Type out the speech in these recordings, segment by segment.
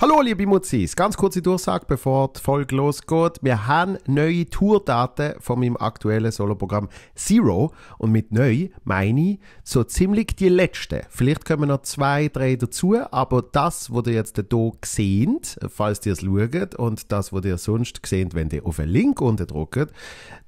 Hallo liebe Mutzis, ganz kurze Durchsage, bevor die Folge losgeht. Wir haben neue Tourdaten von meinem aktuellen Soloprogramm Zero und mit neu meine ich so ziemlich die letzten. Vielleicht kommen noch zwei, drei dazu, aber das, was ihr jetzt hier seht, falls ihr es schaut und das, was ihr sonst seht, wenn ihr auf den Link unten drückt,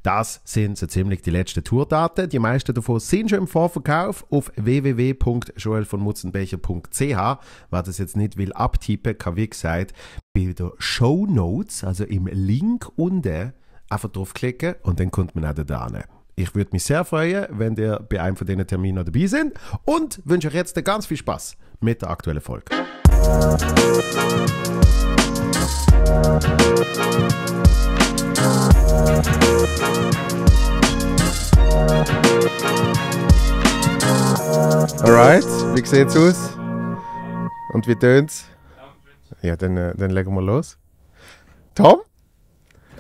das sind so ziemlich die letzten Tourdaten. Die meisten davon sind schon im Vorverkauf auf www.joelvonmutzenbecher.ch. Wer das jetzt nicht will abtippen, kann wie gesagt, bei der Show Notes, also im Link unten, einfach draufklicken und dann kommt man auch da hin. Ich würde mich sehr freuen, wenn ihr bei einem von diesen Terminen dabei seid und wünsche euch jetzt ganz viel Spaß mit der aktuellen Folge. Alright, wie sieht's aus? Und wie tönt's? Ja, dann, äh, dann legen wir los. Tom?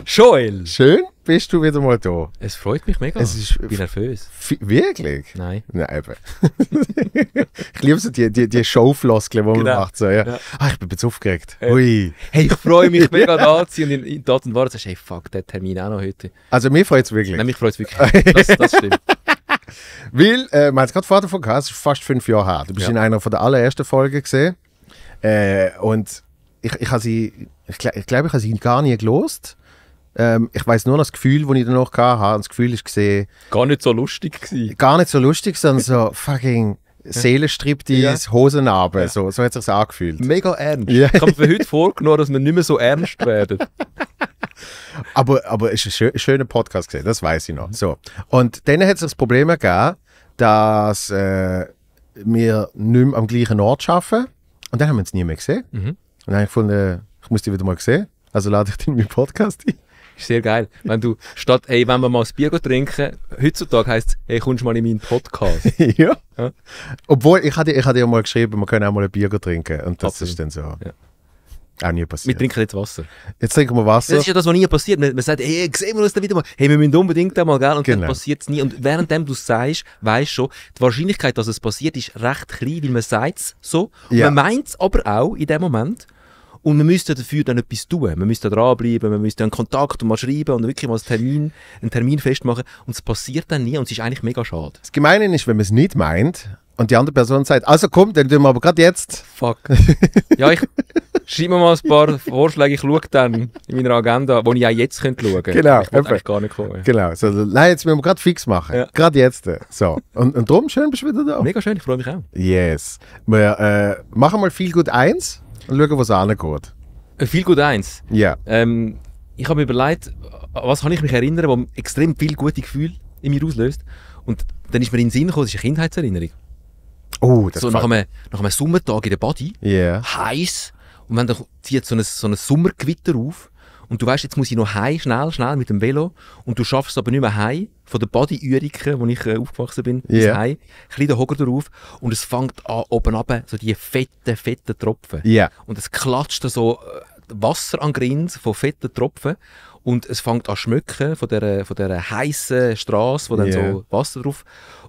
Joel! Schön, bist du wieder mal da. Es freut mich mega. Es ist, ich bin nervös. Wirklich? Nein. Nein, eben. ich liebe so die, die, die Showfloskeln, die genau. man macht. So, ja. ja. Ah, ich bin jetzt aufgeregt. Äh. Ui. Hey, ich freue mich mega da zu sein und in, in Tat und hey, fuck, der Termin auch noch heute. Also, mir freut es wirklich. Nein, mich freut es wirklich. Das, das stimmt. Weil, äh, man hat gerade vorher davon gehabt, es ist fast fünf Jahre her. Du bist ja. in einer von der allerersten Folgen gesehen. Äh, und ich, ich habe sie, ich, ich glaube, ich habe sie gar nie gelost. Ähm, ich weiß nur noch das Gefühl, das ich danach hatte. Das Gefühl ist gesehen. Gar nicht so lustig gewesen. Gar nicht so lustig, sondern so fucking. Seelenstriptease, ja. Hosenarbe, ja. so, so hat es sich angefühlt. Mega ernst. Ja. Ich habe mir heute vorgenommen, dass wir nicht mehr so ernst werden. aber, aber es war ein schöner Podcast, gewesen, das weiß ich noch. Mhm. So. Und dann hat es das Problem gegeben, dass äh, wir nicht mehr am gleichen Ort arbeiten. Und dann haben wir uns nie mehr gesehen. Mhm. Und dann habe ich gefunden, ich muss dich wieder mal sehen. Also lade ich dich in meinen Podcast ein. Ist sehr geil. Wenn du statt, ey, wenn wir mal ein Bier trinken, heutzutage heisst es, hey, kommst du mal in meinen Podcast. ja. ja. Obwohl, ich hatte, ich hatte ja mal geschrieben, wir können auch mal ein Bier trinken. Und das Absolut. ist dann so. Ja. Auch nie passiert. Wir trinken jetzt Wasser. Jetzt trinken wir Wasser. Das ist ja das, was nie passiert. Man, man sagt, hey, sehen wir uns da wieder mal. Hey, wir müssen unbedingt da mal, gell? Und genau. dann passiert es nie. Und währenddem du es sagst, weißt du schon, die Wahrscheinlichkeit, dass es passiert, ist recht klein, weil man sagt es so. Ja. Man meint es aber auch in dem Moment. Und man müsste dafür dann etwas tun. Man müsste dranbleiben, man müsste einen Kontakt und mal schreiben und wirklich mal einen Termin, einen Termin festmachen. Und es passiert dann nie und es ist eigentlich mega schade. Das Gemeine ist, wenn man es nicht meint, und die andere Person sagt, also komm, dann tun wir aber gerade jetzt. Fuck. Ja, ich schreibe mir mal ein paar Vorschläge, ich schaue dann in meiner Agenda, wo ich auch jetzt könnte schauen könnte. Genau. Ich eigentlich gar nicht kommen. Genau. So, nein, jetzt müssen wir gerade fix machen. Ja. Gerade jetzt. Äh, so. Und, und darum, schön bist du wieder da. Mega schön, ich freue mich auch. Yes. Wir äh, machen mal viel gut eins und schauen, was angeht. Viel äh, gut eins? Ja. Ähm, ich habe mir überlegt, was kann ich mich erinnern, was extrem viel gute Gefühle in mir auslöst. Und dann ist mir in den Sinn gekommen, das ist eine Kindheitserinnerung. Oh, das so nach einem, nach einem Sommertag in der Body, yeah. heiß. Und wenn dann zieht so ein, so ein Sommergewitter auf und du weißt, jetzt muss ich noch heim, schnell, schnell mit dem Velo und du schaffst aber nicht mehr heim, von der Body-Üriken, wo ich äh, aufgewachsen bin, yeah. bis heim, ein den Hocker drauf und es fängt an, oben runter, so die fetten, fetten Tropfen. Yeah. Und es klatscht so äh, Wasser an Grins von fetten Tropfen und es fängt an schmücken von dieser, von der heißen Straße, wo dann yeah. so Wasser drauf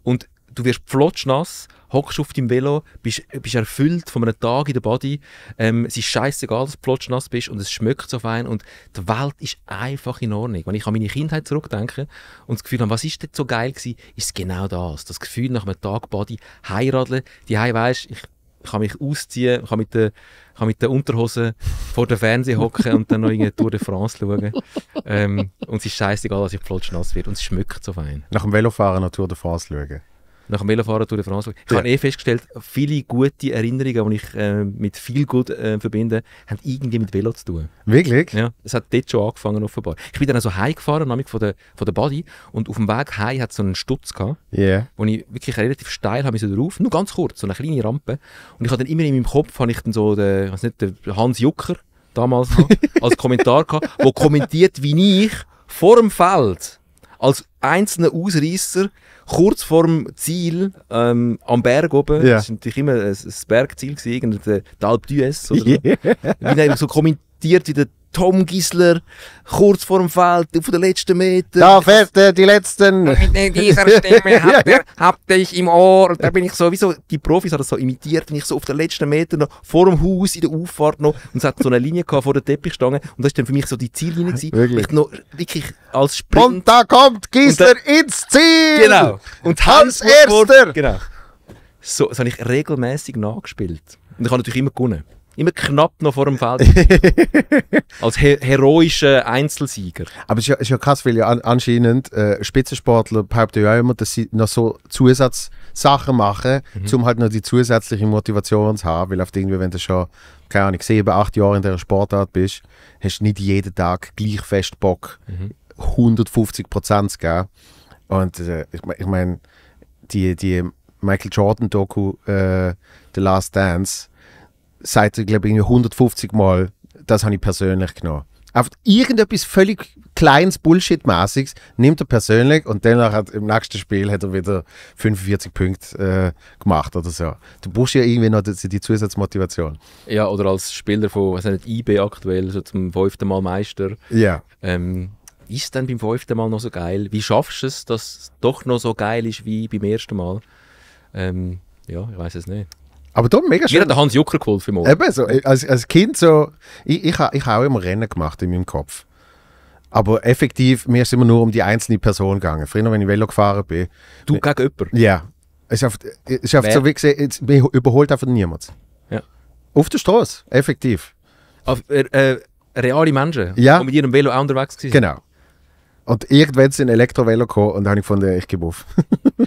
und du wirst flotschnass, hockst auf deinem Velo, bist, bist erfüllt von einem Tag in der Body. Ähm, es ist scheißegal, dass du flotschnass bist und es schmeckt so fein und die Welt ist einfach in Ordnung. Wenn ich an meine Kindheit zurückdenke und das Gefühl habe, was ist denn so geil gewesen, ist genau das. Das Gefühl nach einem Tag Body, heiraten, die heim weisst, ich kann mich ausziehen, kann mit der, kann mit der Unterhose vor dem Fernseher hocken und dann noch irgendeine Tour de France schauen. Ähm, und es ist scheißegal, dass ich flotschnass wird und es schmeckt so fein. Nach dem Velofahren noch Tour de France schauen nach dem Velofahren Tour de France. Ich ja. habe eh festgestellt, viele gute Erinnerungen, die ich äh, mit viel gut äh, verbinde, haben irgendwie mit Velo zu tun. Wirklich? Ja, es hat dort schon angefangen offenbar. Ich bin dann also heimgefahren, nämlich von der, von der Body und auf dem Weg heim hat so einen Stutz gehabt, yeah. wo ich wirklich relativ steil habe drauf, nur ganz kurz, so eine kleine Rampe. Und ich habe dann immer in meinem Kopf, habe ich dann so den, ich nicht, den Hans Jucker damals als Kommentar gehabt, wo kommentiert, wie ich vor dem Feld als einzelner Ausreißer kurz vorm Ziel ähm, am Berg oben, yeah. das war natürlich immer ein, ein Bergziel, gewesen, der äh, Alpe d'Huez, oder so, yeah. wie so kommentiert, wie der Tom Gisler kurz vor dem Feld, auf den letzten Meter. Da fährt er äh, die letzten. Mit dieser Stimme habt ihr, habt ich im Ohr. Und da bin ich sowieso, die Profis haben das so imitiert, bin ich so auf den letzten Meter noch vor dem Haus in der Auffahrt noch und es hat so eine Linie gehabt vor der Teppichstange und das ist dann für mich so die Ziellinie gewesen. Wirklich? Ich noch wirklich als Sprint. Und da kommt Gisler da, ins Ziel. Genau. Und Hans Erster. Genau. So, das habe ich regelmäßig nachgespielt und ich habe natürlich immer gewonnen. Immer knapp noch vor dem Feld. Als her heroischer Einzelsieger. Aber es ist ja, ist ja krass, weil ja an, anscheinend äh, Spitzensportler behaupten ja immer, dass sie noch so Zusatzsachen machen, mhm. um halt noch die zusätzliche Motivation zu haben. Weil auf irgendwie, wenn du schon, keine Ahnung, sieben, acht Jahre in dieser Sportart bist, hast du nicht jeden Tag gleich fest Bock, mhm. 150 Prozent zu geben. Und äh, ich, ich meine, die, die Michael Jordan-Doku, äh, The Last Dance, seit glaube ich, 150 Mal, das habe ich persönlich genommen. Auf irgendetwas völlig kleines Bullshit-mäßiges nimmt er persönlich und danach hat im nächsten Spiel hat er wieder 45 Punkte äh, gemacht oder so. Du brauchst ja irgendwie noch die, die Zusatzmotivation. Ja, oder als Spieler von was heißt, IB aktuell, so zum fünften Mal Meister. Ja. Ähm, ist es denn beim fünften Mal noch so geil? Wie schaffst du es, dass es doch noch so geil ist wie beim ersten Mal? Ähm, ja, ich weiß es nicht. Aber darum mega schön. Mir hat der Hans Jucker geholfen. Mal. Eben, so, äh, als, als Kind so. Ich, ich, ich habe auch immer Rennen gemacht in meinem Kopf. Aber effektiv, mir ist immer nur um die einzelne Person gegangen. Früher, wenn ich Velo gefahren bin. Du gegen jemanden? Ja. Es ist oft so wie gesehen, es überholt einfach niemand. Ja. Auf der Straße, effektiv. Auf, äh, äh, reale Menschen, ja. die mit ihrem Velo auch unterwegs waren. Genau. Und irgendwann sind Elektrowähler gekommen und habe ich gefunden, ich gebe auf.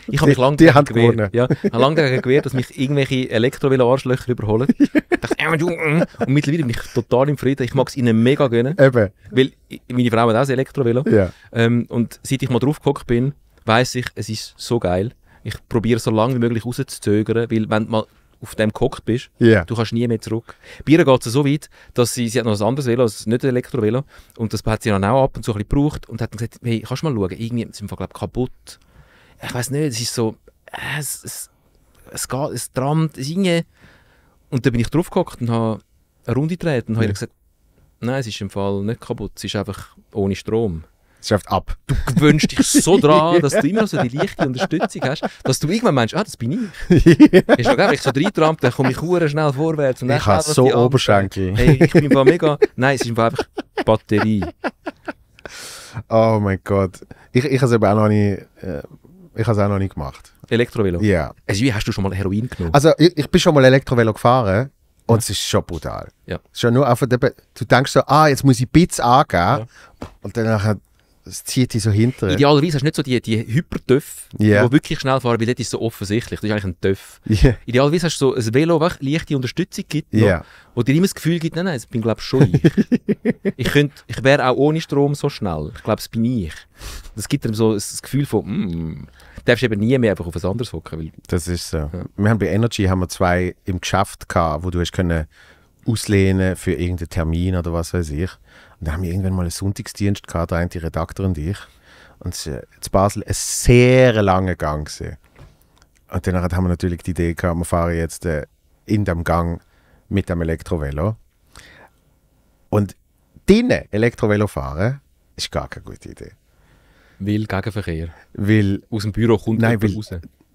ich habe mich lange die, dagegen gewehrt. Ja, habe lange dagegen gewehrt, dass mich irgendwelche Elektrowähler-Arschlöcher überholen. ich dachte, äh, du, äh. und mittlerweile bin ich total im Frieden. Ich mag es ihnen mega gönnen. Eben. Weil meine Frau hat auch ein Elektrowähler. Ja. Ähm, und seit ich mal drauf geguckt bin, weiss ich, es ist so geil. Ich probiere so lange wie möglich rauszuzögern, weil wenn mal auf dem gehockt bist, yeah. du kannst nie mehr zurück. Bei ihr geht es so weit, dass sie, sie hat noch ein anderes Velo, also nicht ein Elektrovelo, und das hat sie dann auch ab und zu ein gebraucht und hat dann gesagt, hey, kannst du mal schauen, irgendwie sind wir, glaube ich, kaputt. Ich weiß nicht, es ist so, äh, es, es, es geht, es trammt, es irgendwie. Und dann bin ich drauf draufgehockt und habe eine Runde gedreht und habe ja. ihr gesagt, nein, es ist im Fall nicht kaputt, es ist einfach ohne Strom es schafft ab. Du gewöhnst dich so dran, dass du immer so die leichte Unterstützung hast, dass du irgendwann meinst, ah, das bin ich. ist ja, wenn ich so reintrampe, dann komme ich hure schnell vorwärts. Und ich habe so Oberschenkel. Hey, ich bin mega... Nein, es ist einfach Batterie. Oh mein Gott. Ich, ich habe es auch noch nicht... Äh, ich habe es auch noch nicht gemacht. Elektrovelo? Ja. Yeah. Also, wie hast du schon mal Heroin genommen? Also, ich, ich bin schon mal Elektrovelo gefahren. Und ja. es ist schon brutal. Ja. Schon nur einfach, du denkst so, ah, jetzt muss ich Bits angeben. Ja. Und dann es zieht dich so hinter. Idealerweise hast du nicht so die, die Hypertöff, yeah. die wirklich schnell fahren, weil das ist so offensichtlich. Das ist eigentlich ein Töff. Yeah. Idealerweise hast du so ein Velo, das leichte Unterstützung gibt, noch, yeah. wo dir immer das Gefühl gibt, nein, nein, ich bin glaube ich schon ich. ich, könnt, ich wäre auch ohne Strom so schnell. Ich glaube, es bin ich. Das gibt einem so das Gefühl von, mm, darfst eben nie mehr einfach auf etwas anderes hocken. Das ist so. Ja. Wir haben bei Energy haben wir zwei im Geschäft gehabt, wo du hast können auslehnen für irgendeinen Termin oder was weiß ich. Und dann haben wir irgendwann mal einen Sonntagsdienst gehabt, da die Redakteur und ich. Und es äh, zu Basel ein sehr langer Gang gesehen. Und danach haben wir natürlich die Idee gehabt, wir fahren jetzt äh, in dem Gang mit dem Elektrovelo. Und drinnen Elektrovelo fahren, ist gar keine gute Idee. Weil Gegenverkehr. Weil, Aus dem Büro kommt nein, weil, raus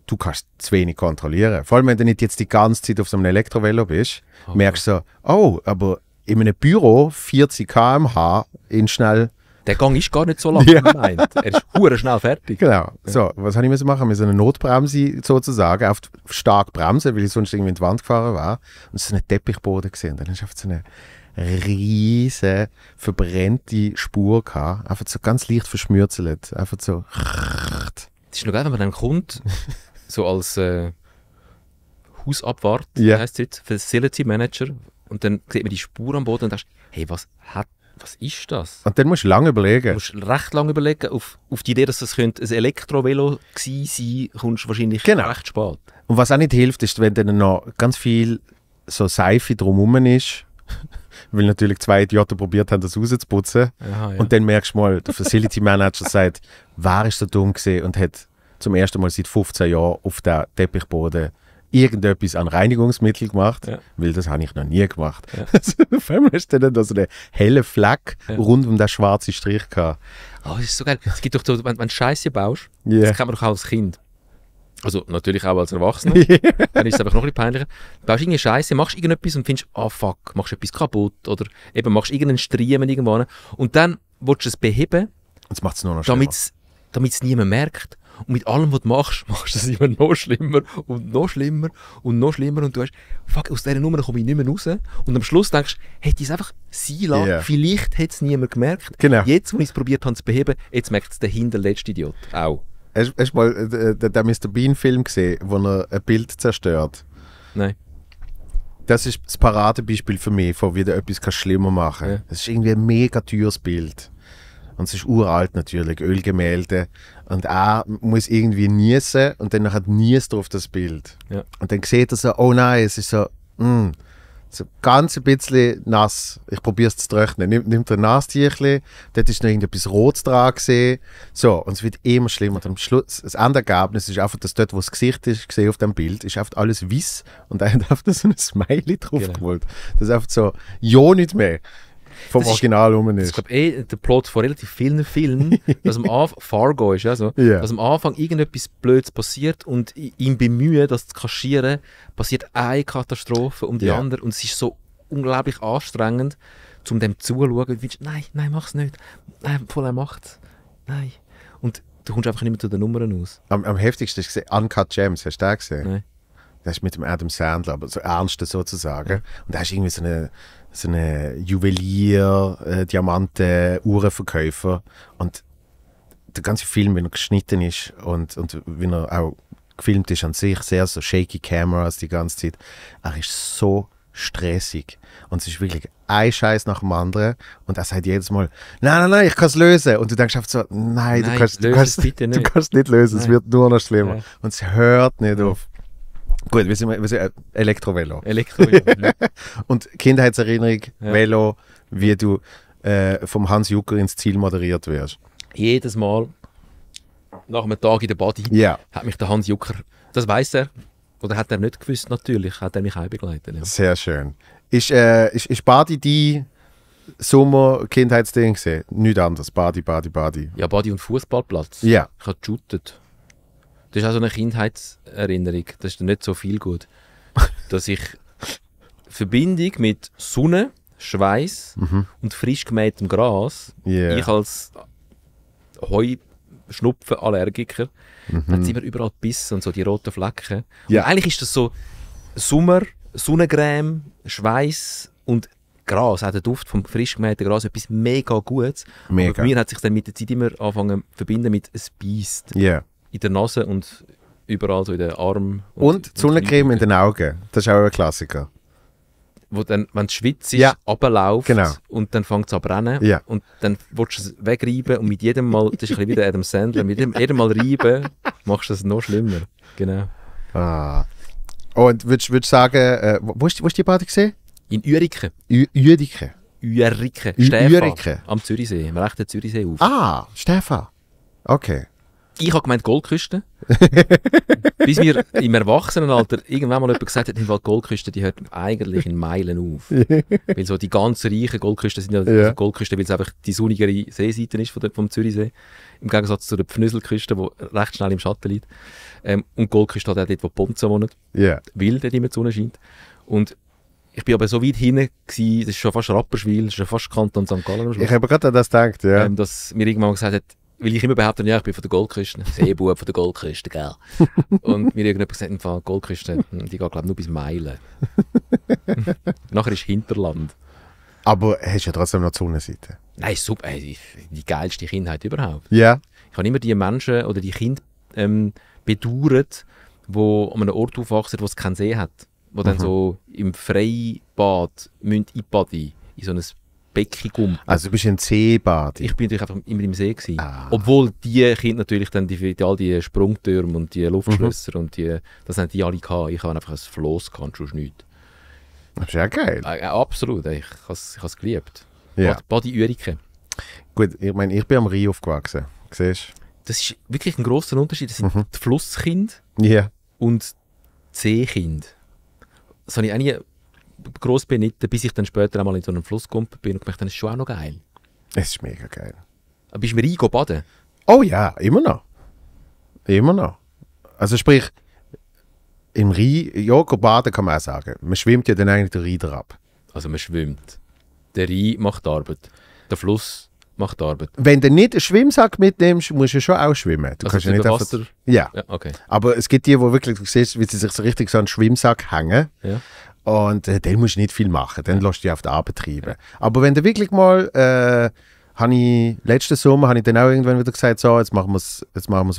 du kannst zu wenig kontrollieren. Vor allem, wenn du nicht jetzt die ganze Zeit auf so einem Elektrovelo bist, okay. Oh. merkst du so, oh, aber in einem Büro 40 km/h in schnell. Der Gang ist gar nicht so lang, ja. gemeint. Er ist hure schnell fertig. Genau. So, was habe ich müssen machen? Wir sind eine Notbremse sozusagen, auf stark bremsen, weil ich sonst irgendwie in die Wand gefahren war. Und so einen Teppichboden gesehen. Dann ist einfach so eine riese verbrennte Spur gehabt. Einfach so ganz leicht verschmürzelt. Einfach so. Das ist noch geil, wenn man dann kommt so als äh, Hausabwart, yeah. heißt es jetzt, Facility Manager. Und dann sieht man die Spur am Boden und denkst, hey, was hat was ist das? Und dann musst du lange überlegen. Du musst recht lange überlegen. Auf, auf die Idee, dass das könnte ein Elektrovelo sein könnte, kommst du wahrscheinlich genau. recht spät. Und was auch nicht hilft, ist, wenn dann noch ganz viel so Seife drumherum ist, weil natürlich zwei Idioten probiert haben, das rauszuputzen. Aha, ja. Und dann merkst du mal, der Facility Manager sagt, wer ist da dumm gesehen und hat zum ersten Mal seit 15 Jahren auf der Teppichboden irgendetwas an Reinigungsmittel gemacht, ja. weil das habe ich noch nie gemacht. Ja. Also, auf einmal hast du dann da so eine helle Flagge ja. rund um den schwarzen Strich gehabt. Oh, das ist so geil. Es gibt doch, so, wenn, wenn Scheiße baust, yeah. das kann man doch auch als Kind. Also natürlich auch als Erwachsener. Dann ist es einfach noch ein bisschen peinlicher. Du baust irgendeine Scheiße, machst irgendetwas und findest, oh, fuck, machst etwas kaputt oder eben machst irgendeinen Striemen irgendwann und dann willst du es beheben. Und es macht es nur noch schlimmer. Damit es niemand merkt. Und mit allem, was du machst, machst du es immer noch schlimmer und noch schlimmer und noch schlimmer. Und du hast, fuck, aus dieser Nummer komme ich nicht mehr raus. Und am Schluss denkst du, hätte ich es einfach sein lassen, yeah. vielleicht hätte es niemand gemerkt. Genau. Jetzt, wo ich es probiert habe zu beheben, jetzt merkt es der hinterletzte Idiot auch. Hast du mal den, den Mr. Bean-Film gesehen, wo er ein Bild zerstört? Nein das ist das Paradebeispiel für mich, von wie du etwas schlimmer machen kann. Ja. Das ist irgendwie ein mega teures Bild. Und es ist uralt natürlich, Ölgemälde. Und er muss irgendwie niesen und dann hat niest auf das Bild. Ja. Und dann sieht er so, oh nein, es ist so, mh, hm, so ganz ein bisschen nass. Ich probiere es zu trocknen. Nimmt, nimmt ein Nasstierchen, dort ist noch irgendetwas Rotes dran gesehen. So, und es wird immer schlimmer. Und am Schluss, das Endergebnis ist einfach, dass dort, wo das Gesicht ist, gesehen auf dem Bild, ist einfach alles weiß und er hat einfach so ein Smiley drauf genau. gewollt. Das ist einfach so, ja nicht mehr. Vom das Original rum ist. Ich glaube eh der Plot von relativ vielen Filmen, dass am Anfang, Fargo ist ja yeah. dass am Anfang irgendetwas Blödes passiert und im Bemühen, das zu kaschieren, passiert eine Katastrophe um die yeah. andere und es ist so unglaublich anstrengend, um dem zuzuschauen. Du findest, nein, nein, mach's nicht. Nein, voller er macht's. Nein. Und du kommst einfach nicht mehr zu den Nummern aus. Am, am heftigsten ist Uncut Gems, hast du den gesehen? Nein. Das ist mit dem Adam Sandler, aber so ernst sozusagen. Ja. Und da ist irgendwie so eine so ein Juwelier, äh, Diamanten, Uhrenverkäufer. Und der ganze Film, wie er geschnitten ist und, und wie er auch gefilmt ist an sich, sehr so shaky Cameras die ganze Zeit. Er ist so stressig. Und es ist wirklich ein Scheiß nach dem anderen. Und er sagt jedes Mal, nein, nein, nein, ich kann es lösen. Und du denkst einfach so, nein, nein du kannst, du kannst, du kannst, nicht lösen, nein. es wird nur noch schlimmer. Ja. Und es hört nicht ja. auf. Gut, wir sind, wir sind äh, Elektrovelo. Elektrovelo. ja. Und Kindheitserinnerung, ja. Velo, wie du äh, vom Hans Jucker ins Ziel moderiert wirst. Jedes Mal nach einem Tag in der Body ja. hat mich der Hans Jucker, das weiß er, oder hat er nicht gewusst natürlich, hat er mich auch begleitet. Ja. Sehr schön. Ist, äh, ist, ist Body die Sommer-Kindheitsding gesehen? Nicht anders. Body, Body, Body. Ja, Body und Fußballplatz. Ja. Ich habe geshootet. Das ist auch so eine Kindheitserinnerung. Das ist nicht so viel gut. Dass ich Verbindung mit Sonne, Schweiß mhm. und frisch gemähtem Gras, yeah. ich als Heu Schnupfenallergiker, mhm. hat immer überall Biss und so die roten Flecken. Yeah. Und eigentlich ist das so Sommer, Sonnencreme, Schweiß und Gras, auch der Duft vom frisch gemähten Gras, etwas mega Gutes. Mega. Aber bei mir hat sich dann mit der Zeit immer angefangen verbinden mit «es beißt». Yeah in der Nase und überall so in den Armen. Und, und Sonnencreme in den Augen. Das ist auch ein Klassiker. Wo dann, wenn es schwitzt, ja. runterläuft genau. und dann fängt es an zu brennen ja. und dann willst du es wegreiben und mit jedem Mal, das ist ein bisschen wie Adam Sandler, mit jedem, jedem Mal reiben machst du es noch schlimmer. Genau. Ah. Und würdest du sagen, äh, wo, hast du die Bade gesehen? In Ueriken. Ueriken? Ueriken. Stefan. Am Zürichsee, am rechten Zürichsee auf. Ah, Stefan. Okay. Ich habe gemeint Goldküste. Bis mir im Erwachsenenalter irgendwann mal jemand gesagt hat, die Goldküste, die hört eigentlich in Meilen auf. weil so die ganz reichen Goldküsten sind ja, ja. Also weil es einfach die sonnigere Seeseite ist von vom Zürichsee. Im Gegensatz zu der Pfnüsselküste, die recht schnell im Schatten liegt. Ähm, und Goldküste hat auch dort, wo Ponza wohnt. Yeah. Weil dort immer die Sonne scheint. Und ich bin aber so weit hinten, gewesen, das ist schon fast Rapperswil, das ist schon fast Kanton St. Gallen. Ich habe gerade an das gedacht, ja. Ähm, dass mir irgendwann mal gesagt hat, weil ich immer behaupte, ja, ich bin von der Goldküste, Seebub von der Goldküste, gell. Und mir irgendjemand gesagt, im Fall Goldküste, hm, die geht glaube nur bis Meilen. Nachher ist Hinterland. Aber hast du ja trotzdem noch die Sonnenseite. Nein, super, ey, die geilste Kindheit überhaupt. Ja. Yeah. Ich habe immer die Menschen oder die Kinder ähm, bedauert, die an einem Ort aufwachsen, wo es keinen See hat. Wo mhm. dann so im Freibad müssen einbaden in so ein Becken gumpen. Also du bist ein Seebad? Ich bin natürlich einfach immer im See gewesen. Ah. Obwohl die Kinder natürlich dann die, die, all die Sprungtürme und die Luftschlösser mhm. und die, das haben die alle gehabt. Ich habe einfach ein Floß gehabt, schon nichts. Das ist ja geil. Äh, äh absolut, ich habe es geliebt. Ja. Body Ürike. Gut, ich meine, ich bin am Rhein aufgewachsen, siehst Das ist wirklich ein grosser Unterschied. Das sind mhm. die Flusskind yeah. und Seekinder. Das habe ich auch nie gross benitten, bis ich dann später einmal in so einem Fluss gekommen bin und gemerkt habe, das ist schon auch noch geil. Es ist mega geil. bist du rein baden? Oh ja, immer noch. Immer noch. Also sprich, im Rhein, ja, baden kann man auch sagen. Man schwimmt ja dann eigentlich den Rhein ab. Also man schwimmt. Der Rhein macht Arbeit. Der Fluss macht Arbeit. Wenn du nicht einen Schwimmsack mitnimmst, musst du schon auch schwimmen. Du also kannst ja nicht einfach, Wasser? Ja. ja okay. Aber es gibt die, wo wirklich, du siehst, wie sie sich so richtig so einen Schwimmsack hängen. Ja. Und äh, dann musst du nicht viel machen, dann lässt du dich auf die Arbeit treiben. Aber wenn du wirklich mal, äh, ich, letzten Sommer habe ich dann auch irgendwann wieder gesagt, so, jetzt machen wir es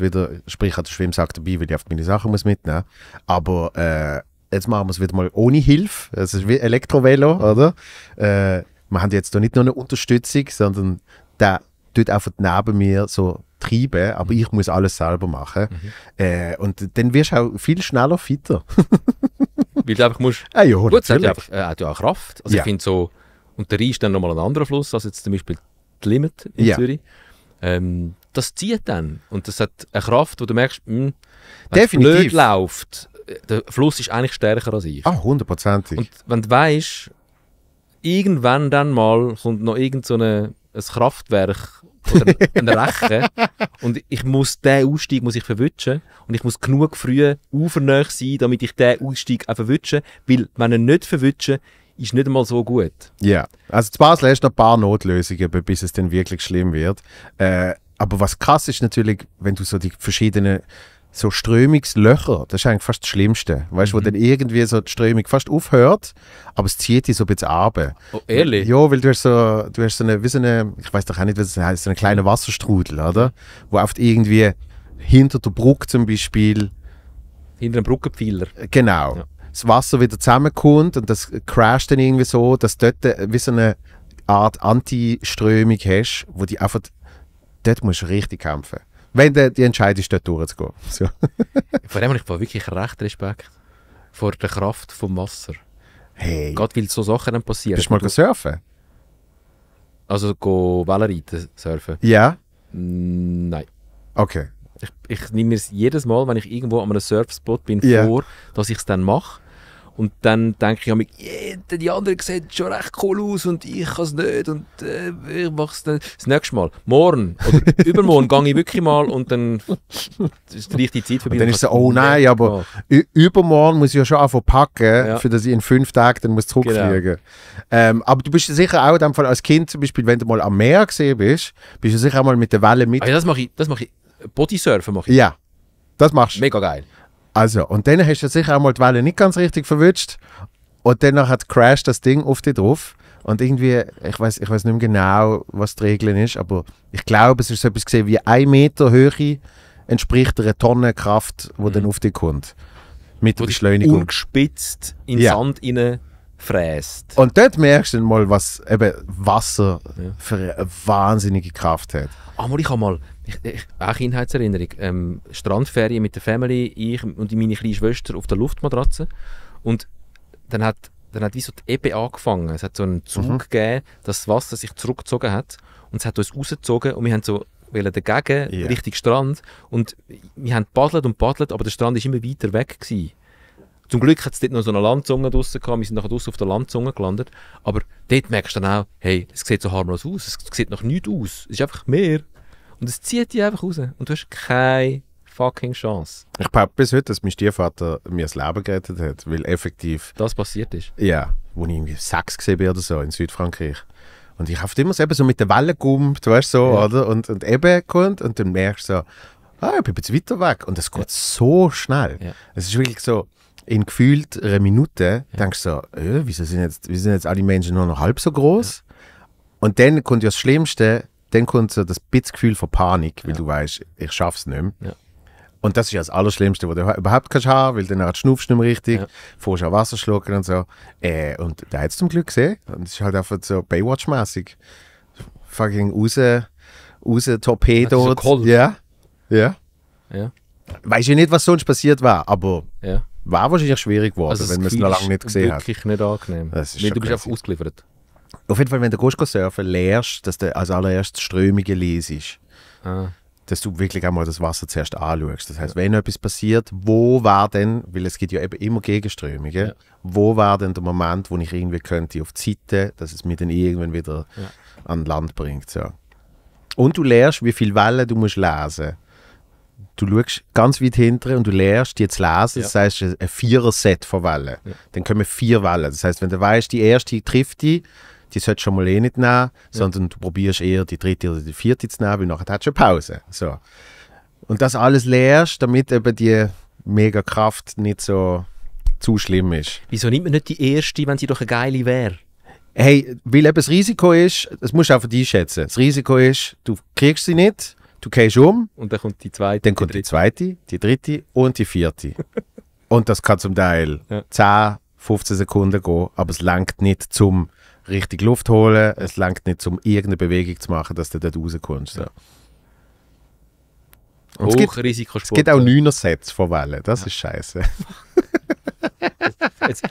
wieder, sprich an der Schwimmsack dabei, weil ich oft meine Sachen muss mitnehmen muss. Aber äh, jetzt machen wir es wieder mal ohne Hilfe, es ist wie Elektrovelo, mhm. oder? Äh, wir haben jetzt hier nicht nur eine Unterstützung, sondern der tut einfach neben mir so treiben, aber mhm. ich muss alles selber machen. Mhm. Äh, und dann wirst du auch viel schneller fitter. Weil du einfach musst... Ah, ja, gut, natürlich. Einfach, äh, hat ja auch Kraft. Also ja. ich finde so... Und der Rhein ist dann nochmal ein anderer Fluss als jetzt zum Beispiel die Limit in ja. Zürich. Ähm, das zieht dann. Und das hat eine Kraft, wo du merkst, mh, hm, wenn es blöd läuft, äh, der Fluss ist eigentlich stärker als ich. Ah, hundertprozentig. Und wenn du weißt, irgendwann dann mal kommt noch irgend so eine, ein Kraftwerk oder einen Rechen. Und ich muss diesen Ausstieg muss ich verwischen. Und ich muss genug früh ufernäher sein, damit ich diesen Ausstieg auch verwischen. Weil, wenn ich nicht verwischen, ist nicht einmal so gut. Ja. Yeah. Also, zwar Basel hast du noch ein paar Notlösungen, bis es dann wirklich schlimm wird. Äh, aber was krass ist natürlich, wenn du so die verschiedenen so Strömungslöcher, das ist eigentlich fast das Schlimmste. Weißt du, mhm. wo dann irgendwie so die Strömung fast aufhört, aber es zieht dich so ein bisschen ab. Oh, ehrlich? Ja, weil du hast so, du hast so eine, wie so eine, ich weiß doch auch nicht, wie es heißt, so einen kleinen Wasserstrudel, oder? Wo oft irgendwie hinter der Brücke zum Beispiel. Hinter einem Brückenpfeiler. Äh, genau. Ja. Das Wasser wieder zusammenkommt und das crasht dann irgendwie so, dass du dort äh, wie so eine Art Anti-Strömung hast, wo die einfach. Dort musst du richtig kämpfen wenn du die entscheidest, dort durchzugehen. So. vor allem habe ich wirklich recht Respekt vor der Kraft vom Wasser. Hey. Gerade weil so Sachen dann passieren. Bist du mal surfen? Also go Wellenreiten surfen? Ja. Nein. Okay. Ich, ich nehme mir jedes Mal, wenn ich irgendwo an einem Surfspot bin, yeah. vor, dass ich es dann mache. Und dann denke ich mir, yeah, die anderen sehen schon recht cool aus und ich kann es nicht und äh, ich mache es dann das nächste Mal. Morgen oder übermorgen gehe ich wirklich mal und dann ist die richtige Zeit vorbei. Und dann ist es, so, oh nein, aber übermorgen muss ich ja schon anfangen packen, ja. für dass ich in fünf Tagen dann muss genau. zurückfliegen genau. Ähm, aber du bist ja sicher auch in dem Fall als Kind zum Beispiel, wenn du mal am Meer gesehen bist, bist du sicher auch mal mit der Welle mit. Also das mache ich, das mache ich. Bodysurfen mache ich. Ja, das machst du. Mega geil. Also, und dann hast du sicher auch mal die Welle nicht ganz richtig verwünscht. Und dann hat Crash das Ding auf dich drauf. Und irgendwie, ich weiß ich nicht mehr genau, was die Regel ist, aber ich glaube, es ist so etwas gesehen wie ein Meter Höhe entspricht einer Tonne Kraft, die mhm. dann auf dich kommt. Mit der Beschleunigung. gespitzt in ja. Sand rein fräst. Und dort merkst du dann mal, was eben Wasser ja. für eine wahnsinnige Kraft hat. Aber ah, ich habe mal ich, auch Kindheitserinnerung. Ähm, Strandferien mit der Family, ich und meine kleine Schwester auf der Luftmatratze. Und dann hat, dann hat wie so die Ebbe angefangen. Es hat so einen Zug mhm. gegeben, dass das Wasser sich zurückgezogen hat. Und es hat uns rausgezogen und wir haben so wollen dagegen, yeah. Richtung Strand. Und wir haben paddelt und paddelt, aber der Strand war immer weiter weg. Gewesen. Zum Glück hat es dort noch so eine Landzunge draussen gehabt. Wir sind nachher draussen auf der Landzunge gelandet. Aber dort merkst du dann auch, hey, es sieht so harmlos aus. Es sieht noch nichts aus. Es ist einfach mehr. Und es zieht dich einfach raus. Und du hast keine fucking Chance. Ich glaube bis heute, dass mein Stiefvater mir das Leben gerettet hat, weil effektiv... Das passiert ist? Ja, wo ich irgendwie sechs gesehen bin oder so in Südfrankreich. Und ich habe immer so, mit den Wellen gumpt, weißt du, so, ja. oder? Und, und eben kommt und dann merkst du so, ah, ich bin jetzt weiter weg. Und das geht ja. so schnell. Ja. Es ist wirklich so, in gefühlt einer Minute denkst du so, äh, wieso sind jetzt, wieso sind jetzt alle Menschen nur noch halb so groß? Und dann kommt ja das Schlimmste, dann kommt so das bisschen Gefühl von Panik, weil ja. du weißt, ich schaffe es nicht mehr. Ja. Und das ist ja das Allerschlimmste, was du überhaupt kannst haben, weil dann schnaufst du nicht mehr richtig, ja. fährst an Wasser schlucken und so. Äh, und da hat es zum Glück gesehen. Und es ist halt einfach so Baywatch-mäßig. Fucking raus, raus, Torpedo. So ja. Ja. ja. Weiß ich nicht, was sonst passiert war, aber ja. war wahrscheinlich schwierig geworden, also wenn man es noch lange nicht gesehen hat. Das ist wirklich nicht angenehm. Weil du crazy. bist einfach ausgeliefert. Auf jeden Fall, wenn du gehst, surfen lernst, dass du als allererstes Strömungen lesest. Ah. Dass du wirklich einmal das Wasser zuerst anschaust. Das heißt, wenn etwas passiert, wo war denn, weil es gibt ja eben immer Gegenströmungen, ja. wo war denn der Moment, wo ich irgendwie könnte auf die Seite, dass es mich dann irgendwann wieder ja. an Land bringt. So. Und du lernst, wie viele Wellen du musst lesen du schaust ganz weit hinten und du lernst die zu lesen. Das heißt, ein Vierer-Set von Wellen. Ja. Dann kommen vier Wellen. Das heißt, wenn du weißt, die erste trifft dich, die sollst schon mal eh nicht nehmen, sondern du probierst eher die dritte oder die vierte zu nehmen, weil nachher hast du schon Pause. So. Und das alles lehrst, damit eben die mega Kraft nicht so zu schlimm ist. Wieso nimmt man nicht die erste, wenn sie doch eine geile wäre? Hey, weil eben das Risiko ist, das musst du auch für dich schätzen. Das Risiko ist, du kriegst sie nicht, du gehst um. Und dann kommt die zweite. Dann kommt dritte. die zweite, die dritte und die vierte. und das kann zum Teil ja. 10, 15 Sekunden gehen, aber es langt nicht zum richtig Luft holen. Es langt nicht, um irgendeine Bewegung zu machen, dass du dort rauskommst. So. Und Hoch es gibt, Es gibt auch 9 Sets von Wellen. Das ja. ist scheiße. jetzt,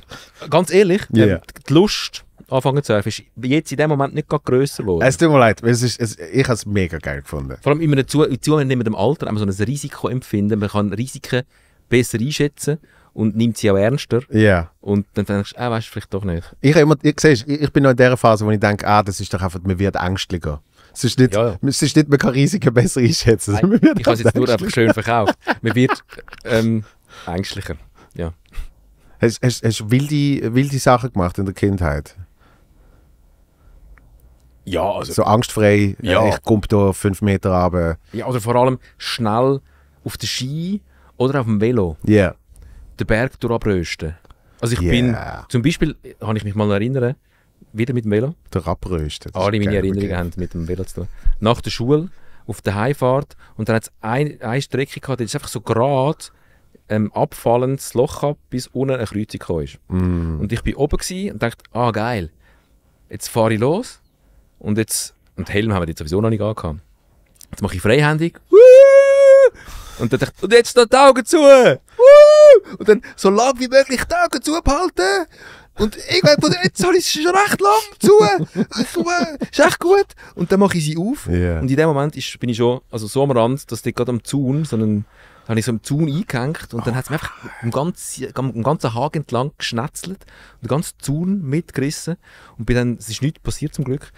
ganz ehrlich, yeah. Ähm, die Lust anfangen zu surfen, ist jetzt in dem Moment nicht gerade grösser geworden. Es tut mir leid, es ist, es, ich habe es mega geil gefunden. Vor allem in einem Zu in Zunehmend mit dem Alter, man so ein Risiko empfinden, man kann Risiken besser einschätzen und nimmt sie auch ernster. Ja. Yeah. Und dann denkst du, ah, weißt du vielleicht doch nicht. Ich, immer, ich, siehst, ich, bin noch in der Phase, wo ich denke, ah, das ist doch einfach, man wird ängstlicher. Es ist nicht, ja, es ist nicht man kann Risiken besser einschätzen. Also Nein, ich habe es halt jetzt nur einfach schön verkauft. Man wird ähm, ängstlicher. Ja. Hast du wilde, wilde Sachen gemacht in der Kindheit? Ja, also. So angstfrei, äh, ja. ich komme da fünf Meter runter. Ja, oder also vor allem schnell auf den Ski oder auf dem Velo. Ja. Yeah den Berg durchabrösten. Also ich yeah. bin, zum Beispiel, kann ich mich mal erinnern, wieder mit dem Velo. Der Alle meine Erinnerungen haben mit dem Velo zu tun. Nach der Schule, auf der Heimfahrt, und dann hat es ein, eine Strecke gehabt, die ist einfach so gerade ähm, abfallendes Loch gehabt, bis unten eine Kreuzung gekommen ist. Mm. Und ich bin oben gewesen und dachte, ah geil, jetzt fahre ich los und jetzt, und Helm haben wir jetzt sowieso noch nicht angehabt. Jetzt mache ich freihändig. Und dann dachte ich, und jetzt noch die Augen zu! Und dann so lang wie möglich die Augen zu behalten. Und irgendwann von jetzt habe ich es schon recht lang zu. ist echt gut. Und dann mache ich sie auf. Yeah. Und in dem Moment ist, bin ich schon, also so am Rand, dass ich gerade am Zaun, sondern habe ich so im Zaun eingehängt und dann oh. hat es mich einfach am ganzen, am ganzen Haken entlang geschnetzelt und den ganzen Zaun mitgerissen. Und bin dann, es ist nichts passiert zum Glück.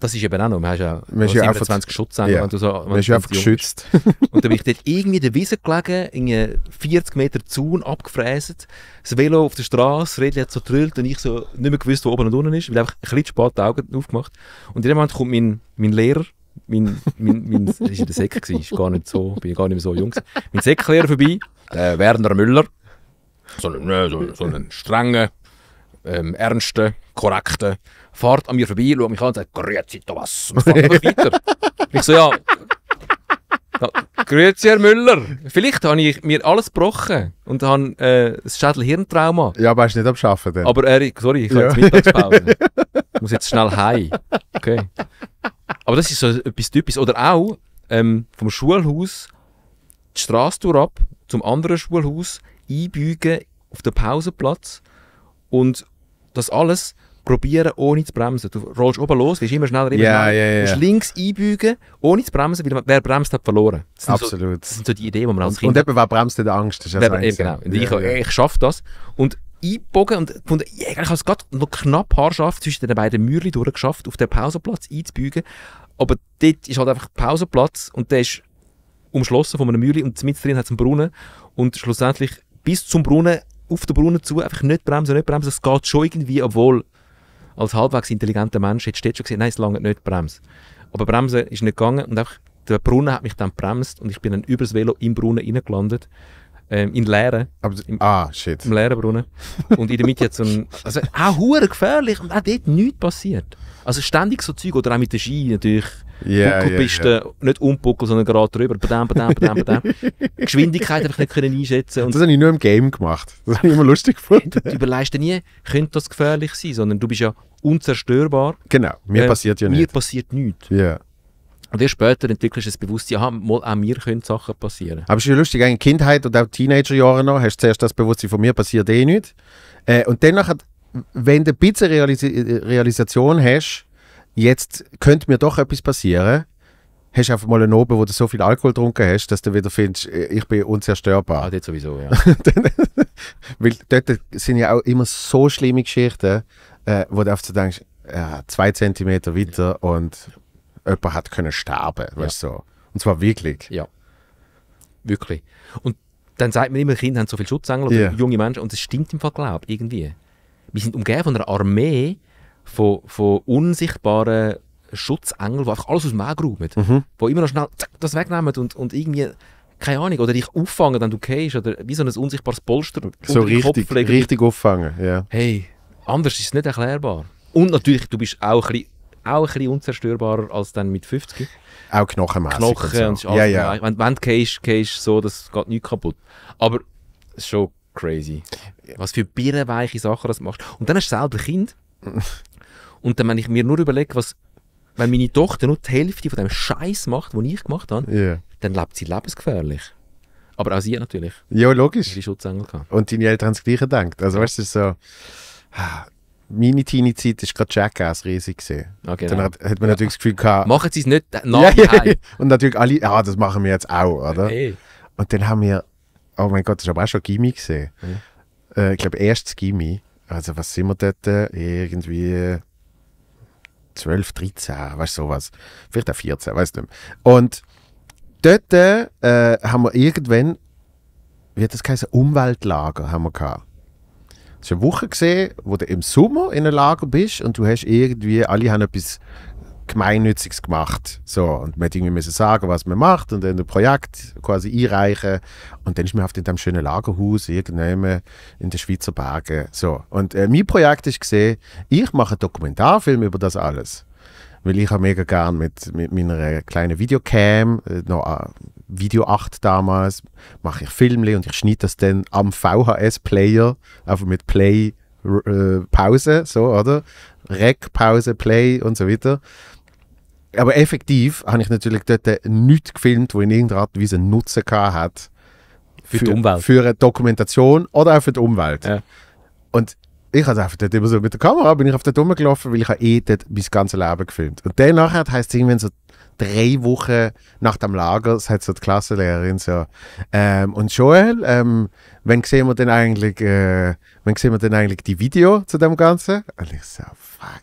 Das ist eben auch noch, man hast ja, man ja 27 Schutz, ja. wenn du so... Wenn man einfach geschützt. und dann bin ich dort irgendwie in der Wiese gelegen, in 40 Meter Zaun abgefräset, das Velo auf der Straße, Redli hat so trillt und ich so nicht mehr gewusst, wo oben und unten ist, weil einfach ein bisschen spät die Augen aufgemacht. Und in dem Moment kommt mein, mein Lehrer, mein, mein, mein, das war in der Sek, ist gar nicht so, bin gar nicht mehr so jung. Mein Seklehrer vorbei, der Werner Müller, so ein, äh, so, so ein strenger, ähm, ernster, korrekte fährt an mir vorbei, schaut mich an und sagt, Grüezi Thomas, und fährt einfach weiter. ich so, ja, ja, Grüezi Herr Müller, vielleicht habe ich mir alles gebrochen und habe äh, ein Schädel-Hirntrauma. Ja, aber du ist nicht am Arbeiten. Dann. Aber er, sorry, ich habe ja. jetzt Mittagspause. ich muss jetzt schnell heim. Okay. Aber das ist so etwas Typisches. Oder auch ähm, vom Schulhaus die Straße ab zum anderen Schulhaus einbeugen auf den Pausenplatz und das alles probieren, ohne zu bremsen. Du rollst oben los, wirst immer schneller, immer yeah, schneller. Yeah, yeah. Du musst links einbeugen, ohne zu bremsen, weil wer bremst, hat verloren. Das Absolut. So, das sind so die Ideen, die man als Kind Und, und eben, wer bremst, hat Angst. Das ist das eben, genau. Und ich, ich, ich schaffe das. Und einbogen und gefunden, ja, ich habe es gerade noch knapp haarscharf zwischen den beiden Mürli durchgeschafft, auf den Pausenplatz einzubeugen. Aber dort ist halt einfach Pausenplatz und der ist umschlossen von einem Mürli und mit drin hat es einen Brunnen. Und schlussendlich bis zum Brunnen, auf den Brunnen zu, einfach nicht bremsen, nicht bremsen. Es geht schon irgendwie, obwohl als halbwegs intelligenter Mensch hätte ich schon gesehen, nein, es lange nicht, Bremse. Aber bremsen ist nicht gegangen und auch der Brunnen hat mich dann bremst und ich bin dann übers Velo im Brunnen reingelandet. Ähm, in Leere. Im, ah, shit. Im leeren Brunnen. Und in der Mitte hat so ein... Also auch hure gefährlich und auch dort nichts passiert. Also ständig so Zeug oder auch mit der Ski natürlich yeah, Buckelpisten, yeah, yeah. nicht umbuckeln, sondern gerade drüber. Badam, badam, badam, badam. Geschwindigkeit einfach nicht können einschätzen. Und das habe ich nur im Game gemacht. Das habe ich immer lustig gefunden. Du überlegst dir nie, könnte das gefährlich sein, sondern du bist ja unzerstörbar. Genau, mir äh, passiert ja nichts. Mir passiert nichts. Yeah. Und erst später entwickelst du das Bewusstsein, aha, mal auch mir können Sachen passieren. Aber es ist ja lustig, in Kindheit und auch Teenagerjahren noch hast du zuerst das Bewusstsein, von mir passiert eh nichts. Äh, und dann, wenn du ein bisschen Realis Realisation hast, jetzt könnte mir doch etwas passieren. Hast du einfach mal einen Oben, wo du so viel Alkohol getrunken hast, dass du wieder findest, äh, ich bin unzerstörbar. Ah, das sowieso, ja. Weil dort sind ja auch immer so schlimme Geschichten, äh, wo du oft so denkst, ja, zwei Zentimeter weiter ja. und jemand hat können sterben, ja. weißt du. So. Und zwar wirklich. Ja. Wirklich. Und dann sagt man immer, Kinder haben so viel Schutzengel oder yeah. junge Menschen. Und das stimmt im Fall, glaube irgendwie. Wir sind umgeben von einer Armee von, von unsichtbaren Schutzengeln, die einfach alles aus dem Weg räumen. Mhm. Die immer noch schnell zack, das wegnehmen und, und irgendwie keine Ahnung, oder dich auffangen, wenn du gehst, oder wie so ein unsichtbares Polster so richtig, Kopf legen. richtig auffangen, ja. Hey, anders ist es nicht erklärbar. Und natürlich, du bist auch ein bisschen, auch ein bisschen unzerstörbarer als dann mit 50. Auch knochenmässig. Knochen und, so. und ja, ja. Wenn, wenn du gehst, gehst so, das geht nichts kaputt. Aber es ist schon crazy. Was für birrenweiche Sachen das machst. Und dann hast du selber ein Kind. Und dann, wenn ich mir nur überlege, was, wenn meine Tochter nur die Hälfte von dem Scheiß macht, den ich gemacht habe, yeah. dann lebt sie lebensgefährlich. Aber auch sie natürlich. Ja, logisch. Die Schutzengel gehabt. Und deine Eltern haben das Gleiche gedacht. Also, weißt du, so. Ah, meine Teenie-Zeit war gerade Jackass riesig. Gewesen. Ah, genau. Dann hat, hat man ja. natürlich das Gefühl gehabt. Machen Sie es nicht nach ja, ja. Und natürlich alle, ah, das machen wir jetzt auch, oder? Hey. Und dann haben wir, oh mein Gott, das war aber auch schon Gimmie gesehen. Hey. Äh, ich glaube, erstes Gimme. Also, was sind wir dort? Äh, irgendwie 12, 13, weißt du, sowas. Vielleicht auch 14, weißt du nicht mehr. Und dort äh, haben wir irgendwann, wie hat das geheißen, Umweltlager haben wir gehabt. Das ist eine Woche gesehen, wo du im Sommer in einem Lager bist und du hast irgendwie, alle haben etwas Gemeinnütziges gemacht. So, und man hat irgendwie müssen sagen, was man macht und dann ein Projekt quasi einreichen. Und dann ist man auf halt in diesem schönen Lagerhaus irgendwann in den Schweizer Bergen. So, und äh, mein Projekt ist gesehen, ich mache einen Dokumentarfilm über das alles. Weil ich habe mega gerne mit, mit meiner kleinen Videocam, äh, noch äh, Video 8 damals, mache ich Filmle und ich schneide das dann am VHS-Player, einfach mit Play äh, Pause, so, oder? Rec, Pause, Play und so weiter aber effektiv habe ich natürlich dort nichts gefilmt, wo in irgendeiner Art und Weise einen Nutzen hat. Für, für, die Umwelt. Für eine Dokumentation oder auch für die Umwelt. Ja. Und ich habe einfach dort immer so mit der Kamera bin ich auf der Dumme gelaufen, weil ich eh dort mein ganzes Leben gefilmt. Und dann nachher heisst es irgendwann so drei Wochen nach dem Lager, das hat so die Klassenlehrerin so, ähm, und Joel, ähm, wann sehen wir denn eigentlich, äh, wann sehen wir denn eigentlich die Video zu dem Ganzen? Und ich so, fuck.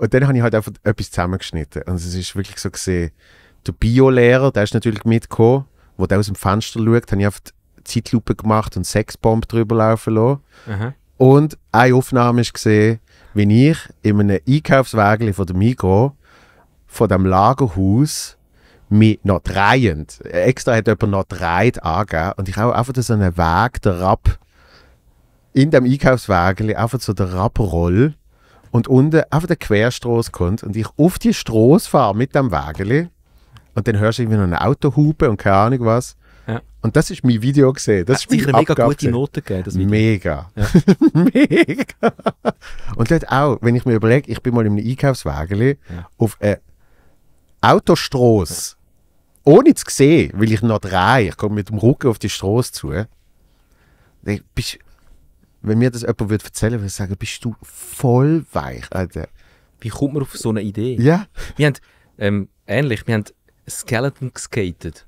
Und dann habe ich halt einfach etwas zusammengeschnitten. Und es ist wirklich so gesehen, der Bio-Lehrer, der ist natürlich mitgekommen, wo der aus dem Fenster schaut, habe ich einfach Zeitlupe gemacht und Sexbomb drüber laufen lassen. Aha. Und eine Aufnahme ist gesehen, wie ich in einem Einkaufswagen von der Migros von dem Lagerhaus mit noch dreiend, extra hat jemand noch dreiend angegeben und ich habe einfach so einen Weg, der Rapp, in dem Einkaufswagen, einfach so der Rapproll und unten auf der Querstraße kommt und ich auf die Straße fahre mit dem Wägeli und dann hörst du irgendwie noch eine Autohupe und keine Ahnung was. Ja. Und das ist mein Video gesehen. Das hat eine mega gute Note gegeben. Mega. Ja. mega. Und dort auch, wenn ich mir überlege, ich bin mal in einem Einkaufswagen ja. auf einer Autostrasse, ohne zu sehen, weil ich noch drehe, ich komme mit dem Rücken auf die Straße zu. Du bist wenn mir das jemand würde erzählen würde, würde ich sagen, bist du voll weich, Alter. Wie kommt man auf so eine Idee? Ja. Wir haben, ähm, ähnlich, wir haben Skeleton geskatet.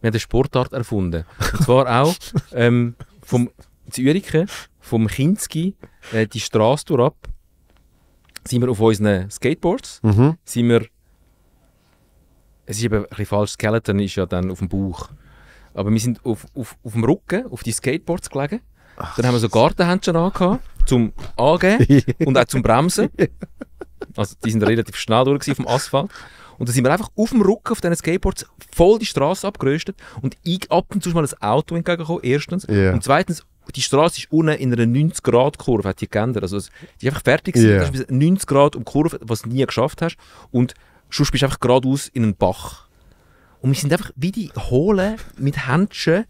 Wir haben eine Sportart erfunden. Und zwar auch ähm, vom Zürichen, vom Kinski, äh, die Straße durch ab, sind wir auf unseren Skateboards, mhm. sind wir es ist eben ein bisschen falsch, Skeleton ist ja dann auf dem Bauch. Aber wir sind auf, auf, auf dem Rücken, auf die Skateboards gelegen dann haben wir so Gartenhändchen angehabt, zum Angeben und auch zum Bremsen. Also die sind relativ schnell durch auf dem Asphalt. Und dann sind wir einfach auf dem Rücken auf diesen Skateboards voll die Straße abgeröstet und ich ab und zu mal ein Auto entgegengekommen, erstens. Yeah. Und zweitens, die Straße ist unten in einer 90-Grad-Kurve, hat die geändert. Also die ist einfach fertig gewesen, yeah. 90 Grad um Kurve, was du nie geschafft hast. Und sonst bist du einfach geradeaus in einen Bach. Und wir sind einfach wie die Hohlen mit Händchen.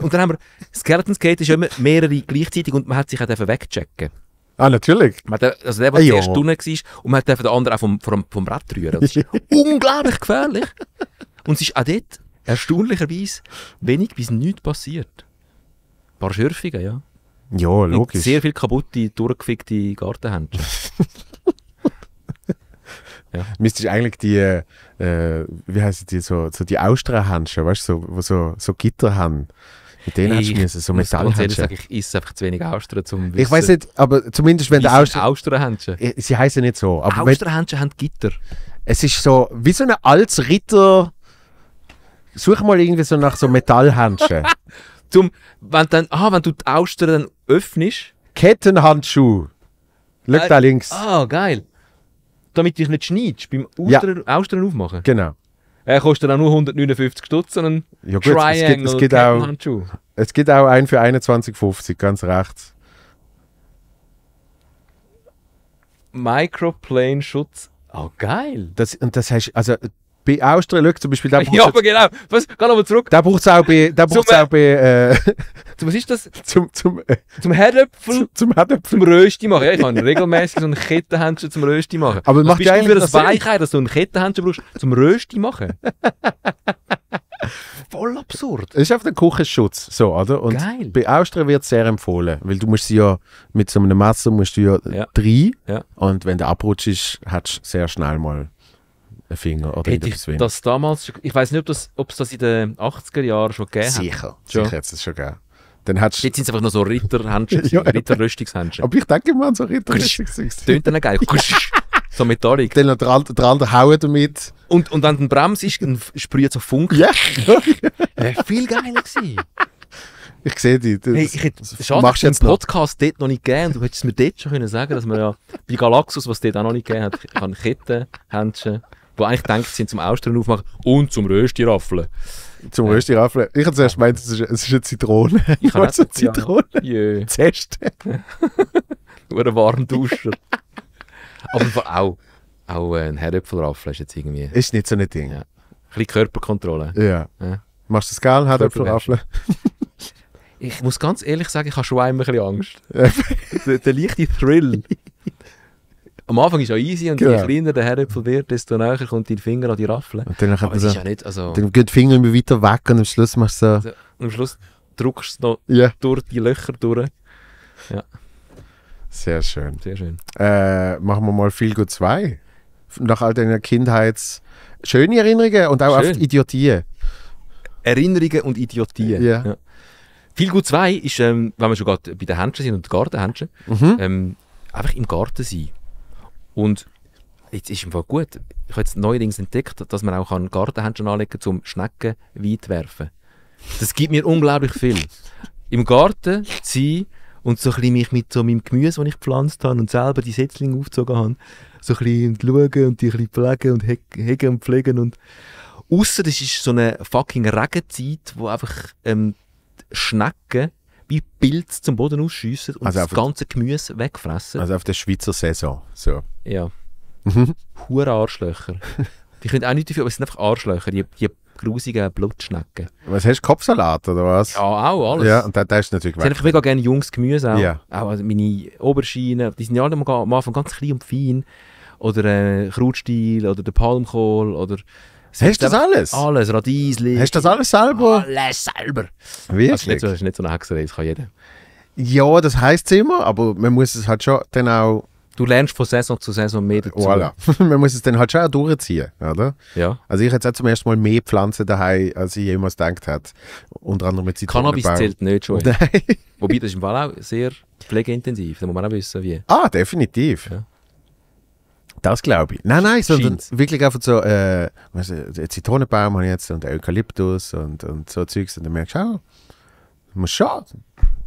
Und dann haben wir, Skeleton Skate ist immer mehrere gleichzeitig und man hat sich auch wegchecken Ah, natürlich. Man also der, der zuerst oh. unten war, und man hat den anderen auch vom, vom, vom Brett rühren. Das ist unglaublich gefährlich. Und es ist auch dort erstaunlicherweise wenig bis nichts passiert. Ein paar Schürfungen, ja. Ja, logisch. Und sehr viel kaputte, durchgefickte Gartenhändler. Ja. Müsste ich eigentlich die, äh, wie heißt die, so, so die Austra-Handschuhe, weißt du, so, wo so, so Gitter haben. Mit denen ich, hast du müssen, so Metallhandschuhe. Ich esse einfach zu wenig Austra zum Wissen. Ich weiß nicht, aber zumindest wenn der Austra... Austra-Handschuhe? Sie heißen nicht so. Austra-Handschuhe haben Gitter. Es ist so, wie so ein altes Ritter... Such mal irgendwie so nach so Metallhandschuhen. zum, wenn, dann, ah, wenn du die Austra dann öffnest... Kettenhandschuh. Schau ah, da links. Ah, oh, geil damit du dich nicht schneidest beim Austern, ja. Austern aufmachen. Genau. Er kostet dann nur 159 Stutz, sondern ja, gut, Triangle es gibt, es gibt auch, Es gibt auch einen für 21,50, ganz rechts. Microplane-Schutz. Oh, geil. Das, und das heißt, also bei Austria, schau, zum Beispiel, der braucht Ja, aber genau. Was? Geh nochmal zurück. Da braucht es auch bei, der Zum, auch bei äh, was ist das? zum, zum, äh, Zum Herdöpfel, zum Herdöpfel. zum Rösti machen. Ja, ich kann regelmäßig so einen Kettenhändchen zum Rösti machen. Aber macht ja eigentlich für das Weichei, dass du einen Kettenhändchen brauchst zum Rösti machen. Voll absurd. Es ist einfach der Kuchenschutz, so, oder? Und Geil. bei Austria wird es sehr empfohlen, weil du musst sie ja mit so einem Messer musst du ja, Ja. drei Ja. und wenn der abrutscht ist, hast du sehr schnell mal Finger oder Hätte ich das damals schon, ich weiß nicht, ob es das, das in den 80er Jahren schon gegeben hat. Sicher, schon. sicher hat es schon gegeben. Dann Jetzt sind es einfach nur so Ritterhändchen, ja, Ritterrüstungshändchen. Aber ich denke immer an so Ritterrüstungshändchen. Tönt dann geil. so Metallic. Dann noch dran, dran hauen damit. Und, und wenn du bremst, dann sprüht so Funken. Ja. ja viel geiler gewesen. Ich sehe dich. Das, hey, ich hätte, schade, machst jetzt Podcast noch. dort noch nicht gegeben du hättest mir dort schon können sagen dass man ja bei Galaxus, was es dort auch noch nicht gegeben hat, Kettenhändchen die eigentlich gedacht sind zum Austern aufmachen und zum Röstiraffeln. Zum äh. Röstiraffeln. Ich habe zuerst gemeint, es ist, ist eine Zitrone. Ich habe eine Zitrone. Yeah. Zest. Oder ein warmer Duscher. Aber auch, auch äh, ein Herdöpfelraffeln ist jetzt irgendwie... Ist nicht so ein Ding. Ja. Ein bisschen Körperkontrolle. Ja. ja. Machst du das gerne, Herdöpfelraffeln? ich muss ganz ehrlich sagen, ich habe schon einmal ein bisschen Angst. der, der leichte Thrill am Anfang ist es ja easy und genau. je kleiner der Herdöpfel wird, desto näher kommt dein Finger an die Raffel. Und dann Aber so, ist ja nicht, also... Dann geht der Finger immer weiter weg und am Schluss machst du so... Also, am Schluss drückst du noch yeah. durch die Löcher durch. Ja. Sehr schön. Sehr schön. Äh, machen wir mal viel gut 2. Nach all deiner Kindheits... Schöne Erinnerungen und auch oft Idiotien. Erinnerungen und Idiotien. Yeah. Ja. Viel gut zwei ist, ähm, wenn wir schon gerade bei den Händchen sind und den Gartenhändchen, mhm. ähm, einfach im Garten sein. Und jetzt ist im Fall gut. Ich habe jetzt neuerdings entdeckt, dass man auch einen Gartenhändchen anlegen kann, um Schnecken weit werfen. Das gibt mir unglaublich viel. Im Garten zu sein und so ein mich mit so meinem Gemüse, das ich gepflanzt habe und selber die Setzlinge aufgezogen habe, so ein schauen und die ein pflegen und hegen und pflegen und Außer das ist so eine fucking Regenzeit, wo einfach ähm, Schnecken wie Pilz zum Boden ausschiessen und also das ganze Gemüse wegfressen. Also auf der Schweizer Saison. So. Ja. Mhm. Hure Arschlöcher. Die können auch nicht dafür, aber es sind einfach Arschlöcher, die, die grusigen Blutschnecken. Was hast du, Kopfsalat oder was? Ja, auch alles. Ja, und das, das ist natürlich weg. Ich einfach mega gerne junges Gemüse auch. Ja. Auch also meine Oberschienen, die sind ja alle am Anfang ganz klein und fein. Oder äh, Krautstiel oder der Palmkohl oder Hast du das alles? Alles, Radiesli. Hast du das alles selber? Alles selber. Wirklich? Das also ist nicht so, ist nicht so eine Hexerei, das kann jeder. Ja, das heisst es immer, aber man muss es halt schon dann auch... Du lernst von Saison zu Saison mehr dazu. Voilà. man muss es dann halt schon auch durchziehen, oder? Ja. Also ich habe jetzt zum ersten Mal mehr Pflanzen daheim, als ich jemals gedacht habe. Unter anderem mit Zitronen. Cannabis zählt nicht schon. Nein. Wobei, das ist im Fall auch sehr pflegeintensiv, da muss man auch wissen, wie. Ah, definitiv. Ja. Das glaube ich. Nein, nein, sondern Scheint's. wirklich einfach so, äh, Zitronenbaum habe ich jetzt und Eukalyptus und, und so Zeugs. Und dann merkst du, oh, muss schon.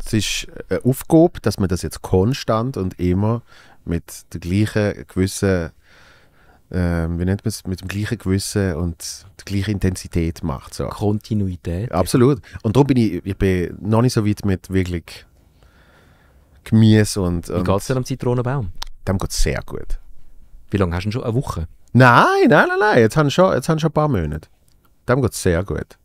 Es ist eine äh, Aufgabe, dass man das jetzt konstant und immer mit der gleichen gewissen, äh, wie nennt man es, mit dem gleichen Gewissen und der gleichen Intensität macht. So. Kontinuität. Absolut. Und darum bin ich, ich bin noch nicht so weit mit wirklich Gemüse und. und wie geht es denn am Zitronenbaum? Dem geht es sehr gut. Wie lange hast du denn schon? Eine Woche? Nein, nein, nein, nein. Jetzt haben schon, jetzt haben schon ein paar Monate. Dem geht es sehr gut.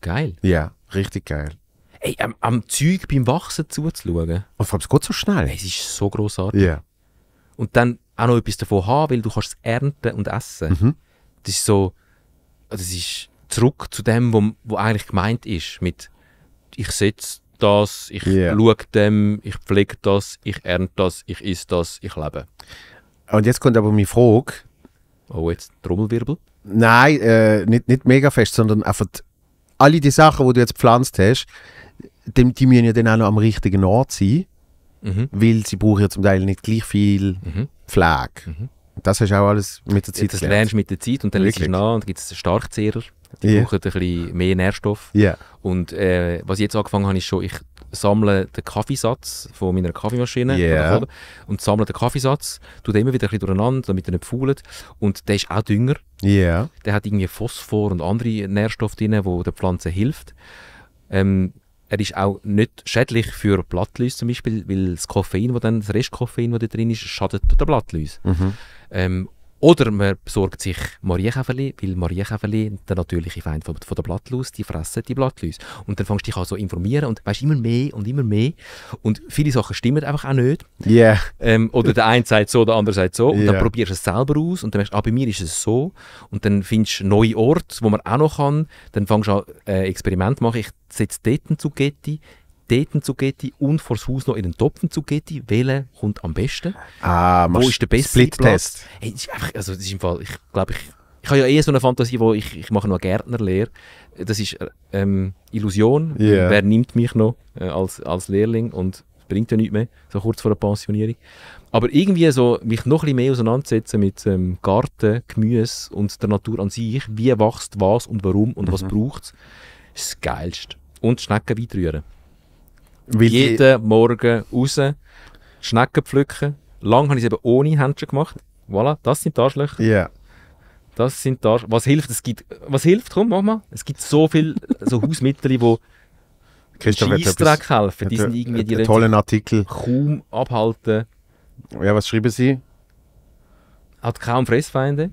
Geil. Ja, richtig geil. Ey, am, am Zeug beim Wachsen zuzuschauen. Und vor allem, es geht so schnell. es ist so großartig. Ja. Und dann auch noch etwas davon haben, weil du kannst es ernten und essen. Mhm. Das ist so, das ist zurück zu dem, wo, wo eigentlich gemeint ist mit ich setze das, ich yeah. schaue dem, ich pflege das, ich ernte das, ich esse das, ich lebe. Und jetzt kommt aber meine Frage. Oh, jetzt Trommelwirbel? Nein, äh, nicht, nicht mega fest, sondern einfach alle die Sachen, die du jetzt gepflanzt hast, die, die müssen ja dann auch noch am richtigen Ort sein, mhm. weil sie brauchen ja zum Teil nicht gleich viel mhm. Pflege. Mhm. Das hast du auch alles mit der Zeit ja, Das gelernt. lernst du mit der Zeit und dann lässt du nach und dann gibt es Starkzehrer, die yeah. brauchen ein bisschen mehr Nährstoff. Yeah. Und äh, was ich jetzt angefangen habe, ist schon, ich sammle den Kaffeesatz von meiner Kaffeemaschine yeah. und sammle den Kaffeesatz, tue den immer wieder ein bisschen durcheinander, damit er nicht fault. Und der ist auch Dünger. Yeah. Der hat irgendwie Phosphor und andere Nährstoffe drin, die der Pflanze hilft. Ähm, er ist auch nicht schädlich für Blattläuse zum Beispiel, weil das Koffein, wo dann, das Restkoffein, das da drin ist, schadet der Blattläuse. Mhm. Ähm, oder man besorgt sich Marienkäferli, weil Marienkäferli, der natürliche Feind von, von der Blattlaus, die fressen die Blattläuse. Und dann fängst du dich an so informieren und weißt immer mehr und immer mehr. Und viele Sachen stimmen einfach auch nicht. Yeah. Ähm, oder der eine sagt so, der andere sagt so. Und yeah. dann probierst du es selber aus und dann merkst du, ah, bei mir ist es so. Und dann findest du neue Orte, wo man auch noch kann. Dann fängst du an, äh, Experiment machen. Ich setze dort einen Zugetti, dort zu Getty und vor das Haus noch in den Topfen zu Getty. Welcher kommt am besten? Ah, Wo ist der beste Split-Test. Hey, also, ist im Fall, ich glaube, ich, ich habe ja eher so eine Fantasie, wo ich, ich mache noch eine Gärtnerlehre. Das ist ähm, Illusion. Yeah. Ähm, wer nimmt mich noch äh, als, als Lehrling und bringt ja nichts mehr, so kurz vor der Pensionierung. Aber irgendwie so mich noch ein mehr auseinandersetzen mit ähm, Garten, Gemüse und der Natur an sich. Wie wächst was und warum und mhm. was braucht es. ist das Geilste. Und Schnecken beitrühren. Weil jeden Morgen raus, Schnecken pflücken. Lang habe ich es eben ohne Händchen gemacht. Voilà, das sind die Arschlöcher. Yeah. Das sind die Arschlöcher. Was hilft? Es gibt, was hilft? Komm, mach mal. Es gibt so viele so Hausmittel, die Scheissdreck helfen. Die sind irgendwie die tollen Artikel. kaum abhalten. Ja, was schreiben sie? Hat kaum Fressfeinde.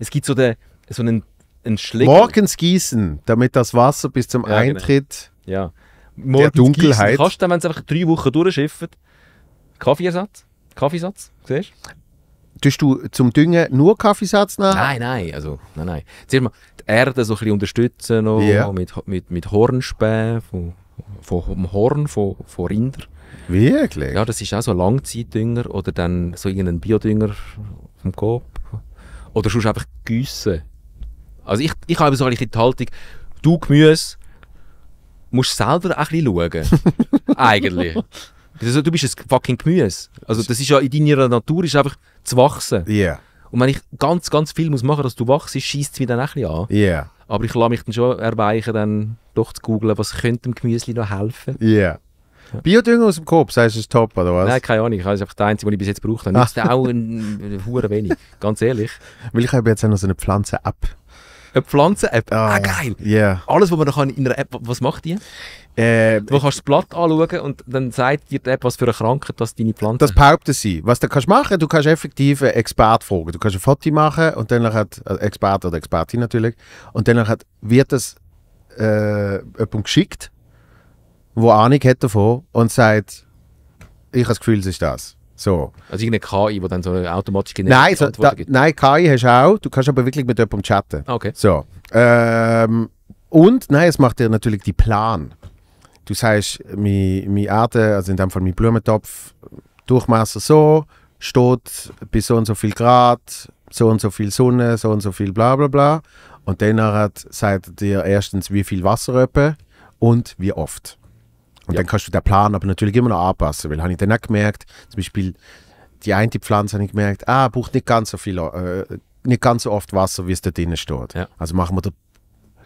Es gibt so, den, so einen, einen Schläger. Morgens gießen, damit das Wasser bis zum ja, genau. Eintritt... Genau. Ja morgens der Dunkelheit. Gießen. Kannst du wenn es einfach drei Wochen durchschifft, Kaffeesatz? Kaffeesatz, siehst du? Tust du zum Düngen nur Kaffeesatz nehmen? Nein, nein, also, nein, nein. Zuerst mal die Erde so ein bisschen unterstützen noch, yeah. mit, mit, mit Hornspähen vom, vom Horn von, von Rinder. Wirklich? Ja, das ist auch so ein Langzeitdünger oder dann so irgendein Biodünger vom Kopf. Oder sonst einfach gießen. Also ich, ich habe so ein die Haltung, du Gemüse, musst selber ein bisschen schauen. Eigentlich. Also, du bist ein fucking Gemüse. Also das ist ja in deiner Natur ist einfach zu wachsen. Yeah. Und wenn ich ganz, ganz viel muss machen, dass du wachst, schießt es mich dann ein bisschen an. Yeah. Aber ich lasse mich dann schon erweichen, dann doch zu googeln, was könnte dem Gemüse noch helfen. Yeah. Biodünger aus dem Kopf, sagst du, ist top, oder was? Nein, keine Ahnung. Ich ist einfach der einzige, den ich bis jetzt gebraucht habe. Nützt auch ein, ein, ein wenig, ganz ehrlich. Weil ich habe jetzt noch so eine Pflanze-App. Eine Pflanzen-App. Ah, ah, geil. Yeah. Alles, was man kann in einer App, was macht die? Äh, du kannst das Blatt anschauen und dann sagt dir die App, was für eine Krankheit das deine Pflanze Das behaupten sie. Was du kannst machen, du kannst effektiv einen Expert fragen. Du kannst ein Foto machen und dann hat also Expert oder Expertin natürlich und dann hat, wird das äh, jemandem geschickt, der Ahnung hat davon und sagt, ich habe das Gefühl, es ist das. So. Also irgendeine KI, die dann so automatisch generiert nein, so, da, gibt? Nein, KI hast du auch. Du kannst aber wirklich mit jemandem chatten. Ah, okay. So. Ähm, und, nein, es macht dir natürlich die Plan. Du sagst, mein, mein Erde, also in dem Fall mein Blumentopf, Durchmesser so, steht bis so und so viel Grad, so und so viel Sonne, so und so viel bla bla bla. Und dann sagt er dir erstens, wie viel Wasser öppe und wie oft. Und ja. dann kannst du den Plan aber natürlich immer noch anpassen, weil habe ich dann auch gemerkt, zum Beispiel die eine Pflanze habe ich gemerkt, ah, braucht nicht ganz so viel, äh, nicht ganz so oft Wasser, wie es da drinnen steht. Ja. Also machen wir den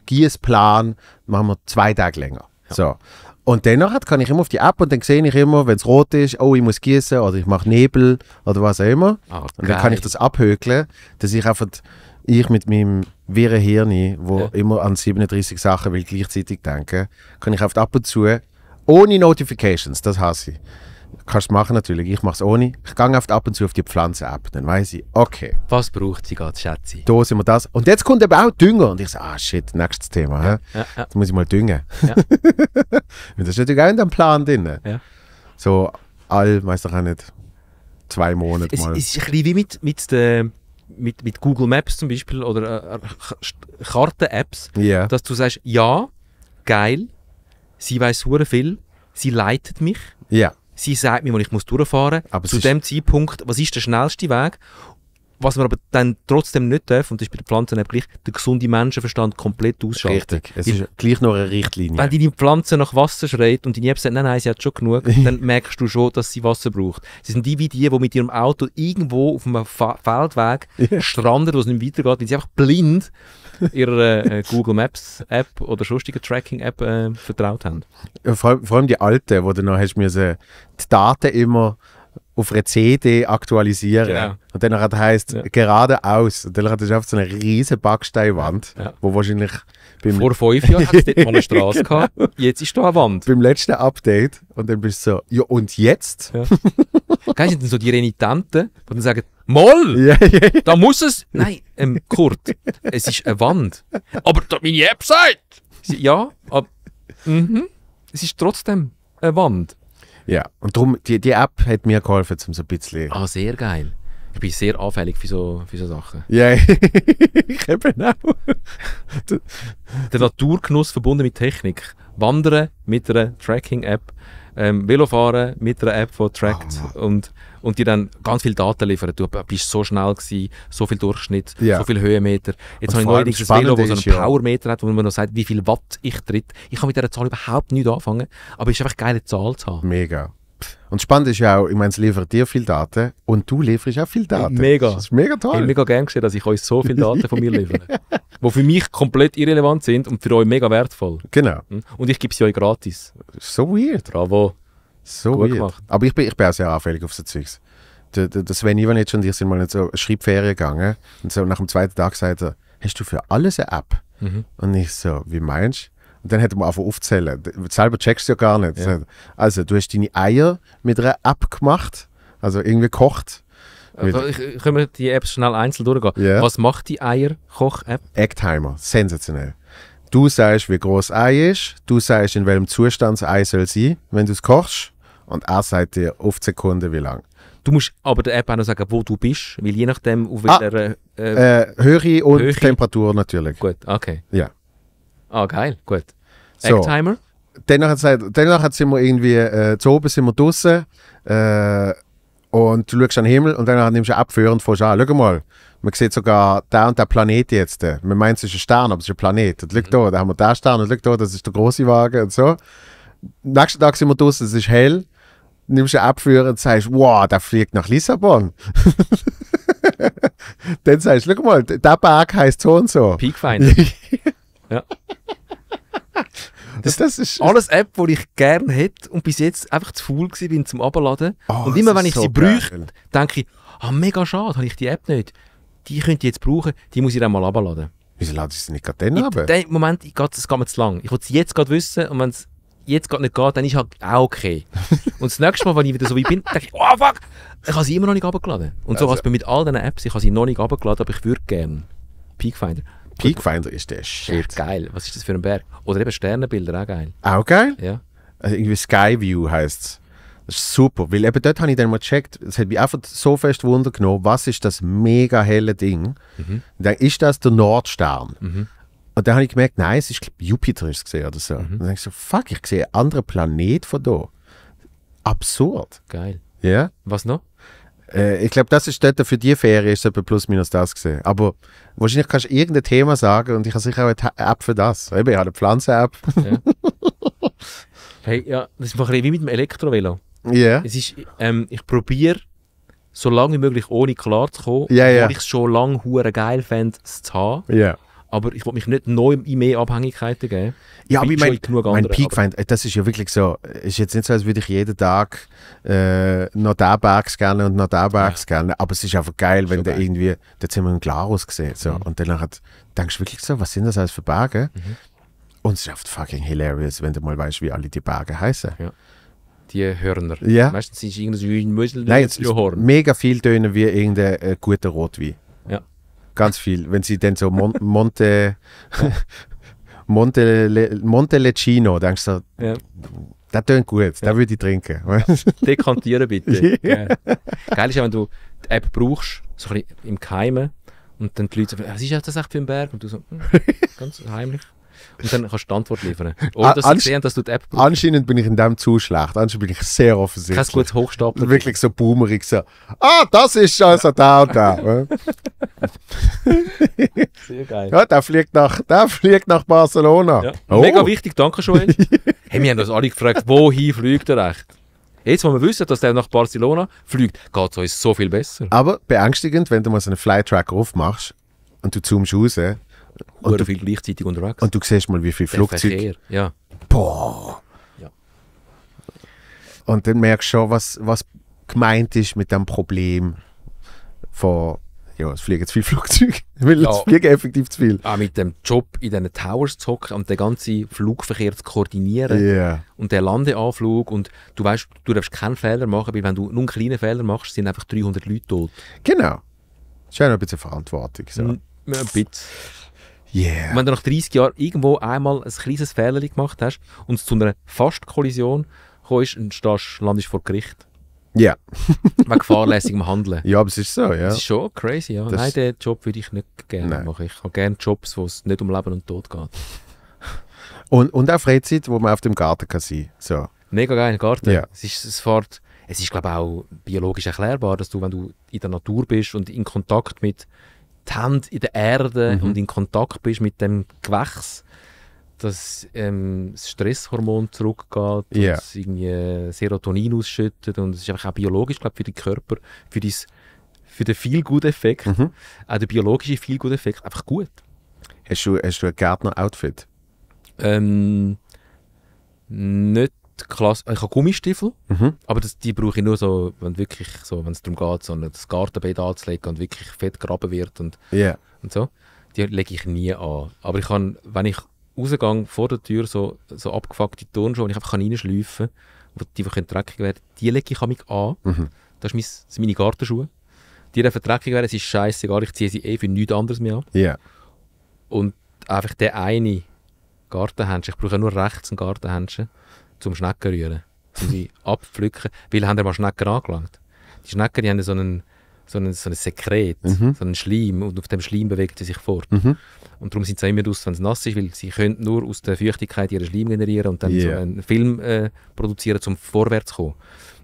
Gießplan, machen wir zwei Tage länger. Ja. So. Und danach kann ich immer auf die App und dann sehe ich immer, wenn es rot ist, oh, ich muss gießen oder ich mache Nebel oder was auch immer. Oh, und dann kann ich das abhökeln, dass ich einfach, ich mit meinem wirren Hirn, wo ja. immer an 37 Sachen will gleichzeitig denken, kann ich einfach ab und zu ohne Notifications, das hasse ich. Kannst du machen natürlich, ich mache es ohne. Ich gehe oft ab und zu auf die Pflanzen-App, dann weiß ich, okay. Was braucht sie gerade, schätze ich. Da sind wir das. Und jetzt kommt eben auch Dünger. Und ich sage, so, ah shit, nächstes Thema. Ja, ja, ja. Jetzt muss ich mal düngen. Ja. das ist natürlich auch in dem Plan drin. So, all, weiß ich auch nicht, zwei Monate mal. Es, ist ein bisschen wie mit, mit der mit, mit Google Maps zum Beispiel oder äh, Karten-Apps, yeah. dass du sagst, ja, geil, sie weiß hure viel, sie leitet mich. Ja. Sie sagt mir, wo ich durchfahren muss. Zu dem Zeitpunkt, was ist der schnellste Weg? Was man aber dann trotzdem nicht dürfen, und das ist bei den Pflanzen eben gleich, der gesunde Menschenverstand komplett ausschalten. Richtig, es ist Weil, gleich noch eine Richtlinie. Wenn deine Pflanze nach Wasser schreit und deine App sagt, nein, nein, sie hat schon genug, dann merkst du schon, dass sie Wasser braucht. Sie sind die wie die, die mit ihrem Auto irgendwo auf einem Fa Feldweg strandet, wo es nicht weitergeht, weil sie einfach blind ihrer äh, äh, Google Maps App oder sonstigen Tracking App äh, vertraut haben. vor, vor, allem die alten, wo du noch hast die Daten immer auf CD aktualisieren. Genau. Und dann hat heißt ja. geradeaus. Und dann hat es auf so eine riesige Backsteinwand, ja. wo wahrscheinlich vor fünf Jahren hat es dort mal eine Straße genau. gehabt. Jetzt ist da eine Wand. Beim letzten Update und dann bist du so, ja und jetzt? Ja. Kennst du denn so die Renitenten, die dann sagen, Moll! Ja, ja, da muss es. Nein, ähm, Kurt, es ist eine Wand. Aber da meine App sagt! Ja, aber. Mhm. Es ist trotzdem eine Wand. Ja, und darum, die, die App hat mir geholfen, um so ein bisschen. Ah, sehr geil. Ich bin sehr anfällig für so, für so Sachen. Ja, yeah. ich eben auch. Der Naturgenuss verbunden mit Technik. Wandern mit einer Tracking-App. Ähm, Velofahren mit einer App, die trackt. Oh, und und die dann ganz viel Daten liefern. Du bist so schnell gewesen, so viel Durchschnitt, yeah. so viel Höhenmeter. Jetzt und habe ich neulich ein Velo, das so einen ja. Powermeter hat, wo man noch sagt, wie viel Watt ich tritt. Ich kann mit dieser Zahl überhaupt nichts anfangen, aber es ist einfach eine geile Zahl zu haben. Mega. Und spannend ist ja auch, ich meine, es liefert dir viel Daten und du lieferst auch viel Daten. Mega. Das ist mega toll. Ich habe mega gern gesehen, dass ich euch so viele Daten von mir liefere. die für mich komplett irrelevant sind und für euch mega wertvoll. Genau. Hm? Und ich gebe sie euch gratis. So weird. Bravo. So gut, gut. gemacht. Aber ich bin, ich bin auch sehr anfällig auf so Zeugs. Der, der, der Sven Ivanic und ich sind mal in so Schreibferien gegangen und so nach dem zweiten Tag sagt er, hast du für alles eine App? Mhm. Und ich so, wie meinst du? Und dann hätte man einfach aufzählen. Selber checkst du ja gar nicht. Ja. Also, du hast deine Eier mit einer App gemacht, also irgendwie kocht. Also, ich, können wir die Apps schnell einzeln durchgehen? Yeah. Was macht die Eierkoch-App? Eggtimer, sensationell. Du sagst, wie groß Ei ist, du sagst, in welchem Zustand das Ei soll sein, wenn du es kochst. Und er sagt dir auf Sekunden, wie lang. Du musst aber der App auch noch sagen, wo du bist, weil je nachdem, auf ah, welcher. Äh, äh, äh Höhe und Höhe. Temperatur natürlich. Gut, okay. Ja. Ah, oh, geil, gut. So. Ecktimer? Danach hat sind wir irgendwie, äh, zu oben sind wir draußen äh, und du schaust an den Himmel und dann nimmst du abführen und fährst an. Schau mal, man sieht sogar da und der Planet jetzt. Man meint, es ist ein Stern, aber es ist ein Planet. Und schau mhm. da, da haben wir den Stern und schau da, das ist der große Wagen und so. Nächsten Tag sind wir draußen, es ist hell nimmst einen Abführer und sagst, wow, der fliegt nach Lissabon. Dann sagst du, schau mal, der Berg heißt so und so. Peakfinder. ja. Das, das, ist alles App, die ich gerne hätte und bis jetzt einfach zu faul war zum Abladen. Oh, und immer wenn ich so sie bräuchte, denke ich, oh, mega schade, habe ich die App nicht. Die könnte ich jetzt brauchen, die muss ich dann mal abladen. Wieso ladest du sie nicht gerade dann ab? In dem Moment geht es mir zu lang. Ich wollte es jetzt gerade wissen und wenn es jetzt gerade nicht geht, dann ist halt auch okay. Und das nächste Mal, wenn ich wieder so wie bin, denke ich, oh fuck, ich habe sie immer noch nicht abgeladen. Und so also was bei mit all diesen Apps, ich habe sie noch nicht abgeladen, aber ich würde gerne. Peakfinder. Peakfinder ist der Shit. geil, was ist das für ein Berg? Oder eben Sternenbilder, auch geil. Auch geil? Ja. Also irgendwie Skyview heisst es. Das ist super, weil eben dort habe ich dann mal gecheckt, es hat mich einfach so fest Wunder was ist das mega helle Ding? Mhm. Dann ist das der Nordstern. Mhm. Und dann habe ich gemerkt, nein, es ist Jupiter ist gesehen oder so. Mhm. Und dann habe ich so, fuck, ich sehe einen anderen Planet von da. Absurd. Geil. Ja. Yeah. Was noch? Äh, ich glaube, das ist dort für die Ferien ist etwa plus minus das gesehen. Aber wahrscheinlich kannst du irgendein Thema sagen und ich habe sicher auch eine App für das. Eben, ich habe eine Pflanzen-App. Ja. hey, ja, das mache ich wie mit dem Elektrovelo. Ja. Yeah. Es ist, ähm, ich probiere so lange wie möglich ohne klar zu kommen, yeah, yeah. weil ich es schon lange geil fände, es zu haben. Yeah aber ich will mich nicht neu in mehr Abhängigkeiten geben. Ja, aber ich meine, mein Peak Find, äh, das ist ja wirklich so, äh, ist jetzt nicht so, als würde ich jeden Tag äh, noch diesen Berg scannen und noch diesen Berg ja. aber es ist einfach geil, ist wenn du irgendwie, da sind wir in Glarus gesehen, so, mhm. und dann denkst du wirklich so, was sind das alles für Berge? Mhm. Und es ist einfach fucking hilarious, wenn du mal weißt, wie alle die Berge heißen. Ja die Hörner. Ja. Meistens sind es ein Müsli Nein, es Horn. mega viel Töne wie irgendein äh, guter Rotwein. Ja. Ganz viel. Wenn sie denn so Mon Monte, Monte, Montelecino, denkst du, ja. das tönt gut, ja. das würde ich trinken. Dekantieren bitte. Yeah. Geil ist ja, wenn du die App brauchst, so ein bisschen im Keimen, und dann die Leute so, was ist das echt für ein Berg? Und du so, hm, ganz heimlich und dann kannst du die Antwort liefern. Ah, Oder dass sie sehen, dass du die App brauchst. Anscheinend bin ich in dem zu schlecht. Anscheinend bin ich sehr offensichtlich. Kein gutes Hochstapel. Wirklich so boomerig so, ah, das ist also da und da. Ne? sehr geil. Ja, der fliegt nach, der fliegt nach Barcelona. Ja. Oh. Mega wichtig, danke schon. hey, wir haben uns alle gefragt, wohin fliegt er echt? Jetzt, wo wir wissen, dass der nach Barcelona fliegt, geht es uns so viel besser. Aber beängstigend, wenn du mal so einen Flytracker aufmachst und du zoomst raus, und viel gleichzeitig unterwegs. Und du siehst mal, wie viel Flugzeuge... ja. Boah! Ja. Und dann merkst du schon, was, was gemeint ist mit dem Problem von ja, es fliegen zu viele Flugzeuge. Weil ja. es fliegen effektiv zu viel. Auch mit dem Job in diesen Towers zu hocken und den ganzen Flugverkehr zu koordinieren. Yeah. Und den Landeanflug. Und du weißt, du darfst keinen Fehler machen, weil wenn du nur einen kleinen Fehler machst, sind einfach 300 Leute tot. Genau. Das ist ja noch ein bisschen Verantwortung. So. Ein bisschen. Yeah. Und wenn du nach 30 Jahren irgendwo einmal ein kleines Fehler gemacht hast und es zu einer Fast-Kollision kommst, dann stehst, landest du vor Gericht. Ja. Yeah. Wegen fahrlässigem Handeln. Ja, aber es ist so, ja. Das ist schon crazy, ja. Das Nein, den Job würde ich nicht gerne machen. Ich habe gerne Jobs, wo es nicht um Leben und Tod geht. Und, und auch Freizeit, wo man auf dem Garten kann sein kann. So. Mega geil, Garten. Ja. Es, ist, es, fährt, es ist, glaube ich, auch biologisch erklärbar, dass du, wenn du in der Natur bist und in Kontakt mit die Hand in der Erde mhm. und in Kontakt bist mit dem Gewächs, dass ähm, das Stresshormon zurückgeht yeah. und es irgendwie Serotonin ausschüttet und es ist einfach auch biologisch, glaube für den Körper, für, dein, für den Feel-Good-Effekt, mhm. auch der biologische Feel-Good-Effekt, einfach gut. Hast du, hast du ein Gärtner-Outfit? Ähm, nicht Klasse, ich habe Gummistiefel, mhm. aber das, die brauche ich nur so, wenn wirklich so, wenn es darum geht, so ein Gartenbett anzulegen und wirklich fett graben wird und, yeah. und so. Die lege ich nie an. Aber ich kann, wenn ich rausgehe vor der Tür, so, so abgefuckte Turnschuhe, die ich einfach reinschleifen kann, die, können dreckig werden die lege ich mich an. Mhm. Das, ist mein, das sind meine Gartenschuhe. Die dürfen dreckig werden, es ist scheißegal, ich ziehe sie eh für nichts anderes mehr an. Yeah. Und einfach der eine Gartenhändchen, ich brauche nur rechts einen Gartenhändchen zum Schnecken rühren, um sie abpflücken, weil haben mal Schnecken angelangt. Die Schnecken die haben so einen so ein, so ein Sekret, mhm. so einen Schleim und auf dem Schleim bewegt sie sich fort. Mhm. Und darum sind sie immer aus, wenn es nass ist, weil sie können nur aus der Feuchtigkeit ihren Schleim generieren und dann yeah. so einen Film äh, produzieren, um vorwärts zu kommen.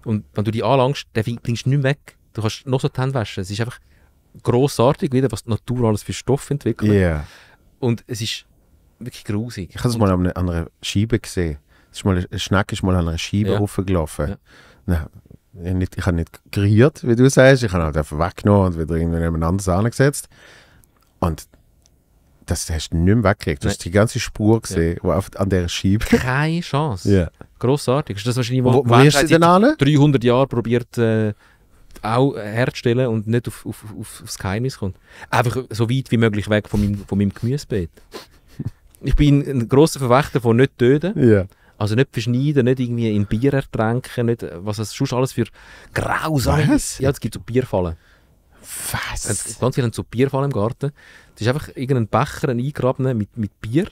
Und wenn du die anlangst, dann bringst du nicht mehr weg. Du kannst noch so die Hände waschen. Es ist einfach grossartig wieder, was die Natur alles für Stoff entwickelt. Yeah. Und es ist wirklich grusig. Ich habe es mal an einer Scheibe gesehen ist mal, ein Schneck ist mal an einer Scheibe ja. hochgelaufen. Ja. ich habe nicht, hab nicht kreiert, wie du sagst. Ich habe halt einfach weggenommen und wieder irgendjemand anderes angesetzt. Und das hast du nicht mehr weggekriegt. Du Nein. hast die ganze Spur gesehen, ja. die an dieser Scheibe. Keine Chance. Ja. Grossartig. Ist das wahrscheinlich, wo, wo hast du denn 300 Jahre probiert äh, auch herzustellen und nicht auf, auf, auf, aufs Geheimnis kommt. Einfach so weit wie möglich weg von meinem, von meinem Gemüsebeet. Ich bin ein großer Verwächter von nicht töten. Ja. Also nicht verschneiden, nicht irgendwie in Bier ertränken, nicht, was es sonst alles für grausames. Ja, es gibt so Bierfallen. Was? Ganz viele so Bierfallen im Garten. Das ist einfach irgendein Becher, ein eingegrabener mit, mit Bier.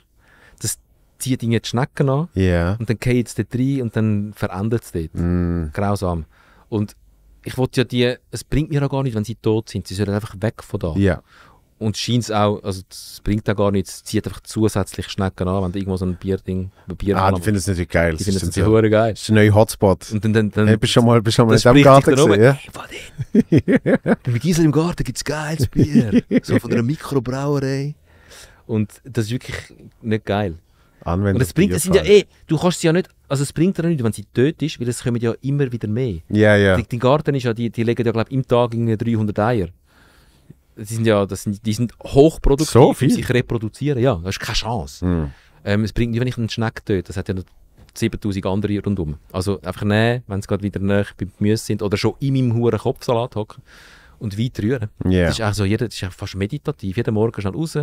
Das zieht irgendwie jetzt Schnecken an. Yeah. Und dann geht es dort rein und dann verändert es dort. Mm. Grausam. Und ich wollte ja die, es bringt mir auch gar nicht, wenn sie tot sind. Sie sollen einfach weg von da. Yeah. Und scheint es auch, also es bringt auch gar nichts, es zieht einfach zusätzlich Schnecken an, wenn du irgendwo so ein Bierding, ein Bier Ah, die finden es natürlich geil. Die finden es natürlich so, geil. Das ist ein neuer Hotspot. Und dann, dann, dann hey, bist du schon mal, bist schon mal in diesem Garten gesehen, ja? Hey, Bei Gisel im Garten gibt es geiles Bier. so von einer Mikrobrauerei. Und das ist wirklich nicht geil. Anwendung. Und es bringt, es sind ja eh, du kannst sie ja nicht, also es bringt ja nichts, wenn sie tot ist, weil es kommen ja immer wieder mehr. Ja, yeah, ja. Yeah. Die, Garten ist ja, die, die legen ja, glaube ich, im Tag 300 Eier die sind ja, das sind, die sind hochproduktiv, so viel? sich reproduzieren, ja, das ist keine Chance. Mm. Ähm, es bringt nicht, wenn ich einen Schneck töte, das hat ja noch 7000 andere rundum. Also einfach nehmen, wenn es gerade wieder näher beim Gemüse sind oder schon in meinem huren Kopfsalat hocken und weit rühren. Yeah. Das ist auch so, jeder, das ist fast meditativ, jeden Morgen schnell raus,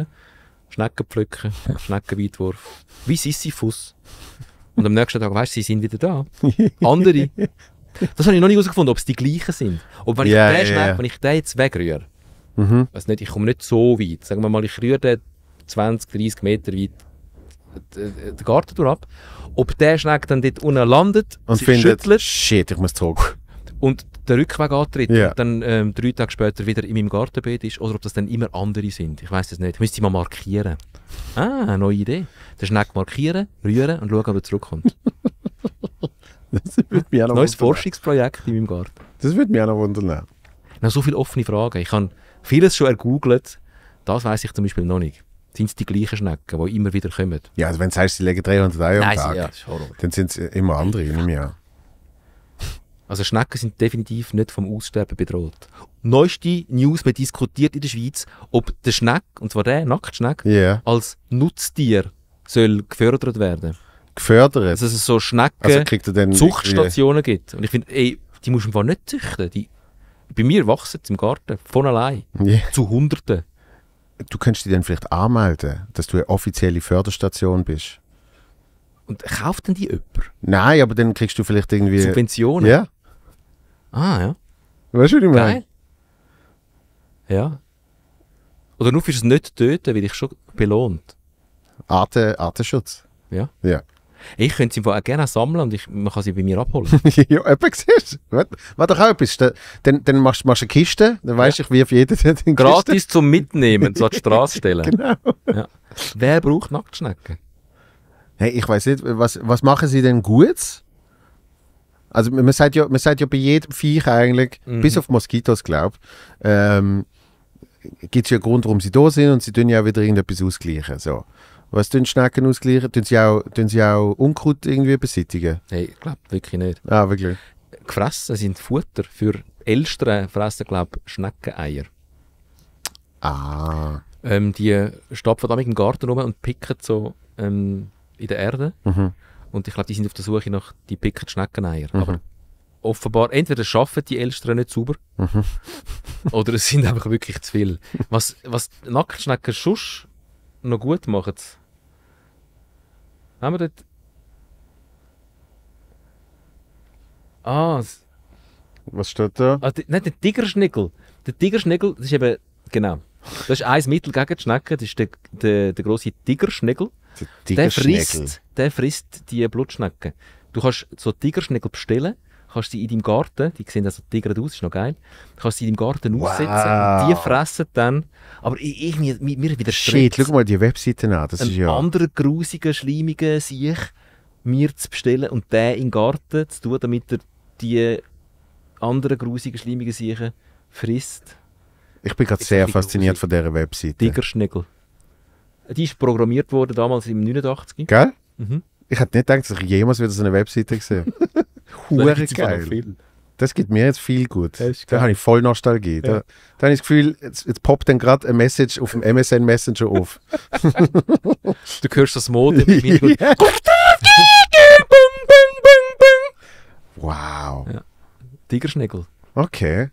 Schnecken pflücken, Schneckenweitwurf, wie Sisyphus. Und am nächsten Tag, weißt du, sie sind wieder da. Andere. Das habe ich noch nicht herausgefunden, ob es die gleichen sind. Ob wenn yeah, ich den yeah, Schneck, wenn ich den jetzt wegrühre, Mhm. Weiss nicht, ich komme nicht so weit. Sagen wir mal, ich rühre den 20, 30 Meter weit den Garten durch ab. Ob der Schneck dann dort unten landet, und sich findet, Shit, ich muss zurück. Und der Rückweg antritt yeah. und dann ähm, drei Tage später wieder in meinem Gartenbeet ist oder ob das dann immer andere sind. Ich weiß es nicht. Ich müsste sie mal markieren. Ah, eine neue Idee. Den Schneck markieren, rühren und schauen, ob er zurückkommt. das würde mich auch noch Neues wundern. Forschungsprojekt in meinem Garten. Das würde mich auch noch wundern. Ich habe so viele offene Fragen. Ich habe vieles schon ergoogelt. Das weiß ich zum Beispiel noch nicht. Sind es die gleichen Schnecken, die immer wieder kommen? Ja, also wenn du sagst, sie legen 300 Eier am Tag, ja, dann sind es immer andere in einem Jahr. Also Schnecken sind definitiv nicht vom Aussterben bedroht. Neueste News wird diskutiert in der Schweiz, ob der Schneck, und zwar der Nacktschneck, yeah. als Nutztier soll gefördert werden. Gefördert? Also, dass es so Schnecken also Zuchtstationen gibt. Und ich finde, die musst du einfach nicht züchten. Die bei mir wachsen im Garten, von allein, yeah. zu Hunderten. Du könntest dich dann vielleicht anmelden, dass du eine offizielle Förderstation bist. Und kauft denn die jemand? Nein, aber dann kriegst du vielleicht irgendwie... Subventionen? Ja. Ah, ja. Weißt du, was ich meine? Geil. Ja. Oder nur fürs Nicht-Töten weil ich schon belohnt. Arte, Artenschutz? Ja. Ja. Ich könnte sie gerne sammeln und ich, man kann sie bei mir abholen. ja, eben, siehst du. Wäre doch auch etwas. Dann, dann machst du eine Kiste, dann weiss ja. ich, wie auf jeden den Gratis Kiste. zum Mitnehmen, so an die Straße stellen. genau. Ja. Wer braucht Nacktschnecken? Hey, ich weiß nicht, was, was machen sie denn gut? Also man sagt ja, man sagt ja bei jedem Viech eigentlich, mhm. bis auf Moskitos, glaube ich, ähm, gibt es ja einen Grund, warum sie da sind und sie tun ja auch wieder irgendetwas ausgleichen. So. Was tun Schnecken ausgleichen? Tun sie auch, tun sie auch Unkraut irgendwie beseitigen? Nein, ich glaube wirklich nicht. Ah, wirklich? Gefressen sind Futter für Elstern, fressen, glaube ich, Schneckeneier. Ah. Ähm, die stopfen da mit dem Garten rum und picken so ähm, in der Erde. Mhm. Und ich glaube, die sind auf der Suche nach, die picken Schneckeneier. Mhm. Aber offenbar, entweder schaffen die Elstern nicht sauber mhm. oder es sind einfach wirklich zu viel. Was, was Nacktschnecken schusch noch gut machen, haben wir dort. Ah. s- Was steht da? ah, di- nein, der Tigerschnickel. Der Tigerschnickel, das ist eben. Genau. Das ist ein Mittel gegen die Schnecken, das ist der, der, der grosse Tigerschnickel. Der Der frisst, der frisst die Blutschnecken. Du kannst so Tigerschnägel bestellen kannst sie in deinem Garten, die sehen also tigert aus, ist noch geil, kannst sie in deinem Garten wow. aussetzen und die fressen dann, aber ich, mir, mir wieder Shit, schau mal die Webseite an, das ist ja... anderer grusiger, schleimiger Siech mir zu bestellen und den im Garten zu tun, damit er die anderen grusigen, schleimigen Siechen frisst. Ich bin gerade sehr fasziniert grusig. von dieser Webseite. Tigerschnägel. Die ist programmiert worden damals im 89. Gell? Mhm. Ich hätte nicht gedacht, dass ich jemals wieder so eine Webseite gesehen habe. Hure geil. Das geht mir jetzt viel gut. Da habe ich voll Nostalgie. Ja. Da, da habe ich das Gefühl, jetzt, jetzt poppt dann gerade eine Message auf dem MSN Messenger auf. du hörst das Modem im Hintergrund. Ja. wow. Ja. Tigerschnägel. Okay.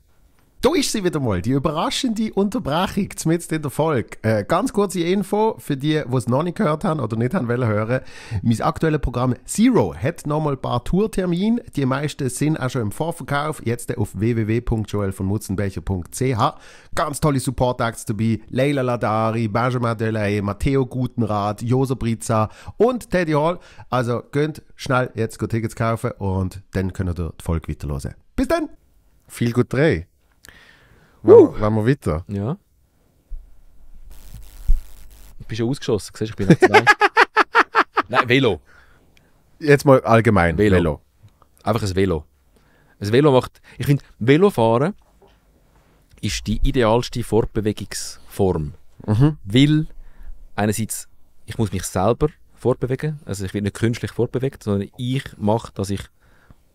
Da ist sie wieder mal, die überraschende Unterbrechung zumindest in der Folge. Äh, ganz kurze Info für die, die es noch nicht gehört haben oder nicht haben wollen hören. Mein aktuelles Programm Zero hat nochmal ein paar Tourtermine. Die meisten sind auch schon im Vorverkauf. Jetzt auf www.joelvonmutzenbecher.ch. Ganz tolle Support-Acts dabei. Leila Ladari, Benjamin Delay, Matteo Gutenrat, Jose Brizza und Teddy Hall. Also könnt schnell jetzt Tickets kaufen und dann könnt ihr die Folge weiterhören. Bis dann! Viel gut drehen! Uh. Wollen wir weiter? Ja. Du bist ja ausgeschossen, siehst ich bin nicht Nein, Velo. Jetzt mal allgemein. Velo. Velo. Einfach ein Velo. Ein Velo macht. Ich finde, Velofahren ist die idealste Fortbewegungsform. Mhm. Weil einerseits, ich muss mich selber fortbewegen. Also ich werde nicht künstlich fortbewegt, sondern ich mache, dass ich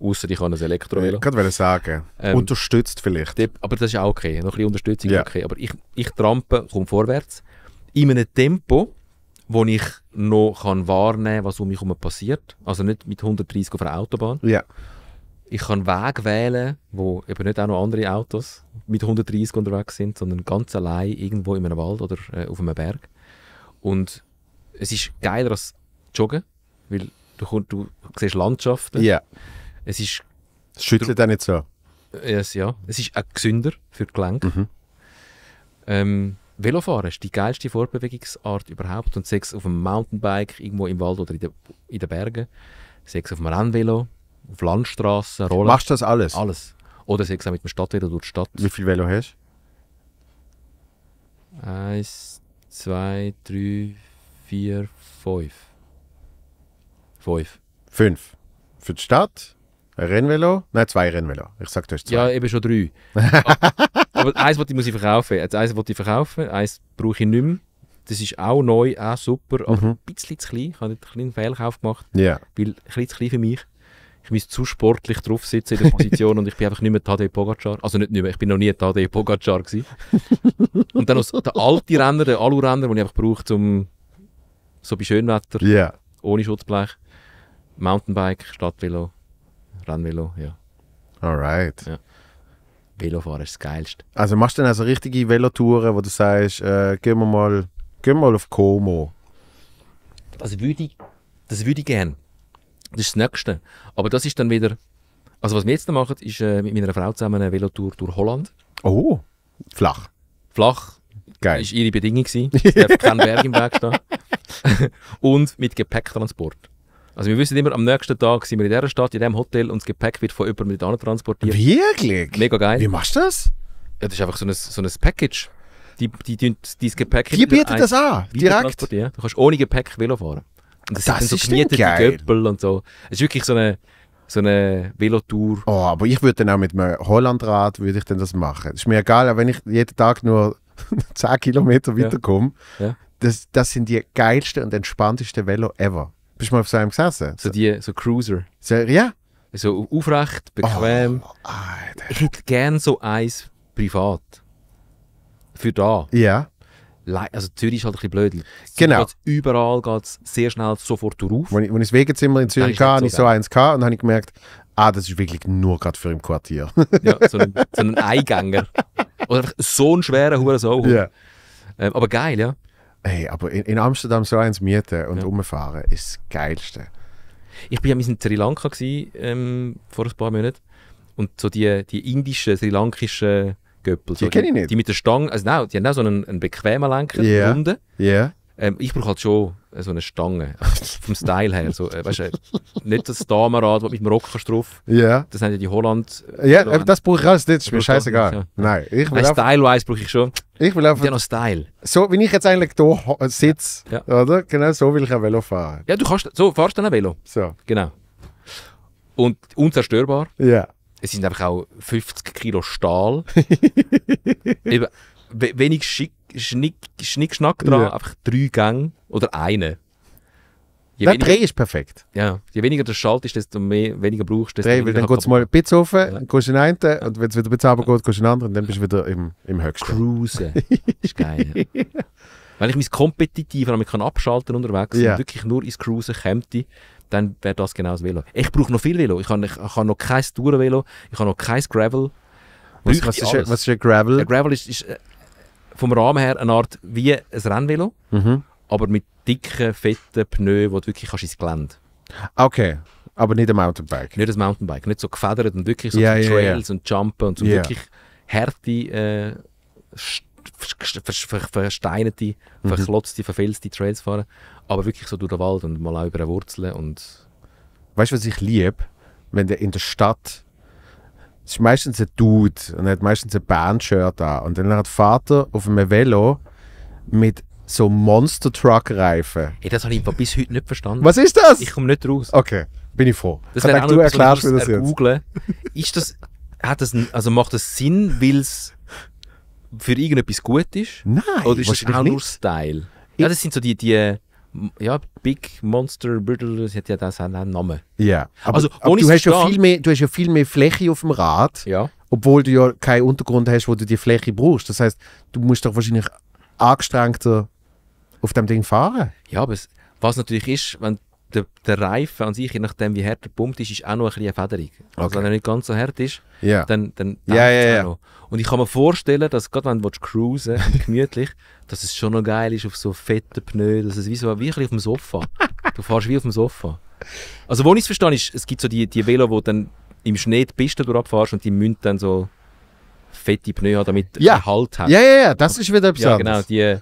Außer ich habe ein elektro Elektrovelo. Äh, ich wollte sagen, ähm, unterstützt vielleicht. aber das ist auch okay, noch ein bisschen Unterstützung yeah. okay. Aber ich, ich trampe, komme vorwärts, in einem Tempo, wo ich noch kann wahrnehmen kann, was um mich herum passiert. Also nicht mit 130 auf der Autobahn. Yeah. Ich kann Wege wählen, wo eben nicht auch noch andere Autos mit 130 unterwegs sind, sondern ganz allein irgendwo in einem Wald oder äh, auf einem Berg. Und es ist geiler als Joggen, weil du, du siehst Landschaften. Yeah. Es ist... Es schüttelt auch nicht so. Es, ja, es ist auch gesünder für die Gelenke. Mhm. Ähm, Velofahren ist die geilste Fortbewegungsart überhaupt. Und sechs auf einem Mountainbike, irgendwo im Wald oder in, de, in den Bergen. Sechs auf einem Rennvelo, auf Landstraßen, Roller. Machst du das alles? Alles. Oder sechs auch mit dem Stadtvelo durch die Stadt. Wie viel Velo hast du? Eins, zwei, drei, vier, fünf. Fünf. Fünf. Für die Stadt? Rennvelo? Nein, zwei Rennvelo. Ich sag, du hast zwei. Ja, eben schon drei. Aber eins wollte muss ich verkaufen. Eins wollte ich verkaufen, eins brauche ich nicht mehr. Das ist auch neu, auch super, aber mhm. ein bisschen zu klein. Ich habe einen kleinen Fehlkauf gemacht, yeah. weil ein bisschen zu klein für mich. Ich muss zu sportlich drauf sitzen in der Position und ich bin einfach nicht mehr Tadej Pogacar. Also nicht nicht mehr, ich bin noch nie Tadej Pogacar gewesen. und dann noch der alte Renner, der Alu-Renner, den ich einfach brauche, um so bei Schönwetter, yeah. ohne Schutzblech, Mountainbike, Stadtvelo. Rennvelo, ja. Alright. Ja. Velofahren ist das Geilste. Also machst du dann also richtige Velotouren, wo du sagst, äh, gehen wir mal, gehen wir mal auf Como? Also würde ich, das würde ich gerne. Das ist das Nächste. Aber das ist dann wieder, also was wir jetzt machen, ist äh, mit meiner Frau zusammen eine Velotour durch Holland. Oh, flach. Flach. Geil. Das war ihre Bedingung gewesen. Es darf kein Berg im Weg stehen. Und mit Gepäcktransport. Also wir wissen immer, am nächsten Tag sind wir in dieser Stadt, in diesem Hotel und das Gepäck wird von jemandem mit anderen transportiert. Wirklich? Mega geil. Wie machst du das? Ja, das ist einfach so ein, so ein Package. Die, die, die, die Gepäck die bieten das an, direkt. Du kannst ohne Gepäck Velo fahren. Und das, das sind so ist genietete Göppel und so. Es ist wirklich so eine, so eine Velotour. Oh, aber ich würde dann auch mit einem Hollandrad würde ich dann das machen. Ist mir egal, wenn ich jeden Tag nur 10 Kilometer weiterkomme. Ja. Ja. Das, das sind die geilsten und entspanntesten Velo ever. Bist du mal auf so einem gesessen? So, die, so Cruiser. So, ja. So aufrecht, bequem. Oh, ich hätte gerne so eins privat. Für da. Ja. Also Zürich ist halt ein bisschen blöd. Genau. Geht's, überall geht es sehr schnell sofort darauf. Wenn ich, wenn ich das Wegezimmer in Zürich hatte, habe ich so eins gehabt und habe gemerkt, ah, das ist wirklich nur gerade für im Quartier. ja, so ein, so ein Eingänger. Oder so einen schweren Hurensohn. Ja. Ähm, aber geil, ja. Hey, aber in, in, Amsterdam so eins mieten und ja. rumfahren ist das Geilste. Ich war ja in Sri Lanka gewesen, ähm, vor ein paar Monaten. Und so die, die indischen, sri lankischen Göppel. Die so kenne ich nicht. Die mit der Stange, also nein, die haben auch so einen, einen bequemen Lenker, yeah. einen runden. Yeah. Ähm, ich brauche halt schon äh, so eine Stange, also vom Style her. So, äh, weißt, äh, nicht das Damenrad, mit dem Rock drauf yeah. Das haben ja die Holland. Ja, yeah, äh, das brauche ich alles nicht, ist mir scheißegal. Ja. Nein, ich will. Style-wise brauche ich schon. Ich will einfach. Ja, noch Style. So, wie ich jetzt eigentlich hier sitze, ja. Ja. oder? Genau so will ich ein Velo fahren. Ja, du kannst, so fahrst du ein Velo. So. Genau. Und unzerstörbar. Ja. Es sind einfach auch 50 Kilo Stahl. Eben, wenig Schick, Schnick, Schnick, dran, ja. einfach drei Gänge oder eine. Je Nein, Dreh ist perfekt. Ja, je weniger du schaltest, desto mehr, weniger brauchst du. Dreh, weil dann geht es mal ein bisschen offen, ja. dann gehst du in einen und wenn es wieder ein bisschen runter geht, gehst du in den anderen und dann bist du wieder im, im Höchsten. Cruisen. ist geil. Wenn ich mein Kompetitiv damit kann abschalten unterwegs ja. und wirklich nur ins Cruisen käme, dann wäre das genau das Velo. Ich brauche noch viel Velo. Ich habe ich, ich hab noch kein Touren-Velo. ich habe noch kein Gravel. Was, was, ist, was ist ein Gravel? Ein Gravel ist, ist äh, vom Rahmen her eine Art wie ein Rennvelo. Mhm aber mit dicken, fetten Pneuen, wo du wirklich kannst ins Gelände Okay, aber nicht ein Mountainbike. Nicht ein Mountainbike, nicht so gefedert und wirklich so yeah, yeah Trails yeah. und Jumpen und so yeah. wirklich harte, äh, versteinerte, mhm. verklotzte, verfilzte Trails fahren, aber wirklich so durch den Wald und mal auch über eine Wurzel und... Weißt du, was ich liebe? Wenn der in der Stadt es ist meistens ein Dude und er hat meistens ein Band-Shirt an. Und dann hat Vater auf einem Velo mit so Monster Truck Reifen. Ey, das habe ich bis heute nicht verstanden. Was ist das? Ich komme nicht raus. Okay, bin ich froh. Das ich du erklärst mir das jetzt. Ist das, hat das, also macht das Sinn, weil es für irgendetwas gut ist? Nein, Oder ist das auch nur Style? Ich ja, das sind so die, die ja, Big Monster Brittle, das hat ja das auch einen Namen. Ja, aber, also, aber du, hast ja viel mehr, du hast ja viel mehr Fläche auf dem Rad, ja. obwohl du ja keinen Untergrund hast, wo du die Fläche brauchst. Das heißt, du musst doch wahrscheinlich angestrengter auf dem Ding fahren. Ja, aber es, was natürlich ist, wenn der, der, Reifen an sich, je nachdem wie hart der Pump ist, ist auch noch ein bisschen federig. Also okay. wenn er nicht ganz so hart ist, yeah. dann, dann yeah, yeah, yeah. noch. Und ich kann mir vorstellen, dass gerade wenn du cruisen willst, gemütlich, dass es schon noch geil ist auf so fetten Pneu, dass es wie so wie auf dem Sofa. du fahrst wie auf dem Sofa. Also wo ich es verstehe, ist, es gibt so die, die Velo, wo dann im Schnee die Piste durchfährst und die münden dann so fette Pneu haben, damit ja. Halt haben. Ja, ja, ja, das ist wieder etwas Ja, genau, die,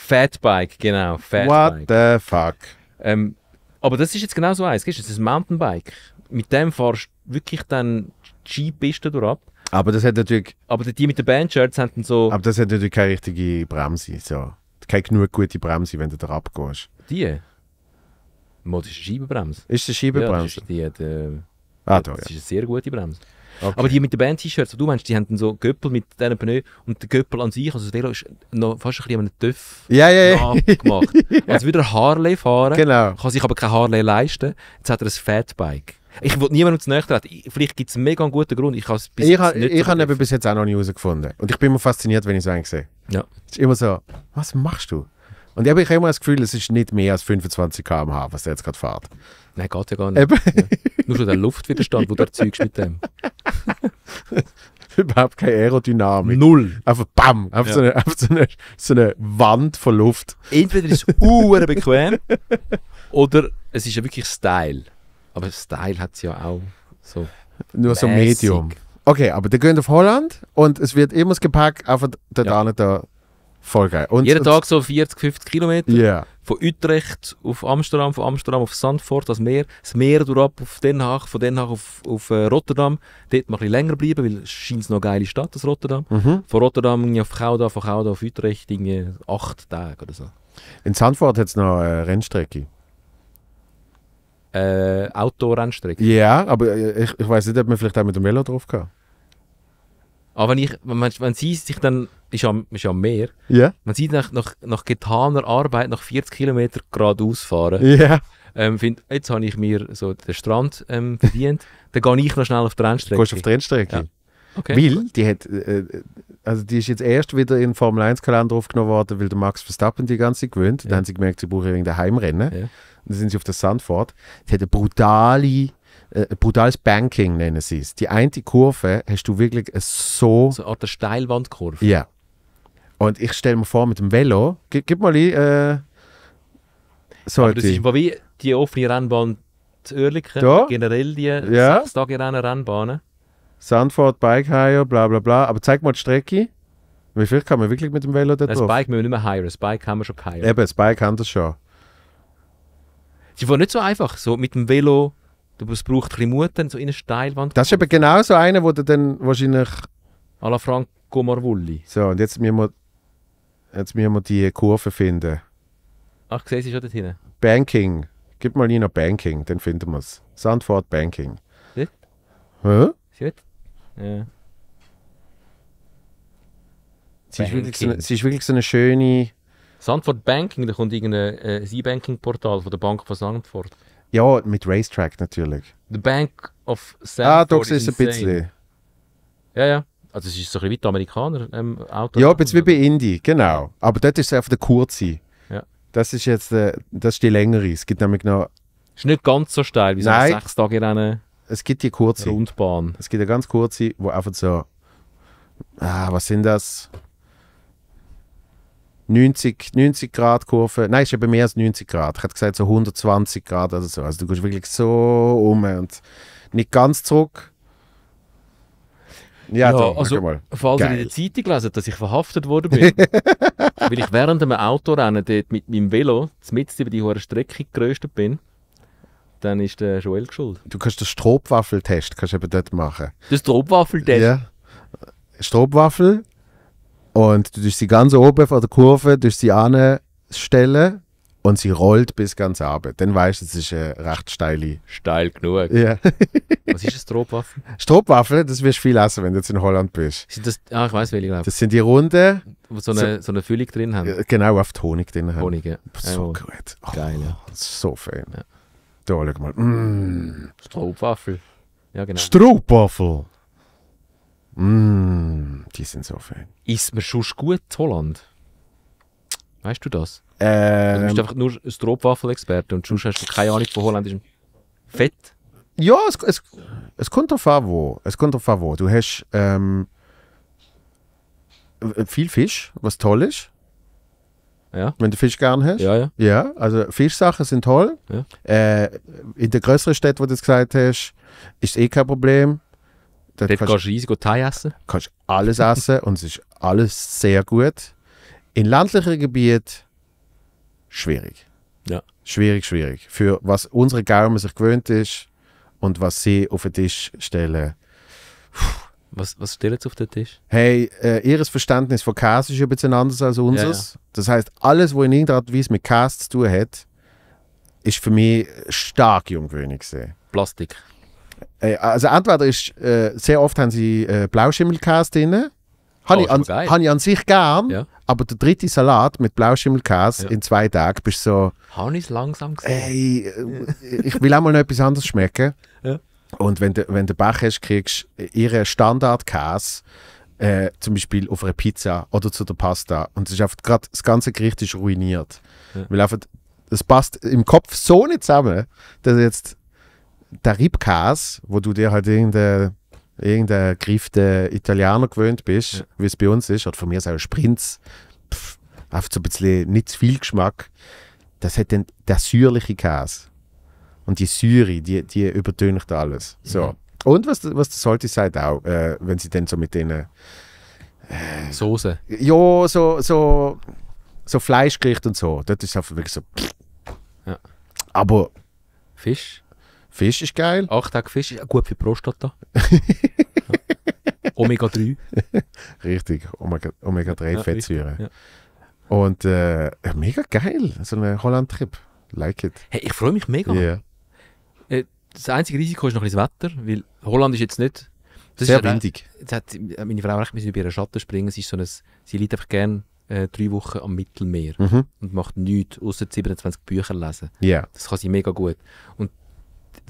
Fatbike, genau. Fatbike. What the fuck? Ähm, aber das ist jetzt genau so eins. Das ist ein Mountainbike. Mit dem fahrst du wirklich dann Ski-Pisten durch ab. Aber das hat natürlich. Aber die mit den Bandshirts haben so. Aber das hat natürlich keine richtige Bremse. So. Keine genug gute Bremse, wenn du da abgehst. Die? Mod ist eine Scheibenbremse. Ist eine Scheibenbremse? Ja, das ist die, die, äh, ah, da, ja. Das ist eine sehr gute Bremse. Okay. Aber die mit den Band-T-Shirts, die du meinst, die haben dann so Göppel mit diesen Pneu und der Göppel an sich, also das Velo ist noch fast ein bisschen einem TÜV yeah, yeah. nachgemacht. yeah. Als würde Harley fahren, genau. kann sich aber kein Harley leisten, jetzt hat er ein Fatbike. Ich will niemandem zu nahe treten. Vielleicht gibt es einen mega guten Grund. Ich habe es bis ich jetzt ha, nicht Ich habe bis jetzt auch noch nie herausgefunden. Und ich bin immer fasziniert, wenn ich so einen sehe. Ja. Es ist immer so, was machst du? Und ich habe immer das Gefühl, es ist nicht mehr als 25 km/h, was der jetzt gerade fährt. Nein, geht ja gar nicht. Ja. Nur schon der Luftwiderstand, den du erzeugst mit dem. Überhaupt keine Aerodynamik. Null. Einfach BAM! Einfach, ja. so, eine, so, eine, so, eine, Wand von Luft. Entweder ist es uhr bequem oder es ist ja wirklich Style. Aber Style hat es ja auch so. Nur mäßig. so Medium. Okay, aber die gehen auf Holland und es wird immer das Gepäck einfach da ja. da voll geil. Und, Jeden und Tag so 40, 50 Kilometer. Ja. Yeah von Utrecht auf Amsterdam, von Amsterdam auf Sandfort, das Meer, das Meer durchab auf Den Haag, von Den Haag auf, auf äh, Rotterdam. Dort mal ein bisschen länger bleiben, weil es scheint noch eine geile Stadt, das Rotterdam. Mhm. Von Rotterdam auf Gouda, von Gouda auf Utrecht, irgendwie acht Tage oder so. In Sandfort hat es noch eine äh, Rennstrecke. Äh, Autorennstrecke? Ja, aber äh, ich, ich weiß nicht, ob man vielleicht auch mit dem Melo drauf kann. Aber wenn, ich, wenn, wenn sie sich dann, ist ist am Meer, yeah. wenn sie nach, nach, nach getaner Arbeit nach 40 Kilometern geradeaus fahren, yeah. ähm, find, jetzt habe ich mir so den Strand ähm, verdient, dann gehe ich noch schnell auf die Rennstrecke. Gehst auf die Rennstrecke? Ja. Okay. Weil die hat, äh, also die ist jetzt erst wieder in den Formel 1 Kalender aufgenommen worden, weil der Max Verstappen die ganze Zeit gewöhnt. Ja. Dann haben sie gemerkt, sie brauchen wegen Heimrennen. Ja. Und dann sind sie auf das Sandfort. Die hat eine brutale äh, äh, brutales Banking nennen sie es. Die eine Kurve hast du wirklich äh, so... So eine Art Steilwandkurve? Ja. Yeah. Und ich stelle mir vor, mit dem Velo, gib, gib mal ein... Äh, so Aber das ist wie die offene Rennbahn zu Oerlikon, ja. generell die ja. sechs Tage Rennbahnen. Sandford, Bike Hire, bla bla bla. Aber zeig mal die Strecke. Weil vielleicht kann man wirklich mit dem Velo da drauf. Das Bike müssen wir nicht mehr hire, das Bike haben wir schon geheirat. Eben, das Bike haben wir schon. Sie war nicht so einfach, so mit dem Velo es braucht ein bisschen Mut, dann so in eine Steilwand. Das ist eben genau so einer, wo du dann wahrscheinlich... A la Franco Marvulli. So, und jetzt müssen wir, jetzt müssen wir die Kurve finden. Ach, ich sehe sie schon dort hinten? Banking. Gib mal rein Banking, dann finden wir es. Sandford Banking. Sieht? Hä? Sieht? Ja. Sie ist, wirklich so eine, sie ist wirklich so eine schöne... Sandford Banking, da kommt irgendein äh, E-Banking-Portal von der Bank von Sandford. Ja, mit Racetrack natürlich. The Bank of Sand. Ah, doch, ist ein bisschen. Ja, ja. Also es ist so ein bisschen wie die Amerikaner ähm, Auto. Ja, jetzt wie bei Indie, genau. Aber dort ist es einfach der kurze. Ja. Das ist jetzt äh, das ist die längere. Es gibt nämlich noch. Ist nicht ganz so steil wie so Nein. sechs Tage Rennen. Es gibt die kurze. Rundbahn. Es gibt eine ganz kurze, wo einfach so. Ah, was sind das? 90, 90 Grad Kurve, nein, ist eben mehr als 90 Grad. Ich hätte gesagt so 120 Grad oder so. Also du gehst wirklich so um und nicht ganz zurück. Ja, ja da, also, mal. falls Geil. ihr in der Zeitung lesen, dass ich verhaftet worden bin, weil ich während einem Autorennen dort mit meinem Velo mitten über die hohe Strecke geröstet bin, dann ist der Joel schuld. Du kannst den Strobwaffeltest dort machen. Den Strobwaffeltest? Ja. Strobwaffel, und du tust sie ganz oben von der Kurve, durch sie anstellen und sie rollt bis ganz abend. Dann weißt du, es ist eine recht steile. Steil genug. Ja. Was ist eine Strohwaffel? Strohwaffel, das wirst du viel essen, wenn du jetzt in Holland bist. Sind das, ah, ich weiß welche, glaube Das sind die Runden. Wo so eine, so, so eine Füllung drin haben. Genau, auf Honig drin haben. Honig, ja. So oh. gut. Oh, Geil, ja. So fein. Ja. Da, schau mal. Mm. Strohwaffel. Ja, genau. Strohwaffel. Mm, die sind so fein. Ist mir schon gut Holland? Weißt du das? Ähm, du bist ähm, einfach nur ein Strohwaffel-Experte und sonst hast du keine Ahnung von holländischem Fett. Ja, es, es, es kommt auf an, wo. Es kommt auf wo. Du hast ähm, viel Fisch, was toll ist. Ja. Wenn du Fisch gern hast. Ja, ja. ja also Fischsachen sind toll. Ja. Äh, in der größeren Stadt, wo du es gesagt hast, ist eh kein Problem. Dort, kannst, kannst du easy Thai essen. Kannst alles essen und es ist alles sehr gut. In ländlichen Gebieten schwierig. Ja. Schwierig, schwierig. Für was unsere Gaumen sich gewöhnt ist und was sie auf den Tisch stellen. Was, was stellen sie auf den Tisch? Hey, äh, ihr Verständnis von Käse ist ein bisschen anders als unseres. Ja, ja. Das heißt, alles, was in irgendeiner Art mit Käse zu tun hat, ist für mich stark jungwöhnig gesehen. Plastik. Äh, also entweder ist, äh, sehr oft haben sie äh, Blauschimmelkäse drin. Habe oh, ich, an, hab ich an sich gern, ja. aber der dritte Salat mit Blauschimmelkäse ja. in zwei Tagen bist so. Habe ich es langsam gesehen? Ey, äh, ich will auch mal noch etwas anderes schmecken. Ja. Und wenn du wenn de Bach hast, kriegst du ihren Standardkäse, äh, zum Beispiel auf einer Pizza oder zu der Pasta. Und es ist einfach grad, das ganze Gericht ist ruiniert. Ja. Weil einfach, es passt im Kopf so nicht zusammen, dass jetzt Tarifkas, wo du dir halt irgendeinen irgendeine Griff der Italiener gewöhnt bist, ja. wie es bei uns ist, oder von mir ist auch Sprinz, pff, auf so ein bisschen nicht zu viel Geschmack, das hat dann der säuerliche Käse. Und die Säure, die, die übertönt alles. So. Ja. Und was, was das sollte sagt auch, äh, wenn sie dann so mit denen äh, Soße. Ja, so, so, so Fleischgericht und so. Das ist einfach wirklich so. Ja. Aber. Fisch? Fisch ist geil. Acht Tage Fisch ist gut für die Prostata. Omega 3. Richtig, Omega, Omega 3 ja, Fettsäuren. Ja. Und äh, mega geil, so ein Holland-Trip. Like it. Hey, ich freue mich mega. Yeah. Äh, das einzige Risiko ist noch das Wetter, weil Holland ist jetzt nicht. Sehr windig. Jetzt hat äh, meine Frau recht, wir über ihren Schatten springen. Sie, ist so ein, sie liegt einfach gerne äh, drei Wochen am Mittelmeer mhm. und macht nichts, außer 27 Bücher lesen. Yeah. Das kann sie mega gut. Und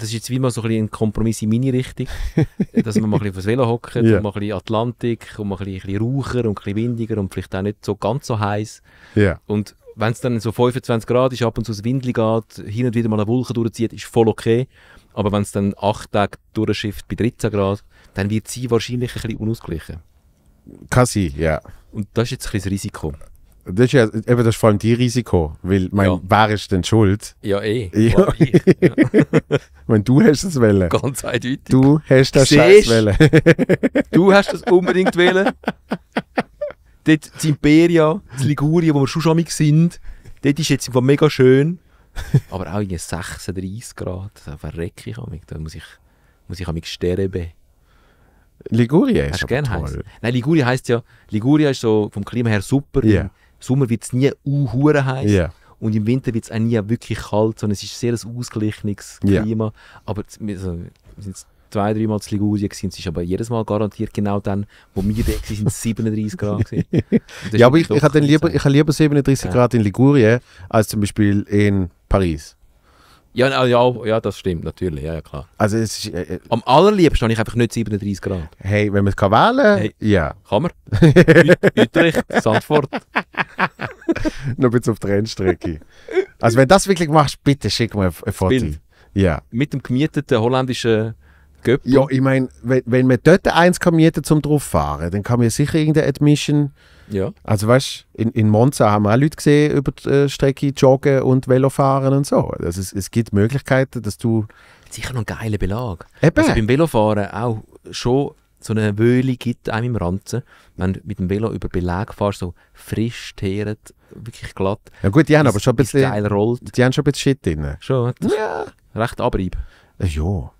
das ist jetzt wie mal so ein, ein Kompromiss in meine Richtung, dass man mal ein bisschen aufs das Velo hockt yeah. und mal ein bisschen Atlantik und mal ein bisschen, bisschen raucher und ein bisschen windiger und vielleicht auch nicht so ganz so heiß. Yeah. Und wenn es dann so 25 Grad ist, ab und zu das Windli geht, hin und wieder mal eine Wolke durchzieht, ist voll okay. Aber wenn es dann acht Tage durchschifft bei 13 Grad, dann wird sie wahrscheinlich ein bisschen unausgeglichen. Kann sein, ja. Und das ist jetzt ein bisschen das Risiko. Das ist ja eben das ist vor allem dein Risiko, weil mein, ja. wer ist denn schuld? Ja, eh. Ja. Ich. Ja. Wenn du hast es wählen. Ganz eindeutig. Du hast das Scheiß wählen. du hast das unbedingt wählen. Dort in Imperia, in Ligurien, wo wir schon schon sind, dort ist jetzt einfach mega schön. Aber auch in 36 Grad, da verrecke ich mich. Da muss ich, muss ich mich sterben. Ligurien ist Hast aber toll. Heiss. Nein, Liguria heißt ja, Liguria ist so vom Klima her super. Yeah. Sommer wird es nie uhuere heiß. Yeah. Und im Winter wird es auch nie wirklich kalt, sondern es ist sehr ein ausgeglichenes Klima. Yeah. Aber also, wir sind zwei, dreimal zu Ligurien gewesen, es ist aber jedes Mal garantiert genau dann, wo wir da waren, sind es 37 Grad. ja, aber ich, ich, habe lieber, ich lieber 37 ja. Grad in Ligurien als zum Beispiel in Paris. Ja, ja, ja, das stimmt, natürlich, ja, ja klar. Also es ist, äh, äh Am allerliebsten habe ich einfach nicht 37 Grad. Hey, wenn man es wählen hey, ja. Kann man. Utrecht, Sandford. Nur bis auf der Rennstrecke. Also wenn du das wirklich machst, bitte schick mir ein Foto. Ja. Mit dem gemieteten holländischen Göppel. Ja, ich meine, wenn, wenn man dort eins kann mieten, um drauf fahren, dann kann man sicher irgendeine Admission... Ja. Also weißt in, in Monza haben wir auch Leute gesehen über die äh, Strecke joggen und Velofahren und so. Also es, es gibt Möglichkeiten, dass du... Sicher noch einen geilen Belag. Eben. Also beim Velofahren auch schon so eine Wöhle gibt einem im Ranzen. Wenn du mit dem Velo über Belag fährst, so frisch teert, wirklich glatt. Ja gut, die haben bis, aber schon ein bisschen... Geil rollt. Die haben schon ein bisschen Shit drin. Schon? Ja. Recht Abrieb. Äh, ja.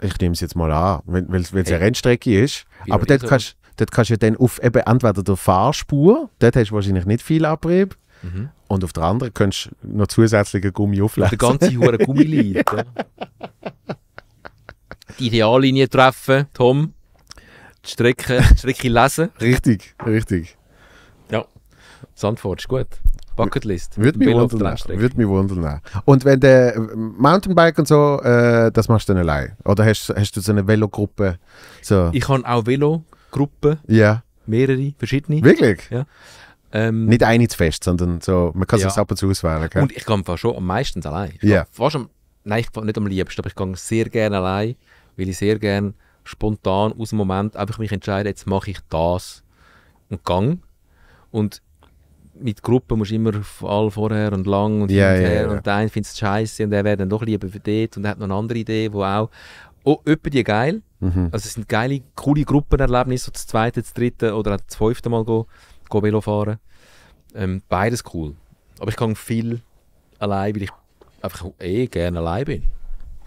Ich nehme es jetzt mal an, weil es hey. eine Rennstrecke ist. Bin aber dort kannst du... Dort kannst du ja dann auf eben entweder der Fahrspur, dort hast du wahrscheinlich nicht viel Abrieb, mhm. und auf der anderen kannst du noch zusätzlichen Gummi auflassen. Der ganze hure Gummi Die Ideallinie treffen, Tom. Die Strecke, die Strecke lesen. richtig, richtig. Ja, Sandford ist gut. Bucketlist. Würde mich, wundern, würde mich wundern. Und wenn der äh, Mountainbike und so, äh, das machst du dann allein? Oder hast, hast du so eine Velogruppe? So. Ich habe auch Velo. Gruppen. Ja. Mehrere, verschiedene. Wirklich? Ja. Ähm, Nicht eine zu fest, sondern so, man kann ja. es ab und zu auswählen. Gell? Und ich gehe schon am meisten allein. Ja. yeah. fast am, nein, ich nicht am liebsten, aber ich gehe sehr gerne allein, weil ich sehr gerne spontan aus dem Moment einfach mich entscheide, jetzt mache ich das und gang. Und mit Gruppen musst du immer all vorher und lang und yeah, hin und her yeah, und der eine findet es scheiße und der wäre dann doch lieber für dort und hat noch eine andere Idee, wo auch auch oh, jemanden die geil. Mhm. Also es sind geile, coole Gruppenerlebnisse, so das zweite, das dritte oder auch das fünfte Mal go Velo fahren. Ähm, beides cool. Aber ich kann viel allein, weil ich einfach eh gerne allein bin.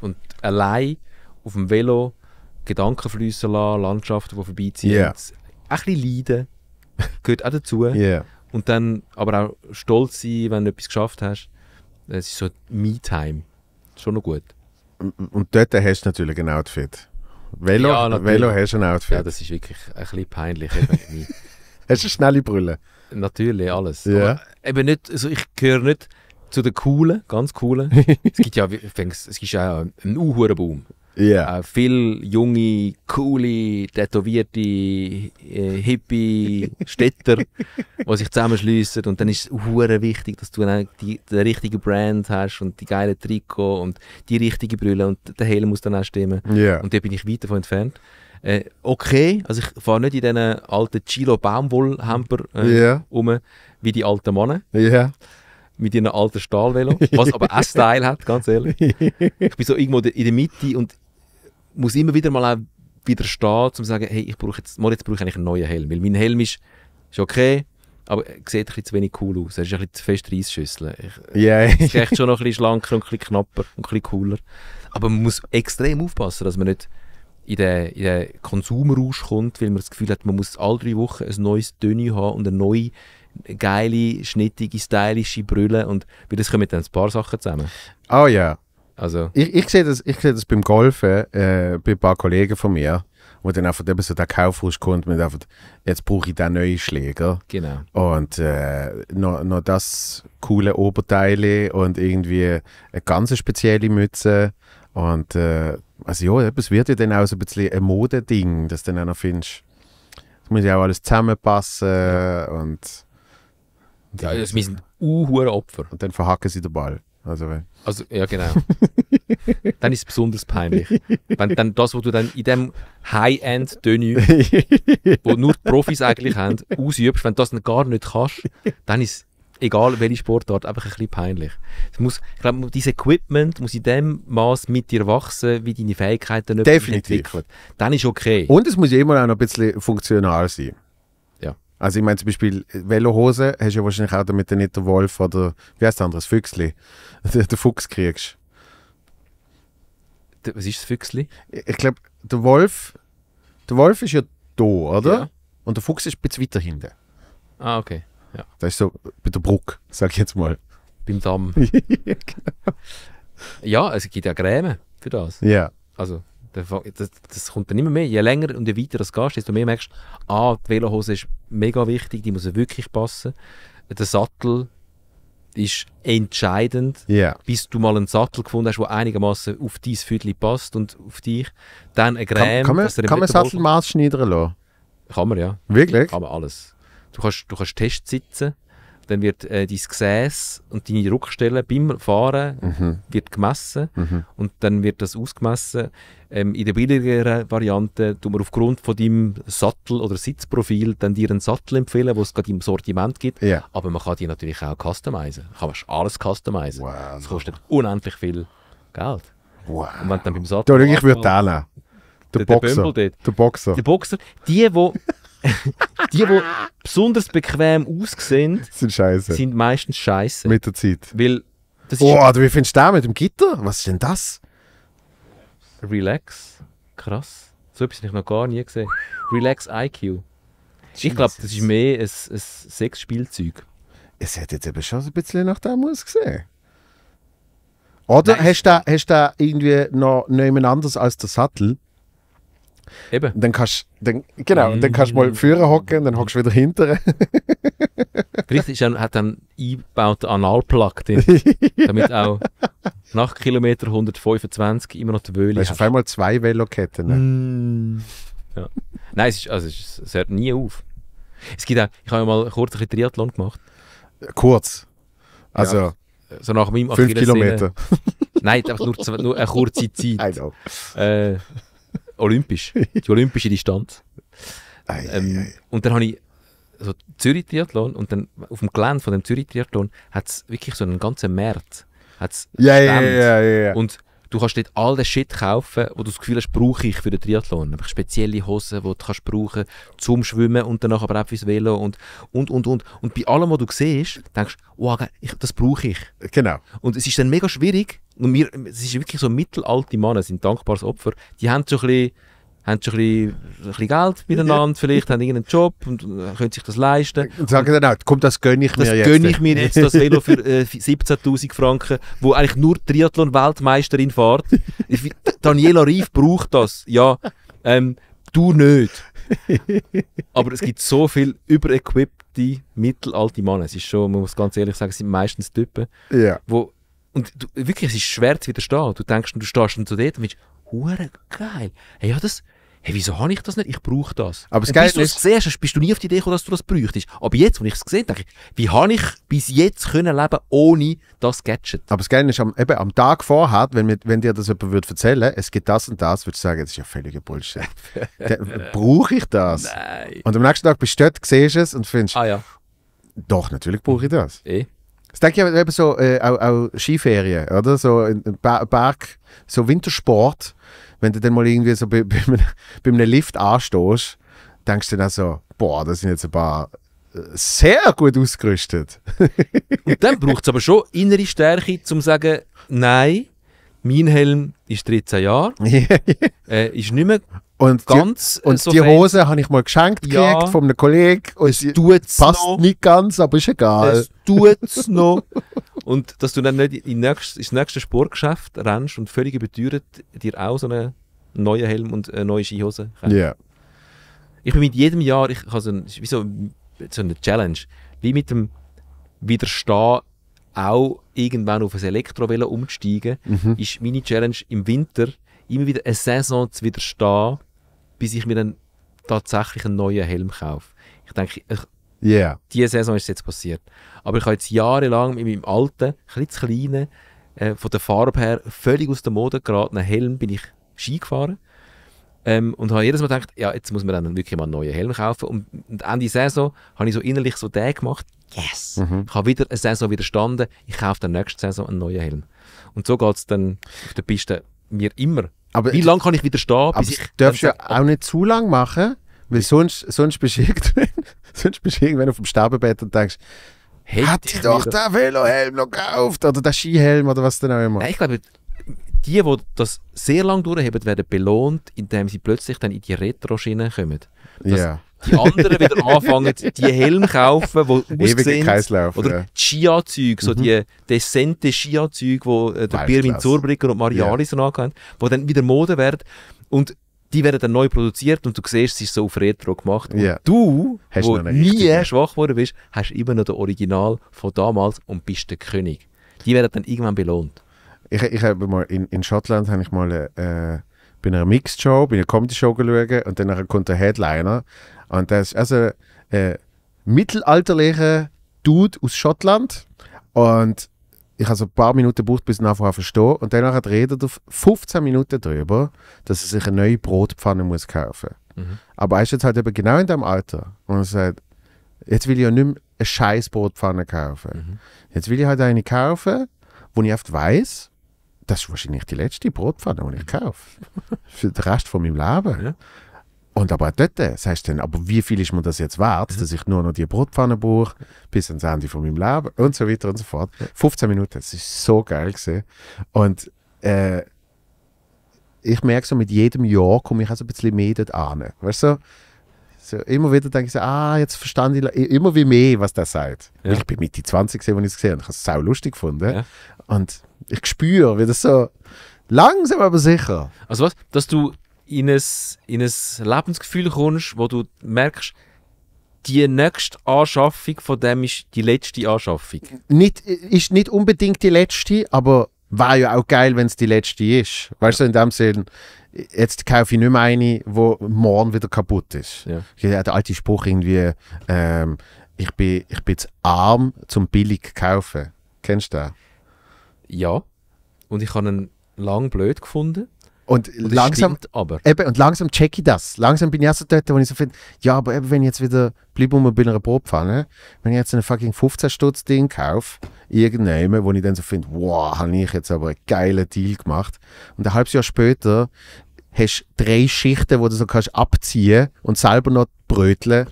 Und allein auf dem Velo Gedanken fließen lassen, Landschaften, die vorbeiziehen, yeah. ein bisschen leiden, gehört auch dazu. Yeah. Und dann aber auch stolz sein, wenn du etwas geschafft hast. Es ist so Me-Time. Schon noch gut. Und dort hast du natürlich ein Outfit. Velo, ja, Velo hast du ein Outfit. Ja, das ist wirklich ein bisschen peinlich. hast du schnelle Brille? Natürlich, alles. Ja. Aber eben nicht, also ich gehöre nicht zu den coolen, ganz coolen. es gibt ja, es gibt ja einen Uhrenbaum. Yeah. Äh, viel junge, coole, tätowierte äh, Hippie, Städter, die sich zusammenschliessen. Und dann ist es hure wichtig, dass du eine, die, den richtigen Brand hast und die geile Trikot und die richtige Brille und der Helm muss dann auch stimmen. Yeah. Und da bin ich weit davon entfernt. Äh, okay, also ich fahre nicht in diesen alten Chilo Baumwollhamper äh, yeah. um, wie die alten Männer. Yeah mit ihrem alten Stahlvelo, was aber auch Style hat, ganz ehrlich. Ich bin so irgendwo in der Mitte und muss immer wieder mal auch widerstehen, um zu sagen, hey, ich brauche jetzt, jetzt brauche ich einen neuen Helm. Weil mein Helm ist, ist okay, aber er sieht ein zu wenig cool aus. Er ist ein bisschen zu fest reinschüsseln. Ja. Yeah. Es schon noch ein bisschen schlanker und ein bisschen knapper und ein bisschen cooler. Aber man muss extrem aufpassen, dass man nicht in den, in den Konsumrausch kommt, weil man das Gefühl hat, man muss alle drei Wochen ein neues Dönny haben und eine neue geile, schnittige, stylische Brille und weil das kommen dann ein paar Sachen zusammen. Oh ja, yeah. Also. Ich, ich sehe das, seh das beim Golfen äh, bei ein paar Kollegen von mir, wo dann einfach eben so der Kaufrust kommt mit einfach, jetzt brauche ich den neuen Schläger. Genau. Und äh, noch, noch das coole Oberteil und irgendwie eine ganz spezielle Mütze. Und äh, also ja, es wird ja dann auch so ein bisschen ein Modeding, das du dann auch noch findest. Es muss ja auch alles zusammenpassen ja. und. und ja, das müssen uhuere Opfer. Und dann verhacken sie den Ball. Also, also, ja, genau. dann ist es besonders peinlich. Wenn dann das, was du dann in dem High-End-Dönü, wo nur die Profis eigentlich haben, ausübst, wenn du das gar nicht kannst, dann ist egal welche Sportart, einfach ein bisschen peinlich. Es muss, ich glaube, dieses Equipment muss in dem Maß mit dir wachsen, wie deine Fähigkeiten Definitiv. entwickelt. Dann ist okay. Und es muss immer auch noch ein bisschen funktional sein. Also ich meine zum Beispiel Velohose hast du ja wahrscheinlich auch, damit du nicht der Wolf oder wie heißt das andere, das Füchsli, den Fuchs kriegst. Was ist das Füchsli? Ich glaube, der Wolf, der Wolf ist ja da, oder? Ja. Und der Fuchs ist ein bisschen weiter hinten. Ah, okay. Ja. Das ist so bei der Brücke, sag ich jetzt mal. Beim Damm. ja, also, es gibt ja Gräme für das. Ja. Also das, das, kommt dann immer mehr. Je länger und je weiter das gehst, desto mehr merkst du, ah, die Velohose ist mega wichtig, die muss wirklich passen. Der Sattel ist entscheidend, yeah. bis du mal einen Sattel gefunden hast, der einigermaßen auf dein Viertel passt und auf dich. Dann ein Creme. Kann, kann man, kann man Sattel maßschneidern lassen? Kann man, ja. Wirklich? Kann man alles. Du kannst, du kannst Testsitzen dann wird äh, dein Gesäß und deine Druckstelle beim Fahren mhm. wird gemessen mhm. und dann wird das ausgemessen. Ähm, in der billigeren Variante tun wir aufgrund von deinem Sattel- oder Sitzprofil dann dir einen Sattel empfehlen, wo es gerade im Sortiment gibt. Yeah. Aber man kann die natürlich auch customizen. Man kann alles customizen. Wow. Das kostet unendlich viel Geld. Wow. Und wenn dann beim Sattel... Du, ich würde den nehmen. Der, Boxer. Der Boxer. Der Die, die, die besonders bequem aussehen, sind, scheiße. sind meistens scheiße. Mit der Zeit. Weil oh, oder wie findest du das mit dem Gitter? Was ist denn das? Relax. Krass. So etwas habe ich noch gar nie gesehen. Relax IQ. Jesus. Ich glaube, das ist mehr ein, ein Sexspielzeug. Es hat jetzt eben schon ein bisschen nach dem ausgesehen. Oder Nein. hast du, den, hast du irgendwie noch niemand anders als der Sattel? Eben. Dann kannst dann, genau, mm. dann kannst du mal vorne mm. hocken, dann hockst du wieder hinterher. Richtig, er hat dann eingebaut Analplug drin, damit auch nach Kilometer 125 immer noch die Wöhle ist. Du auf einmal zwei Veloketten. Ne? Mm. Ja. Nein, es, ist, also es, es, hört nie auf. Es gibt auch, ich habe ja mal kurz ein Triathlon gemacht. Kurz? Also... Ja so nach meinem Fünf Kilometer. Nein, einfach nur, nur eine kurze Zeit. I know. Äh, olympisch. die olympische Distanz. ähm, Und dann habe ich so Zürich-Triathlon und dann auf dem Gelände von dem Zürich-Triathlon hat es wirklich so einen ganzen März. Hat's ja, ja, ja, ja, Und du kannst dort all den Shit kaufen, wo du das Gefühl hast, brauche ich für den Triathlon. Nämlich spezielle Hosen, die du kannst brauchen zum Schwimmen und danach aber auch fürs Velo und, und, und, und. Und bei allem, was du siehst, denkst du, wow, oh, das brauche ich. Genau. Und es ist dann mega schwierig, und wir, es ist wirklich so mittelalte Männer, sind dankbares Opfer, die haben so ein bisschen haben schon ein bisschen, ein bisschen Geld miteinander, vielleicht haben irgendeinen Job und äh, können sich das leisten. Äh, und sagen dann auch, komm, das gönne ich mir jetzt. Das gönne ich mir jetzt, das Velo für äh, 17'000 Franken, wo eigentlich nur Triathlon-Weltmeisterin fährt. Daniela Rief braucht das, ja. Ähm, du nicht. Aber es gibt so viele überequippte, mittelalte Männer. Es ist schon, man muss ganz ehrlich sagen, es sind meistens Typen, ja. wo und du, wirklich, es ist schwer zu widerstehen. Du denkst, du stehst dann zu dort und denkst, geil. Hey, ja, das, hey, wieso habe ich das nicht? Ich brauche das. Aber es geht bis du es gesehen bist du nie auf die Idee gekommen, dass du das bräuchtest. Aber jetzt, wo ich es gesehen denke ich, wie habe ich bis jetzt können leben ohne das Gadget? Aber das Geile ist, am, eben, am Tag vorher, wenn, wir, wenn dir das jemand würde erzählen, es gibt das und das, würdest du sagen, das ist ja völliger Bullshit. brauche ich das? Nein. Und am nächsten Tag bist du dort, siehst es und findest, ah, ja. doch, natürlich brauche ich das. Eh. Das denke ich eben so, äh, auch, auch Skiferien, oder? So ein Berg, so Wintersport wenn du dann mal irgendwie so bei, bei, einem Lift anstehst, denkst du dann so, boah, da sind jetzt ein paar äh, sehr gut ausgerüstet. Und dann braucht es aber schon innere Stärke, um zu sagen, nein, mein Helm ist 13 Jahre, äh, ist nicht mehr und ganz die, äh, und so die Hose habe ich mal geschenkt ja. gekriegt von einem Kollegen. Und es tut's passt noch. nicht ganz, aber ist egal. Es tut es noch. Und dass du dann nicht in nächst, ins nächste Sportgeschäft rennst und völlig überteuert dir auch so einen neuen Helm und eine neue Skihose kaufst. Yeah. Ich bin mit jedem Jahr, ich habe so, ein, wie so, so eine Challenge, wie mit dem Widerstehen auch irgendwann auf ein Elektrowelle umzusteigen, mhm. ist meine Challenge im Winter immer wieder eine Saison zu widerstehen, bis ich mir dann tatsächlich einen neuen Helm kaufe. Ich denke, ich, yeah. diese Saison ist jetzt passiert. Aber ich habe jetzt jahrelang mit meinem alten, ein kleinen, äh, von der Farbe her völlig aus der Mode geratenen Helm bin ich Ski gefahren. Ähm, und habe jedes Mal gedacht, ja, jetzt muss man dann wirklich mal einen neuen Helm kaufen. Und, und Ende Saison habe ich so innerlich so den gemacht, yes, mhm. ich habe wieder eine Saison widerstanden, ich kaufe dann nächste Saison einen neuen Helm. Und so geht es dann auf der Piste mir immer. Aber Wie lange kann ich wieder stehen? Aber ich darfst du ja auch nicht zu lang machen, weil sonst, sonst bist du irgendwann, auf dem Sterbebett und denkst, Hätte hat ich doch den Velohelm noch gekauft oder den Skihelm oder was denn auch immer. Nein, ich glaube, die, die das sehr lange durchheben, werden belohnt, indem sie plötzlich dann in die Retro-Schiene kommen. Das, yeah die anderen wieder anfangen, die Helme kaufen, die aussehen. Kreislauf, oder ja. skia züge so mhm. die dezente skia züge die äh, der Birwin Zurbrigger und Marialis yeah. angehört, die dann wieder Mode werden. Und die werden dann neu produziert und du siehst, sie ist so auf Retro gemacht. Yeah. du, hast wo nie schwach geworden bist, hast immer noch das Original von damals und bist der König. Die werden dann irgendwann belohnt. Ich, ich habe mal in, in Schottland habe ich mal äh, äh bei einer Mixed Show, bei einer Comedy Show geschaut und dann kommt der Headliner und das ist also ein äh, mittelalterlicher Dude aus Schottland. Und ich habe so ein paar Minuten gebraucht, bis ich anfangen verstehe. Und danach redet er 15 Minuten darüber, dass er sich eine neue Brotpfanne muss kaufen muss. Mhm. Aber er ist jetzt halt eben genau in dem Alter. Und er sagt, jetzt will ich ja nicht mehr eine scheiß Brotpfanne kaufen. Mhm. Jetzt will ich halt eine kaufen, wo ich oft weiß, das ist wahrscheinlich die letzte Brotpfanne, die ich kaufe. Für den Rest von meinem Leben. Ja. Und aber dort äh, sagst du dann, aber wie viel ist mir das jetzt wert, mhm. dass ich nur noch die Brotpfanne brauche, bis ans Ende von meinem Leben und so weiter und so fort. 15 Minuten, das ist so geil gewesen. Und äh, ich merke so, mit jedem Jahr komme ich auch so ein bisschen mehr dort an. Weißt du, so, immer wieder denke ich so, ah, jetzt verstand ich immer wie mehr, was der sagt. Ja. Ich bin Mitte 20 gesehen, als ich es gesehen habe und ich habe es sau lustig gefunden. Ja. Und ich spüre, wie das so langsam aber sicher. Also was, dass du in ein, in ein Lebensgefühl kommst, wo du merkst, die nächste Anschaffung von dem ist die letzte Anschaffung. Nicht, ist nicht unbedingt die letzte, aber war ja auch geil, wenn es die letzte ist. Weißt ja. du, in dem Sinn, jetzt kaufe ich nicht mehr eine, wo morgen wieder kaputt ist. Ja. Der alte Spruch irgendwie, ähm, ich, bin, ich bin zu arm zum billig kaufen. Kennst du den? Ja. Und ich habe ihn lang blöd gefunden. Und das langsam, aber. Eben, und langsam checke ich das. Langsam bin ich auch so dort, wo ich so finde, ja, aber eben, wenn ich jetzt wieder, bleib um bei einer Probpfanne, wenn ich jetzt ein fucking 15-Stutz-Ding kaufe, irgendjemand, wo ich dann so finde, wow, habe ich jetzt aber einen geilen Deal gemacht. Und ein halbes Jahr später hast du drei Schichten, wo du so kannst abziehen und selber noch bröteln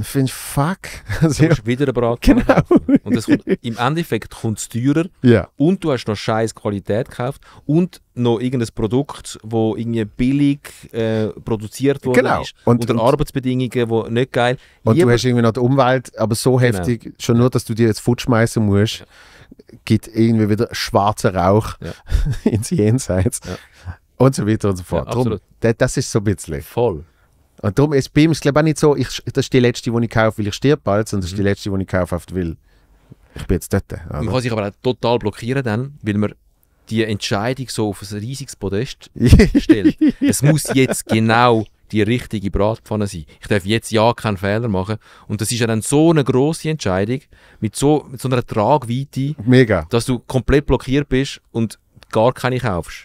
finde ich, fuck. du hast wieder einen Braten genau. Und das kommt, im Endeffekt kommt es teurer yeah. und du hast noch scheiß Qualität gekauft und noch irgendein Produkt, das irgendwie billig äh, produziert wurde. genau. ist. Und, unter und, Arbeitsbedingungen, wo nicht geil. Und du hast irgendwie noch die Umwelt, aber so genau. heftig, genau. schon nur, dass du dir jetzt futschmeißen schmeißen musst, gibt irgendwie wieder schwarzer Rauch ja. ins Jenseits. Ja. Und so weiter und so fort. Ja, Drum, das ist so ein bisschen. Voll. Und ah, darum ist bei ihm glaube auch nicht so, ich, das ist die letzte, die ich kaufe, weil ich stirb bald, sondern das ist die mhm. letzte, die ich kaufe, weil ich bin jetzt dort. Also. Man kann sich aber auch total blockieren dann, weil man die Entscheidung so auf ein riesiges Podest stellt. es muss jetzt genau die richtige Bratpfanne sein. Ich darf jetzt ja keinen Fehler machen. Und das ist ja dann so eine grosse Entscheidung mit so, mit so einer Tragweite, Mega. dass du komplett blockiert bist und gar keine kaufst.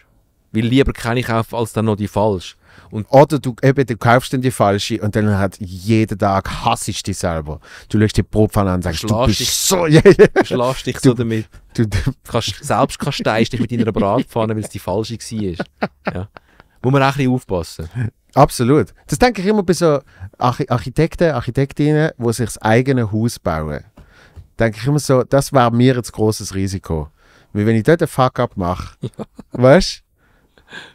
Weil lieber keine kaufen als dann noch die falsch. Und, oder du, eben, du kaufst dann die falsche und dann hat jeden Tag hass ich dich selber. Du lässt die Probpfanne an und sagst, du bist dich, so... Yeah, dich so damit. Du, du kannst, selbst kasteist dich mit deiner Bratpfanne, weil es die falsche war. Ja. Muss man auch ein bisschen aufpassen. Absolut. Das denke ich immer bei so Architekten, Architektinnen, die sich das eigene Haus bauen. Denke ich immer so, das wäre mir jetzt großes Risiko. Weil wenn ich dort einen Fuck-up mache, weißt du?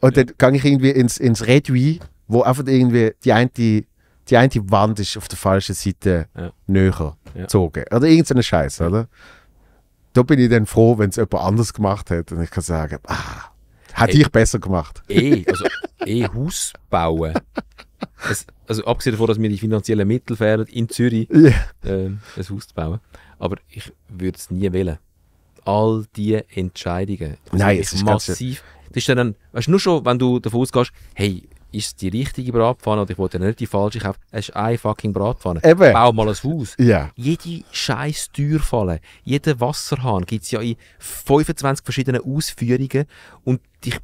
Und dann gehe ich irgendwie ins, ins Redui, wo einfach irgendwie die eine, die eine Wand ist auf der falschen Seite ja. näher gezogen. Oder irgendeinen Scheiß, oder? Da bin ich dann froh, wenn es jemand anders gemacht hat und ich kann sagen, ah, hätte ich besser gemacht. Eh, also eh Haus bauen. Es, also abgesehen davon, dass mir die finanziellen Mittel fehlen, in Zürich yeah. ähm, ein Haus zu bauen. Aber ich würde es nie wählen all diese Entscheidungen. Nein, es ist massiv. Das ist dann, weißt du, nur schon, wenn du davon ausgehst, hey, ist die richtige Bratpfanne oder ich wollte nicht die falsche kaufen. Es ist eine fucking Bratpfanne. Eben. Bau mal ein Haus. Yeah. Jede scheiß Türfalle, jeden Wasserhahn gibt es ja in 25 verschiedenen Ausführungen und ich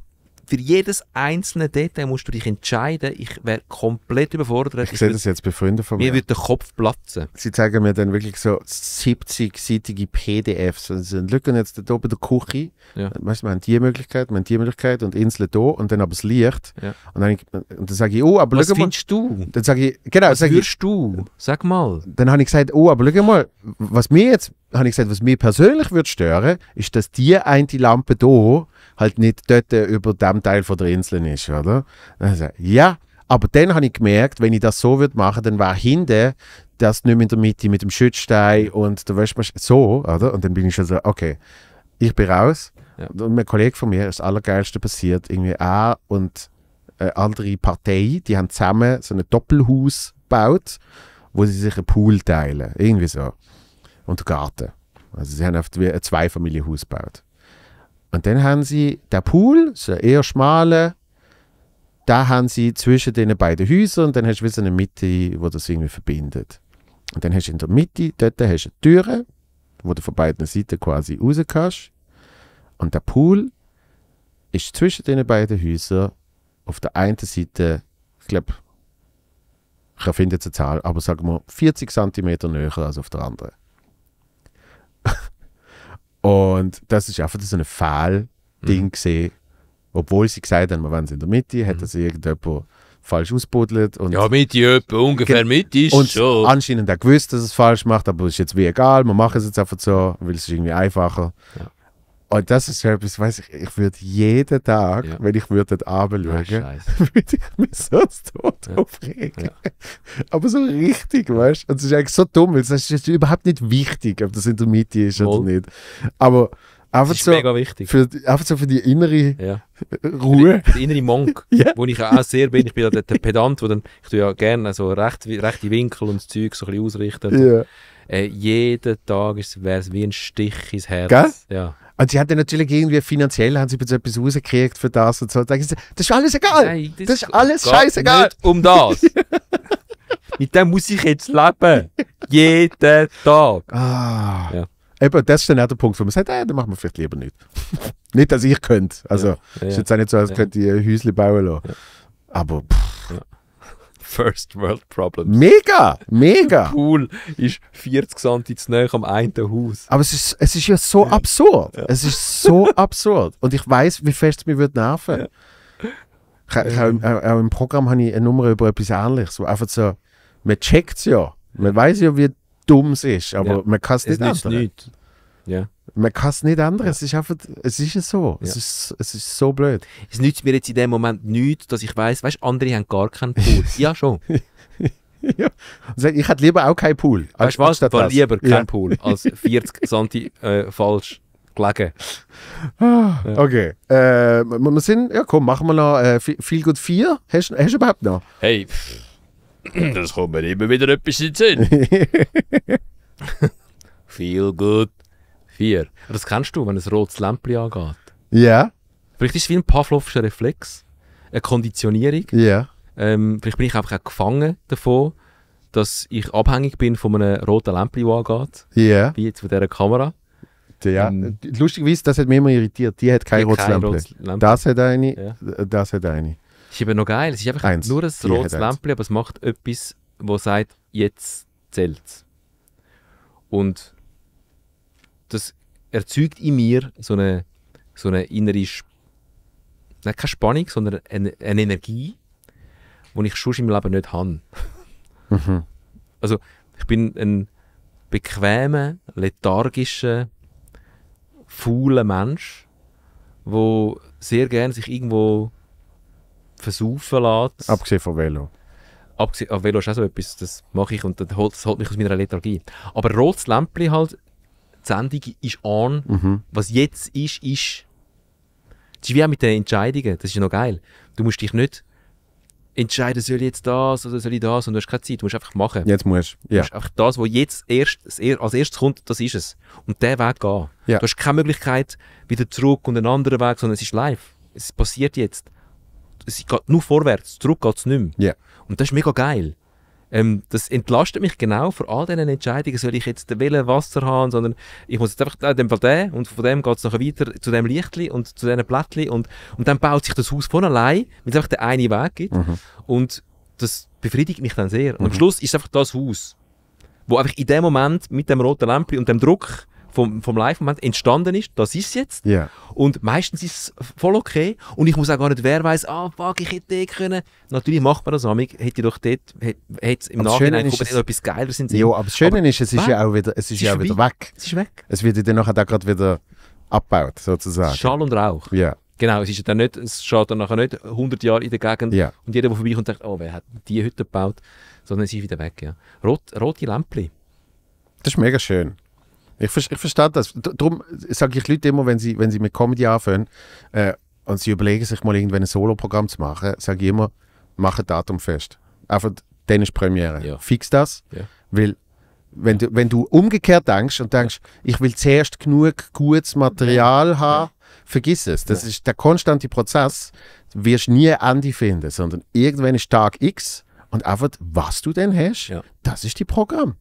für jedes einzelne Detail musst du dich entscheiden. Ich wäre komplett überfordert. Ich, ich sehe das jetzt bei Freunden von mir. Mir würde der Kopf platzen. Sie zeigen mir dann wirklich so 70-seitige PDFs. Und sie schauen jetzt da oben der Küche. Ja. Weißt, wir haben diese Möglichkeit, wir haben diese Möglichkeit und Inseln da und dann aber das Licht. Ja. Und dann, und dann sage ich, oh, aber Was findest mal. du? Dann sage ich, genau. Was würdest du? Sag mal. Dann habe ich gesagt, oh, aber schau mal, was mir jetzt, habe ich gesagt, was mir persönlich würde stören, ist, dass die eine Lampe hier halt nicht dort über dem Teil von der Insel ist, oder? Also, ja, aber dann habe ich gemerkt, wenn ich das so würde machen, dann war hinten das nicht mehr in der Mitte mit dem Schützstein und der Waschmaschine, so, oder? Und dann bin ich schon so, okay, ich bin raus. Ja. Und mein Kollege von mir ist das Allergeilste passiert, irgendwie er und eine äh, andere Partei, die haben zusammen so ein Doppelhaus gebaut, wo sie sich einen Pool teilen, irgendwie so. Und einen Garten. Also sie haben oft ein Zweifamilienhaus gebaut. Und dann haben sie der Pool, so eher schmale, da haben sie zwischen den beiden Häusern und dann hast du wieder eine Mitte, wo das irgendwie verbindet. Und dann hast du in der Mitte, dort hast du eine Türe, wo du von beiden Seiten quasi raus kannst. Und der Pool ist zwischen den beiden Häusern auf der einen Seite, ich glaube, ich erfinde jetzt eine Zahl, aber sagen wir 40 cm näher als auf der anderen. Und das ist einfach so ein Fehlding ding mhm. Obwohl sie gesagt haben, wir waren in der Mitte, hat mhm. das irgendjemand falsch ausbuddelt. Und ja, Mitte etwa, ungefähr Mitte ist und schon. anscheinend auch gewusst, dass es falsch macht, aber es ist jetzt wie egal, wir machen es jetzt einfach so, weil es ist irgendwie einfacher. Ja. Und oh, das ist ja etwas, weiss ich, ich würde jeden Tag, ja. wenn ich würde das ah, abend würde ich mich so tot ja. aufregen. Ja. Aber so richtig, weißt du? Und es ist eigentlich so dumm, weil es ist überhaupt nicht wichtig, ob das in der Mitte ist Wohl. oder nicht. Aber einfach so, Für, einfach so für die innere ja. Ruhe. Für die, innere Monk, ja. wo ich auch sehr bin. Ich bin ja der, der Pedant, wo dann, ich tue ja gerne so recht, rechte Winkel und das Zeug so ein bisschen ausrichten. Ja. Äh, jeden Tag wäre es wie ein Stich ins Herz. Gell? Ja. Und sie hatte natürlich irgendwie finanziell, haben sie etwas rausgekriegt für das und so. Da Das ist alles egal. Nein, das, das, ist alles scheißegal. Nicht um das. Mit dem muss ich jetzt leben. Jeden Tag. Ah. Ja. Eben, das ist dann auch der Punkt, wo man sagt, äh, dann machen wir vielleicht lieber nicht. nicht, dass ich könnte. Also, ja, ja, ist jetzt auch nicht so, als könnte ich ein Häuschen bauen lassen. Aber, pff. First World Problems. Mega, mega. Cool ist 40 cm zu nahe am einen Haus. Aber es ist, es ist ja so ja. absurd. Ja. Es ist so absurd. Und ich weiß, wie fest es mich würde nerven. Ja. Ich, ich, auch, ähm. äh, auch, im Programm habe ich eine Nummer über etwas Ähnliches. Wo einfach so, man checkt es ja. Man weiß ja, wie dumm es ist, aber man kann es nicht ändern. Nicht. Ja. Man kann es nicht ändern. Ja. Es ist einfach, es ist so. Ja. Es, ist, es ist so blöd. Es nützt mir jetzt in dem Moment nichts, dass ich weiss, weißt, andere haben gar keinen Pool. ja, schon. ja. Ich hätte lieber auch keinen Pool. Weißt du was? War lieber keinen ja. Pool als 40 Santi äh, falsch gelegen. Ah, ja. Okay. Äh, wir sind, ja komm, machen wir noch äh, viel gut 4. Hast, hast du überhaupt noch? Hey, das kommt mir immer wieder etwas in den Sinn. Feel good Vier. Das kennst du, wenn ein rotes Lämpchen angeht. Ja. Yeah. Vielleicht ist es wie ein Pavlovscher Reflex, eine Konditionierung. Ja. Yeah. Ähm, vielleicht bin ich einfach auch gefangen davon, dass ich abhängig bin von einem roten Lämpchen, der angeht. Ja. Yeah. Wie jetzt von dieser Kamera. Ja. Ähm, Lustigerweise, das hat mich immer irritiert. Die hat kein rotes Lämpchen. Das hat eine, ja. das hat eine. Ist eben noch geil. Es ist einfach eins. nur ein die rotes Lämpchen, aber es macht etwas, das sagt, jetzt zählt es. Und das erzeugt in mir so eine, so eine innere, Sp Nein, keine Spannung, sondern eine, eine Energie, die ich schon im Leben nicht habe. Mhm. Also ich bin ein bequemer, lethargischer, fauler Mensch, wo sehr gerne sich irgendwo versaufen lässt. Abgesehen von Velo. Abgesehen, ah, Velo ist auch so etwas, das mache ich und das holt, das holt mich aus meiner Lethargie. Aber rotes Lämpchen halt die Sendung ist on. Mhm. Was jetzt ist, ist. Das ist wie auch mit den Entscheidungen. Das ist ja noch geil. Du musst dich nicht entscheiden, soll ich jetzt das oder soll ich das und du hast keine Zeit, du musst einfach machen. Jetzt musst ja. du. Musst einfach das, was jetzt erst, als erstes kommt, das ist es. Und der Weg gehen. Ja. Du hast keine Möglichkeit wieder zurück und einen anderen Weg, sondern es ist live. Es passiert jetzt. Es geht nur vorwärts, zurück geht es nicht mehr. Ja. Und das ist mega geil. Ähm, das entlastet mich genau von all diesen Entscheidungen, soll ich jetzt Wille Wasser haben, sondern ich muss jetzt einfach äh, dem Fall den und von dem geht es nachher weiter zu dem Lichtli und zu diesen Plättli und, und dann baut sich das Haus von allein, wenn es einfach den einen Weg gibt mhm. und das befriedigt mich dann sehr. Und mhm. am Schluss ist einfach das Haus, wo einfach in dem Moment mit dem roten Lämpchen und dem Druck vom, vom Live-Moment entstanden ist, das ist jetzt. Yeah. Und meistens ist es voll okay. Und ich muss auch gar nicht, wer weiß, ah, oh, fuck, ich hätte eh können. Natürlich macht man das, amig, hätte doch dort, hätte es im aber Nachhinein kommt, es, etwas geiler sind. Ja, aber das Schöne aber, ist, es ist weg. ja auch wieder, es ist, es ist ja wieder weg. Es ist weg. Es wird dann nachher gerade wieder abgebaut, sozusagen. Schall und Rauch. Ja. Yeah. Genau, es, ist dann nicht, es steht dann nachher nicht 100 Jahre in der Gegend yeah. und jeder, der vorbeikommt, sagt, oh, wer hat die Hütte gebaut, sondern es ist wieder weg. Ja. Rot, rote Lämpchen. Das ist mega schön. Ich, ich verstehe das. Darum sage ich Leute immer, wenn sie, wenn sie mit Comedy anfangen äh, und sie überlegen sich mal irgendwann ein Solo-Programm zu machen, sage ich immer, mach ein Datum fest. Einfach, dann ist Premiere. Ja. Fix das, ja. weil wenn du, wenn du umgekehrt denkst und denkst, ich will zuerst genug gutes Material haben, vergiss es. Das ist der konstante Prozess. Du wirst nie ein Ende finden, sondern irgendwann ist Tag X und einfach, was du denn hast, ja. das ist die Programm.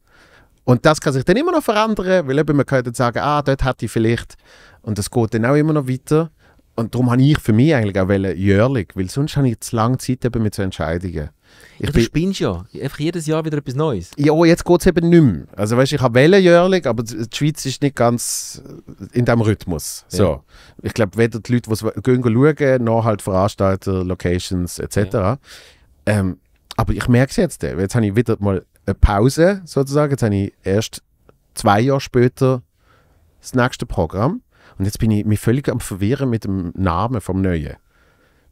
Und das kann sich dann immer noch verändern, weil eben man könnte sagen, ah, dort hätte ich vielleicht. Und das geht dann auch immer noch weiter. Und darum habe ich für mich eigentlich auch jährlich, weil sonst habe ich zu lange Zeit eben mit so Entscheidungen. Ich ja, du spinnst ja. Einfach jedes Jahr wieder etwas Neues. Ja, oh, jetzt geht es eben nicht mehr. Also weißt, ich habe jährlich, aber die Schweiz ist nicht ganz in diesem Rhythmus. So. Ich glaube, weder die Leute, die gehen schauen, noch halt Veranstalter, Locations etc. Ja. Ähm, aber ich merke es jetzt. Jetzt habe ich wieder mal eine Pause sozusagen. Jetzt habe ich erst zwei Jahre später das nächste Programm. Und jetzt bin ich mich völlig am Verwirren mit dem Namen vom Neuen.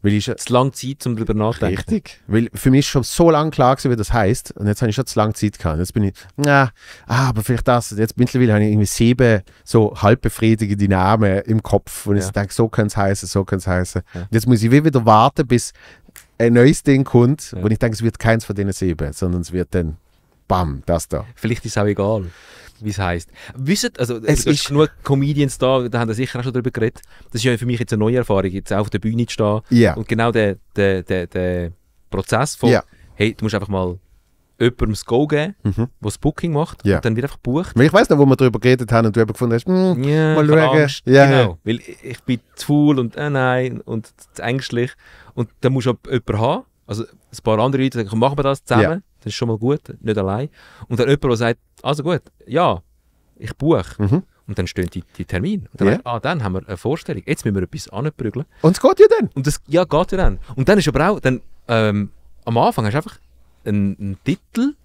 Weil ich zu lange Zeit, um darüber nachzudenken. Richtig. Weil für mich ist schon so lange klar gewesen, wie das heißt. Und jetzt habe ich schon zu lange Zeit gehabt. Jetzt bin ich, na, ah, aber vielleicht das. Jetzt mittlerweile habe ich irgendwie sieben so halb befriedigende Namen im Kopf. Und ich ja. denke, so könnte es heißen, so könnte es heißen. Ja. Und jetzt muss ich wieder warten, bis ein neues Ding kommt. Ja. Und ich denke, es wird keins von denen sieben, sondern es wird dann bam, das da. Vielleicht ist es auch egal, wie es heisst. Wisst also es also, ist genug Comedians da, da haben wir sicher auch schon darüber geredet. Das ist ja für mich jetzt eine neue Erfahrung, jetzt auf der Bühne zu stehen yeah. und genau der, der, der, der Prozess von, yeah. hey, du musst einfach mal jemandem das Go geben, mhm. wo das Booking macht yeah. und dann wird einfach gebucht. Ich weiß noch, wo wir darüber geredet haben und du eben gefunden hast, mm, ja, mal schauen. Ja, genau, weil ich bin zu faul und äh, nein und zu ängstlich und dann musst du jemanden haben, also ein paar andere Leute sagen, machen wir das zusammen. Das ist schon mal gut, nicht allein. Und dann jemand, der sagt, also gut, ja, ich buche. Mhm. Und dann stehen die, die Termine. Und dann, yeah. ah, dann haben wir eine Vorstellung. Jetzt müssen wir etwas anprügeln. Und es geht ja dann. Und das, ja, geht ja dann. Und dann ist aber auch, dann, ähm, am Anfang hast du einfach einen, einen Titel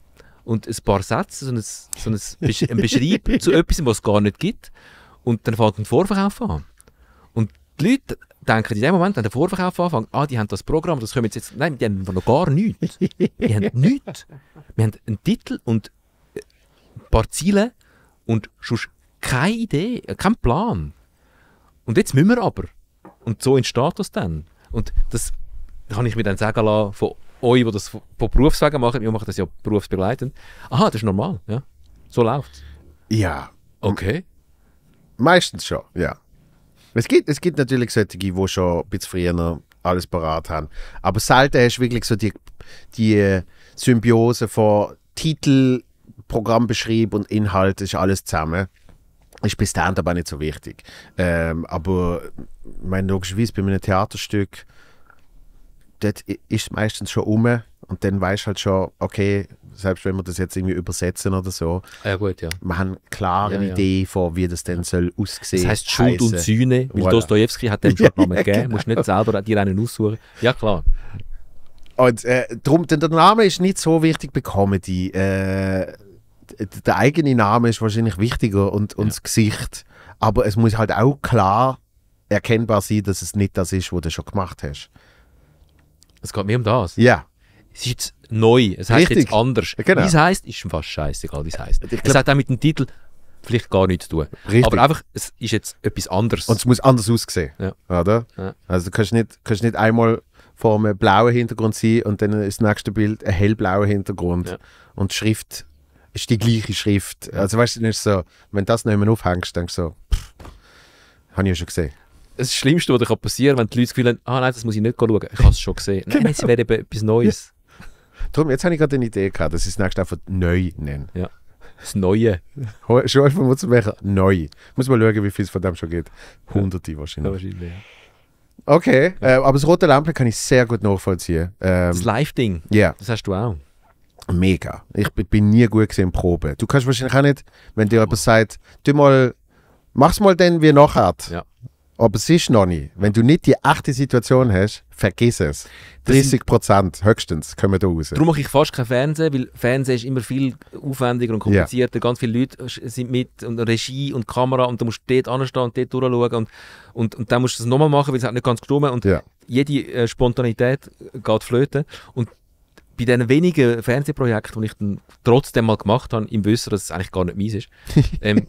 und ein paar Sätze, so ein, so ein, Besch ein Beschreib zu etwas, was es gar nicht gibt. Und dann fängt ein Vorverkauf an. Und die Leute denken in dem Moment, wenn der Vorverkauf anfängt, ah, die haben das Programm, das kommen jetzt. Nein, die haben noch gar nichts. Die haben nichts. Wir haben einen Titel und äh, ein paar Ziele und schon keine Idee, äh, keinen Plan. Und jetzt müssen wir aber. Und so entsteht das dann. Und das kann ich mir dann sagen lassen von euch, die das von Berufswegen machen. Wir machen das ja berufsbegleitend. Aha, das ist normal. Ja. So läuft Ja. Okay. Meistens schon, ja. Es gibt, es gibt natürlich solche, die schon ein bisschen früher alles parat haben. Aber selten hast du wirklich so die, die Symbiose von Titel, Programmbeschrieb und Inhalt, ist alles zusammen. Ist bis dahin aber nicht so wichtig. Ähm, aber ich meine, logischerweise bei einem Theaterstück dort ist es meistens schon um und dann weißt halt schon, okay, selbst wenn wir das jetzt irgendwie übersetzen oder so, ja, gut, ja. wir haben eine klare ja, ja. Idee von, wie das denn soll aussehen. Das heißt Schuld heissen. und Sühne, weil voilà. Dostoevsky hat dem schon ja, Namen gegeben, genau. musst nicht selber dir einen aussuchen. Ja, klar. Und äh, drum, denn der Name ist nicht so wichtig bei Comedy. Äh, der eigene Name ist wahrscheinlich wichtiger und, und das Gesicht. Aber es muss halt auch klar erkennbar sein, dass es nicht das ist, was du schon gemacht hast. Es geht mir um das. Ja. Es ist jetzt neu, es heißt jetzt anders. Genau. Wie es heißt, ist fast scheißegal, wie es heißt. Glaub, es hat auch mit dem Titel vielleicht gar nichts zu tun. Richtig. Aber einfach, es ist jetzt etwas anderes. Und es muss anders aussehen. Ja. Oder? Ja. Also du kannst nicht, kannst nicht einmal vor einem blauen Hintergrund sein und dann ist das nächste Bild ein hellblauer Hintergrund. Ja. Und die Schrift ist die gleiche Schrift. Also weißt du, so, wenn das nicht mehr aufhängst, denkst du so, pff, habe ich ja schon gesehen das Schlimmste, was dir passieren kann, wenn die Leute das Gefühl haben, ah nein, das muss ich nicht schauen, ich habe es schon gesehen. Nein, genau. es wäre eben etwas Neues. Ja. Darum, jetzt habe ich gerade eine Idee gehabt, dass ich das nächste einfach neu nenne. Ja. Das Neue. schon einfach mal zu machen, neu. Muss mal schauen, wie viel es von dem schon geht. Hunderte wahrscheinlich. wahrscheinlich, ja. Okay, äh, aber das rote Lampe kann ich sehr gut nachvollziehen. Ähm, das Live-Ding, yeah. das hast du auch. Mega. Ich bin nie gut gesehen in Probe. Du kannst wahrscheinlich auch nicht, wenn dir jemand sagt, tu mal, mach's mal dann wie nachher. Ja. Aber es ist noch nicht. Wenn du nicht die echte Situation hast, vergiss es. 30 Prozent höchstens kommen da raus. Darum mache ich fast kein Fernsehen, weil Fernsehen ist immer viel aufwendiger und komplizierter. Ja. Ganz viele Leute sind mit und Regie und Kamera und du musst dort anstehen und dort durchschauen und, und, und dann musst du es nochmal machen, weil es hat nicht ganz gestimmt und ja. jede äh, Spontanität äh, geht flöten. Und bei diesen wenigen Fernsehprojekten, die ich dann trotzdem mal gemacht habe, im Wissen, dass es eigentlich gar nicht meins ist, ähm,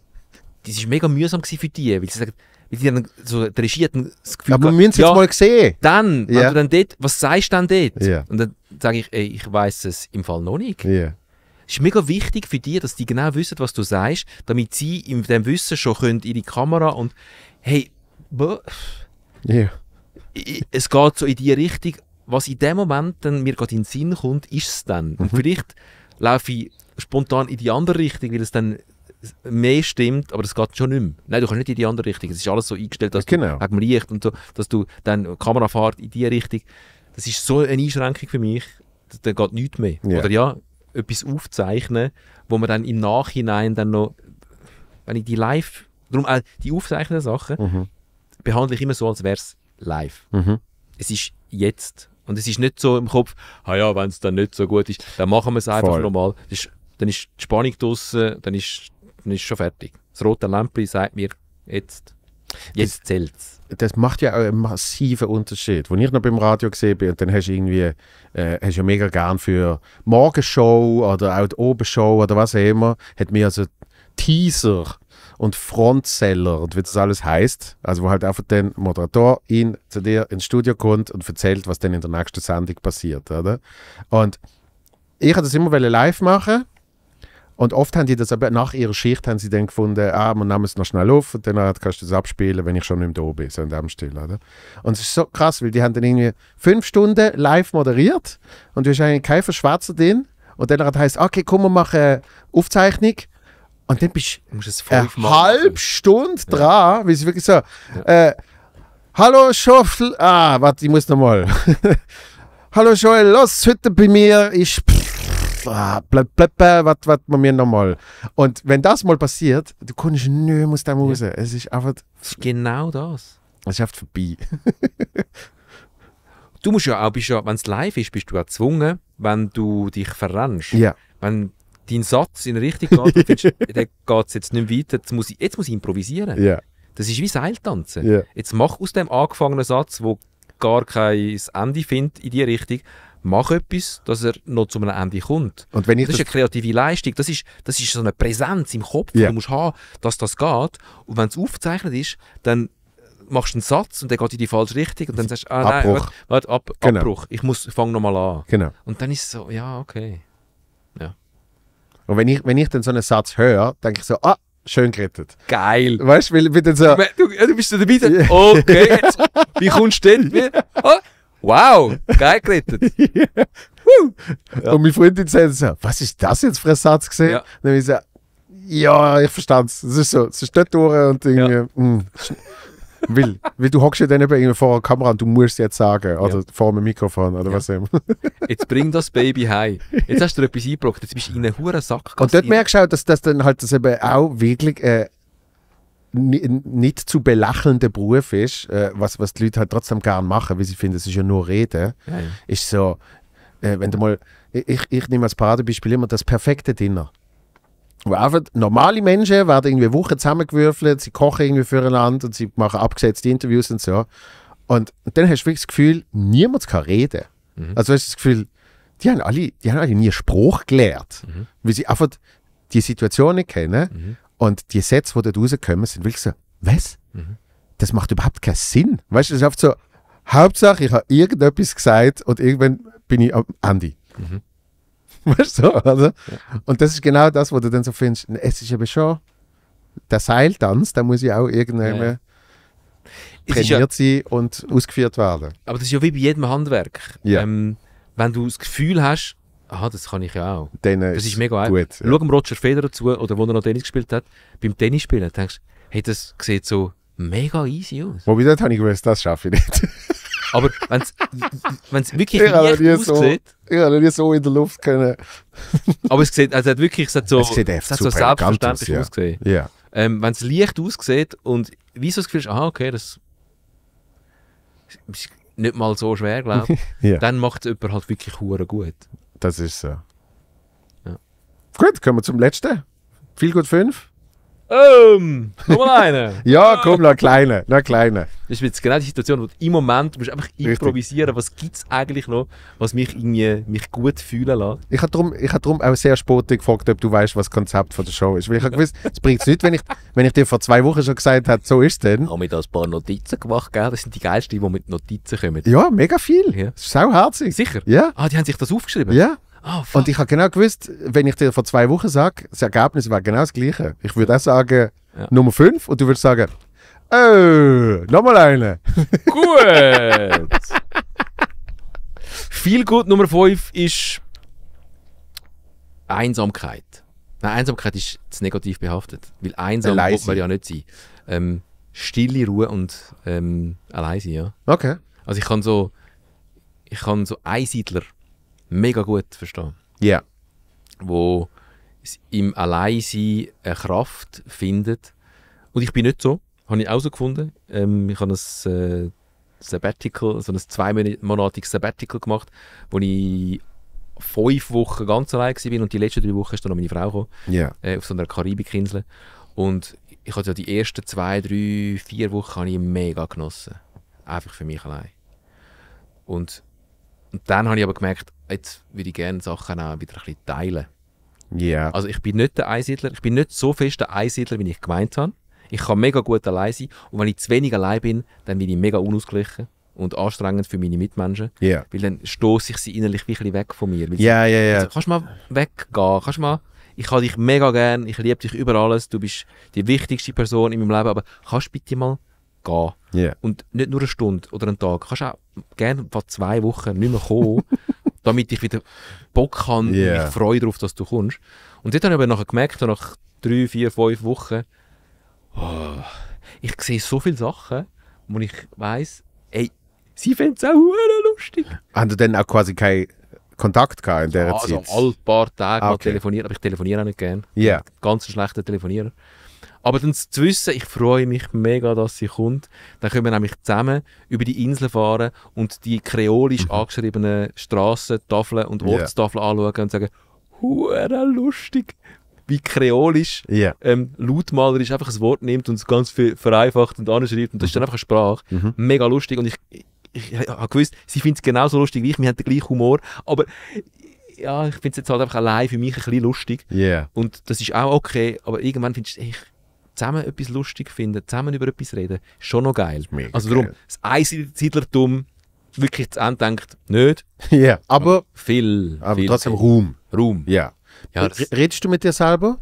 das war mega mühsam für die, weil sie sagen, weil die dann so der Regie hat das Gefühl Aber wir müssen es ja, jetzt mal sehen. Dann, wenn ja. du dann dort, was sagst du dann dort? Ja. Und dann sage ich, ey, ich weiß es im Fall noch nicht. Ja. Es ist mega wichtig für die, dass die genau wissen, was du sagst, damit sie in dem Wissen schon können in die Kamera und hey, boah, yeah. es geht so in die Richtung, was in dem Moment dann mir gerade in den Sinn kommt, ist es dann. Mhm. Und vielleicht laufe ich spontan in die andere Richtung, weil es dann mehr stimmt, aber das geht schon nicht mehr. Nein, du kannst nicht in die andere Richtung. Es ist alles so eingestellt, dass ja, genau. du wegen Licht und so, dass du dann Kamerafahrt in die Richtung. Das ist so eine Einschränkung für mich. Da geht nichts mehr. Ja. Oder ja, etwas aufzeichnen, wo man dann im Nachhinein dann noch, wenn ich die live, darum auch die aufzeichnenden Sachen mhm. behandle ich immer so, als wäre es live. Mhm. Es ist jetzt. Und es ist nicht so im Kopf, ah ja, wenn es dann nicht so gut ist, dann machen wir es einfach Voll. normal. Ist, dann ist die Spannung draußen, dann ist dann ist schon fertig. Das rote Lämpchen sagt mir, jetzt, jetzt zählt es. Das macht ja auch einen massiven Unterschied. Als ich noch beim Radio gesehen bin, und dann hast du irgendwie äh, hast ja mega gern für Morgenshow oder auch die Obenshow oder was auch immer, hat mir also Teaser und Frontseller und wie das alles heißt. Also, wo halt einfach der Moderator ihn zu dir ins Studio kommt und erzählt, was dann in der nächsten Sendung passiert, oder? Und ich hatte das immer live machen und oft haben die das aber nach ihrer Schicht haben sie dann gefunden, ah, wir nehmen es noch schnell auf und dann kannst du das abspielen, wenn ich schon im mehr da bin, so in dem Stil, oder? Und es ist so krass, weil die haben dann irgendwie fünf Stunden live moderiert und du hast eigentlich keinen Verschwätzer drin und dann hat heißt okay, komm, wir machen Aufzeichnung und dann bist du eine halbe Stunde dran, wie es wirklich so, ja. äh, hallo Schoffel, ah, warte, ich muss nochmal. hallo Joel, los, heute bei mir ist bla was, was man mir nochmal. Und wenn das mal passiert, du kannst nö, muss da raus. Ja. Es ist einfach. Das ist genau das. Es ist einfach vorbei. du musst ja auch, bist ja, wenn es live ist, bist du gezwungen, wenn du dich verrennst. Ja. Wenn dein Satz in Richtung geht, dann geht es jetzt nicht mehr weiter, jetzt muss ich, jetzt muss ich improvisieren. Ja. Das ist wie Seiltanzen. Ja. Jetzt mach aus dem angefangenen Satz, wo gar kein Ende findet in die Richtung, mach etwas, dass er noch zu einem Ende kommt. Und wenn ich das, das ist eine kreative Leistung, das ist, das ist so eine Präsenz im Kopf, yeah. die du musst haben, dass das geht. Und wenn es aufgezeichnet ist, dann äh, machst du einen Satz und der geht in die falsche Richtung und dann sagst du, ah nein, Abbruch. warte, ab, genau. Abbruch, ich muss, fange nochmal an. Genau. Und dann ist es so, ja, okay. Ja. Und wenn ich, wenn ich dann so einen Satz höre, denke ich so, ah, schön gerettet. Geil. Weißt du, weil ich bin dann so... Du, du bist dann dabei, okay, jetzt, wie kommst du denn? Oh, Wow, geil gerettet. ja. Und meine Freundin sagt so, was ist das jetzt für ein Satz gesehen? Ja. Und dann ich gesagt, ja, ich verstand's. Es ist so, es ist dort durch und irgendwie, ja. Hm, mh, weil, du hockst ja dann eben vor der Kamera und du musst jetzt sagen, oder ja. vor dem Mikrofon oder ja. was immer. jetzt bring das Baby heim. Jetzt hast du etwas eingebracht, jetzt bist du in einen hohen Sack. Und dort merkst du auch, dass das dann halt das eben auch wirklich äh, nicht zu belachelnde Beruf ist, äh, was, was die Leute halt trotzdem gern machen, weil sie finden, es ist ja nur Reden, ja, ist so, äh, wenn du mal, ich, ich nehme als Paradebeispiel immer das perfekte Dinner. Wo einfach normale Menschen werden irgendwie Wochen zusammengewürfelt, sie kochen irgendwie füreinander und sie machen abgesetzte Interviews und so. Und, und dann hast du wirklich das Gefühl, niemand kann reden. Mhm. Also hast du das Gefühl, die haben alle, die haben alle nie Spruch gelernt, mhm. weil sie einfach die Situation nicht kennen. Mhm. Und die Sets, wo da rausgekommen sind, wirklich so, was? Mhm. Das macht überhaupt keinen Sinn. Weißt du, das ist oft so, Hauptsache, ich habe irgendetwas gesagt und irgendwann bin ich am Andi. Mhm. Weißt du, also? Ja. Und das ist genau das, wo du dann so findest, es ist eben schon der Seiltanz, da muss ich auch irgendwann ja, ja. trainiert sein und ausgeführt werden. Aber das ist ja wie bei jedem Handwerk. Ähm, wenn du das Gefühl hast, Ah, das kann ich ja auch. Tennis äh, das ist mega gut. Einfach. Ja. Schau Roger Federer zu, oder wo er noch Tennis gespielt hat, beim Tennis spielen, denkst du, hey, das sieht so mega easy aus. Wobei, dort habe ich gewusst, das schaffe ich nicht. aber wenn es wirklich ich nie aussieht... So, ich habe nie so in der Luft können. aber es sieht, also es hat wirklich es hat so, es sieht es hat so selbstverständlich aus, ausgesehen. Ja. Ähm, wenn es leicht aussieht und wie so das Gefühl ist, aha, okay, das ist nicht mal so schwer, glaube ich, ja. dann macht es jemand halt wirklich gut. Das ist so. Ja. Gut, kommen wir zum letzten. Viel gut fünf. Ähm, nur eine. ja, komm, noch kleine, noch kleine. Das ist jetzt genau die Situation, wo du im Moment musst einfach improvisieren, musst. was gibt es eigentlich noch, was mich, irgendwie, mich gut fühlen lässt. Ich habe darum hab drum auch sehr spät gefragt, ob du weißt, was das Konzept von der Show ist. Weil ich habe gewusst, es bringt nichts, wenn ich, wenn ich dir vor zwei Wochen schon gesagt habe, so ist es denn. Ich habe mir da ein paar Notizen gemacht, gell? das sind die geilsten, die mit Notizen kommen. Ja, mega viel. Ja. Das ist sauherzig. Sicher? Ja. Ah, die haben sich das aufgeschrieben? Ja. Oh, und ich habe genau gewusst, wenn ich dir vor zwei Wochen sage, das Ergebnis wäre genau das gleiche. Ich würde auch sagen, ja. Nummer 5 und du würdest sagen, oh, äh, nochmal eine. Gut. Viel gut Nummer 5 ist Einsamkeit. Nein, Einsamkeit ist zu negativ behaftet, weil einsam muss man ja nicht sein. Ähm, stille Ruhe und ähm, allein sein, ja. Okay. Also ich kann so, ich kann so Einsiedler mega gut verstehen. Ja. Yeah. Wo im Alleinsein eine Kraft findet. Und ich bin nicht so, habe ich auch so gefunden. Ähm, ich habe ein äh, Sabbatical, so ein zweimonatiges Sabbatical gemacht, wo ich fünf Wochen ganz allein war und die letzten drei Wochen ist dann noch meine Frau gekommen, yeah. äh, auf so einer Karibikinsel. Und ich hatte ja die ersten zwei, drei, vier Wochen habe ich mega genossen. Einfach für mich allein. Und und dann habe ich aber gemerkt, jetzt würde ich gerne Sachen auch wieder ein bisschen teilen. Ja. Yeah. Also ich bin nicht der Einsiedler, ich bin nicht so fest der Einsiedler, wie ich gemeint habe. Ich kann mega gut allein sein und wenn ich zu wenig allein bin, dann bin ich mega unausgeglichen und anstrengend für meine Mitmenschen. Yeah. Weil dann stoße ich sie innerlich wie ein bisschen weg von mir. Ja, ja, ja. Kannst mal weggehen, kannst mal... Ich habe dich mega gern, ich liebe dich über alles, du bist die wichtigste Person in meinem Leben, aber kannst bitte mal gehen. Yeah. Und nicht nur eine Stunde oder einen Tag. Du kannst auch gerne vor zwei Wochen nicht mehr kommen, damit ich wieder Bock habe yeah. und mich freue darauf, dass du kommst. Und dort habe ich aber nachher gemerkt, nach drei, vier, fünf Wochen, oh, ich sehe so viele Sachen, wo ich weiss, ey, sie finden es auch lustig. Haben du dann auch quasi keinen Kontakt gehabt in dieser ja, Zeit? Also alle paar Tage ah, okay. mal telefonieren, aber ich telefoniere auch nicht gerne. Yeah. Ganz schlechter Telefonierer. Aber dann zu wissen, ich freue mich mega, dass sie kommt, dann können wir nämlich zusammen über die Insel fahren und die kreolisch mhm. angeschriebenen Strassen, Tafeln und Ortstafeln yeah. anschauen und sagen, huere lustig, wie kreolisch yeah. ähm, lautmalerisch einfach ein Wort nimmt und es ganz viel vereinfacht und anschreibt und das ist dann mhm. einfach eine Sprache. Mhm. Mega lustig und ich, ich, ich, habe gewusst, sie findet es genauso lustig wie ich, wir haben den gleichen Humor, aber ja, ich finde es jetzt halt einfach allein für mich ein bisschen lustig. Yeah. Und das ist auch okay, aber irgendwann findest du, ich, zusammen etwas lustig finden, zusammen über etwas reden, ist schon noch geil. Mega also darum, geil. das Einsiedlertum wirklich zu Ende denkt, nicht. Ja, yeah, aber... Viel. Aber viel, trotzdem viel. Ruhm. Ruhm. Ja. ja redest du mit dir selber?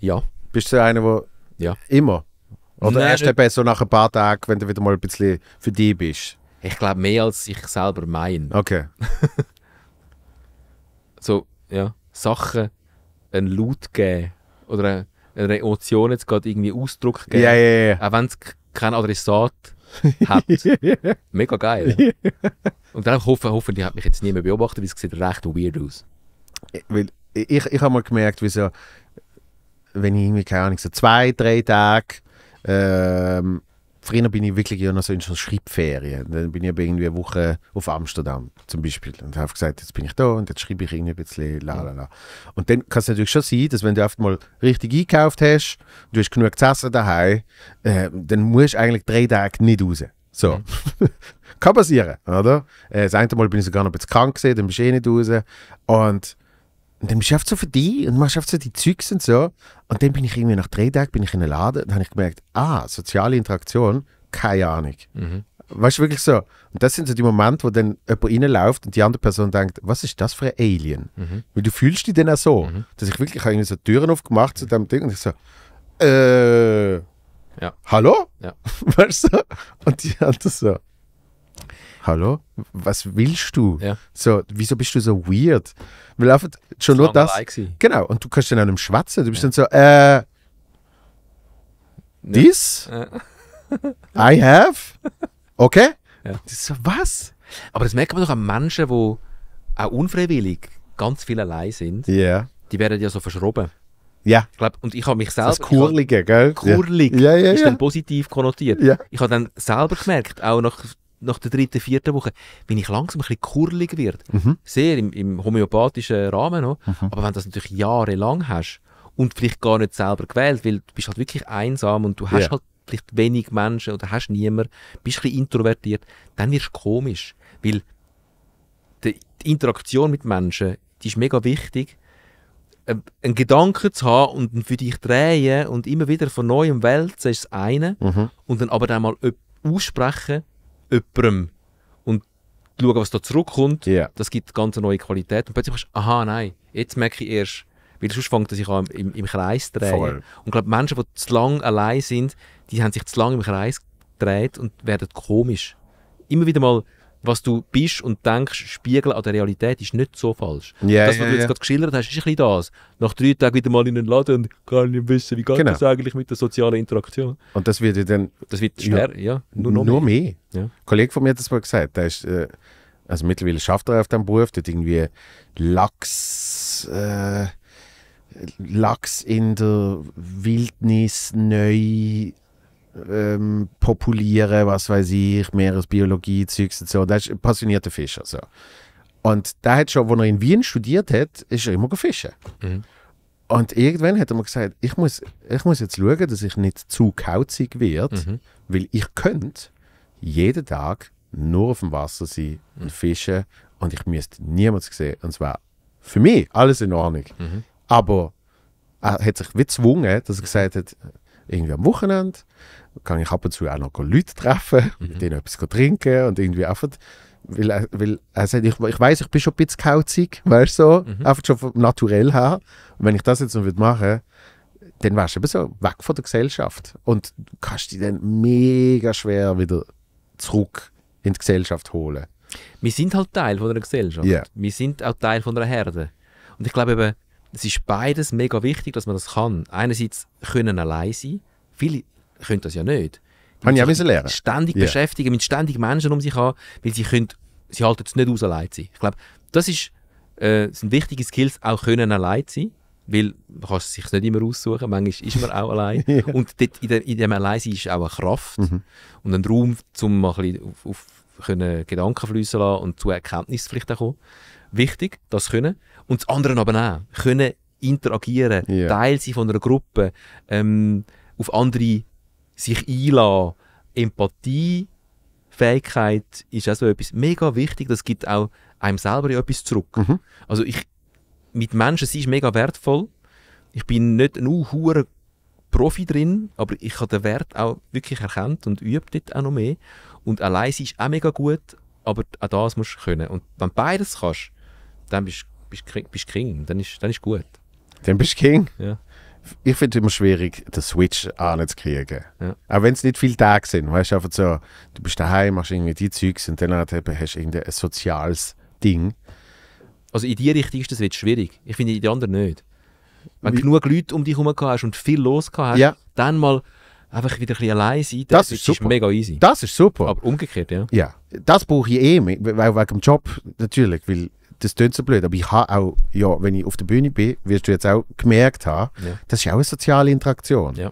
Ja. Bist du einer, der... Ja. Immer? Oder Nein, erst eben so nach ein paar Tagen, wenn du wieder mal ein bisschen für dich bist? Ich glaube, mehr als ich selber meine. Okay. so, ja, Sachen einen Laut geben oder eine Emotion jetzt gerade irgendwie Ausdruck geben. Ja, ja, ja. Auch wenn es kein Adressat hat. Mega geil. Und dann hoffe, ich, hoffentlich hat mich jetzt niemand beobachtet, weil es sieht recht weird aus. Äh, weil ich, ich habe mal gemerkt, wie so, wenn ich irgendwie, keine Ahnung, so zwei, drei Tage ähm, früher bin ich wirklich ja noch so in so Schreibferien. Dann bin ich aber irgendwie eine Woche auf Amsterdam zum Beispiel und habe gesagt, jetzt bin ich da und jetzt schreibe ich irgendwie ein bisschen la Und dann kann es natürlich schon sein, dass wenn du oft mal richtig eingekauft hast, du hast genug zu essen daheim, äh, dann musst du eigentlich drei Tage nicht raus. So. Mhm. kann passieren, oder? Äh, das eine Mal bin ich sogar noch ein bisschen krank gewesen, dann bist du eh nicht raus. Und und dann schaffst du so für dich und machst schafft so die Zeugs und so. Und dann bin ich irgendwie nach drei Tagen bin ich in den Laden und habe ich gemerkt, ah, soziale Interaktion, keine Ahnung. Mhm. Weißt du, wirklich so. Und das sind so die Momente, wo dann jemand reinläuft und die andere Person denkt, was ist das für ein Alien? Mhm. Weil du fühlst dich dann auch so. Mhm. Dass ich wirklich irgendwie so Türen aufgemacht zu dem Ding und ich so, äh, ja. hallo? Ja. Weißt du? Und die andere so, hallo, was willst du? Ja. So, wieso bist du so weird? Wir laufen schon das nur das. Genau, und du kannst dann an einem schwatzen. Du bist ja. dann so, äh, nee. this? Ja. I have? Okay? Das ist So, was? Aber das merkt man doch an Menschen, die auch unfreiwillig ganz viel allein sind. Yeah. Die werden ja so verschroben. Ja. Ich glaub, und ich habe mich selber. Das Kurlige, gell? Kurlig. Ja. Ja, ja, ist dann positiv konnotiert. Ich habe dann selber gemerkt, auch nach nach der dritten, vierten Woche, wenn ich langsam ein bisschen kurlig wird, mhm. sehr im, im, homöopathischen Rahmen noch, mhm. aber wenn du das natürlich jahrelang hast und vielleicht gar nicht selber gewählt, weil du bist halt wirklich einsam und du hast yeah. halt vielleicht wenig Menschen oder hast niemanden, bist ein bisschen introvertiert, dann wirst du komisch, weil die Interaktion mit Menschen, die ist mega wichtig, ähm, einen Gedanken zu haben und für dich drehen und immer wieder von neuem wälzen, ist das eine. Mhm. Und dann aber dann mal aussprechen, jemandem und schauen, was da zurückkommt, yeah. das gibt eine ganz neue Qualität. Und plötzlich kannst du, aha, nein, jetzt merke ich erst, weil sonst fängt das sich an im, im Kreis drehen. Voll. Und ich glaube, Menschen, die zu lange allein sind, die haben sich zu lange im Kreis gedreht und werden komisch. Immer wieder mal was du bist und denkst, spiegeln an der Realität ist nicht so falsch. Yeah, das, was yeah, du jetzt gerade geschildert hast, ist ein bisschen das. Nach drei Tagen wieder mal in den Laden und gar nicht wissen, wie geht genau. das eigentlich mit der sozialen Interaktion. Und das wird dann... Das wird schwer, ja. ja nur, noch nur mehr. mehr. Ja. Ein Kollege von mir hat das mal gesagt, der ist... Äh, also mittlerweile schafft er auf dem Beruf, der hat irgendwie Lachs... Äh, Lachs in der Wildnis neu ähm, Populieren, was weiß ich, Meeresbiologie, Zeugs und so. Der ist ein passionierter Fischer. So. Und der hat schon, als er in Wien studiert hat, ist er immer gefischt. Mhm. Und irgendwann hat er mir gesagt, ich muss, ich muss jetzt schauen, dass ich nicht zu kauzig werde, mhm. weil ich könnte jeden Tag nur auf dem Wasser sein und mhm. fischen und ich müsste niemals sehen. Und zwar für mich alles in Ordnung. Mhm. Aber er hat sich wie gezwungen, dass er gesagt hat, irgendwie am Wochenende kann ich ab und zu auch noch Leute treffen, mhm. mit denen etwas trinken und irgendwie einfach weil, äh, weil also ich, ich weiß, ich bin schon ein bisschen kauzig, weißt du, so, mhm. einfach schon vom Naturell her. Und wenn ich das jetzt noch machen würde, dann wärst du eben so weg von der Gesellschaft. Und du kannst dich dann mega schwer wieder zurück in die Gesellschaft holen. Wir sind halt Teil von der Gesellschaft. Yeah. Wir sind auch Teil von der Herde. Und ich glaube eben, es ist beides mega wichtig, dass man das kann. Einerseits können allein sein, viele können das ja nicht. Die Haben ja müssen lernen. Ständig yeah. beschäftigen, mit ständig Menschen um sich haben, weil sie können, sie halten es nicht aus, allein zu sein. Ich glaube, das ist, äh, sind wichtige Skills, auch können allein zu sein. Weil man kann es sich nicht immer aussuchen, manchmal ist man auch allein. ja. Und dort in, der, in dem Alleinsein ist auch eine Kraft mhm. und ein Raum, um mal ein auf, auf können Gedanken fließen lassen und zu Erkenntnissen vielleicht auch kommen. Wichtig, das können und das andere aber auch. Können interagieren, yeah. Teil sein von einer Gruppe, ähm, auf andere sich einladen. Empathiefähigkeit ist auch so etwas mega wichtig. Das gibt auch einem selber ja etwas zurück. Mhm. Also ich, mit Menschen sein ist mega wertvoll. Ich bin nicht ein hoher Profi drin, aber ich habe den Wert auch wirklich erkannt und übe dort auch noch mehr. Und allein sein ist auch mega gut, aber auch das musst du können. Und wenn beides kannst, dann bist du bist du King. Dann ist, dann ist gut. Dann bist du King? Ja. Ich finde es immer schwierig, den Switch anzukriegen. Ja. Auch wenn es nicht viele Tage sind. Weißt du, einfach so, du bist daheim, machst irgendwie die Zeugs und dann halt hast du ein soziales Ding. Also in die Richtung ist das jetzt schwierig. Ich finde in die anderen nicht. Wenn du genug Leute um dich herum hast und viel los hast, ja. dann mal einfach wieder ein bisschen allein sein, das, das ist, super. Ist mega easy. Das ist super. Aber umgekehrt, ja. Ja, das brauche ich eh, wegen dem Job natürlich, weil das tönt so blöd, aber ich habe auch, ja, wenn ich auf der Bühne bin, wirst du jetzt auch gemerkt haben, ja. das ist auch eine soziale Interaktion. Ja.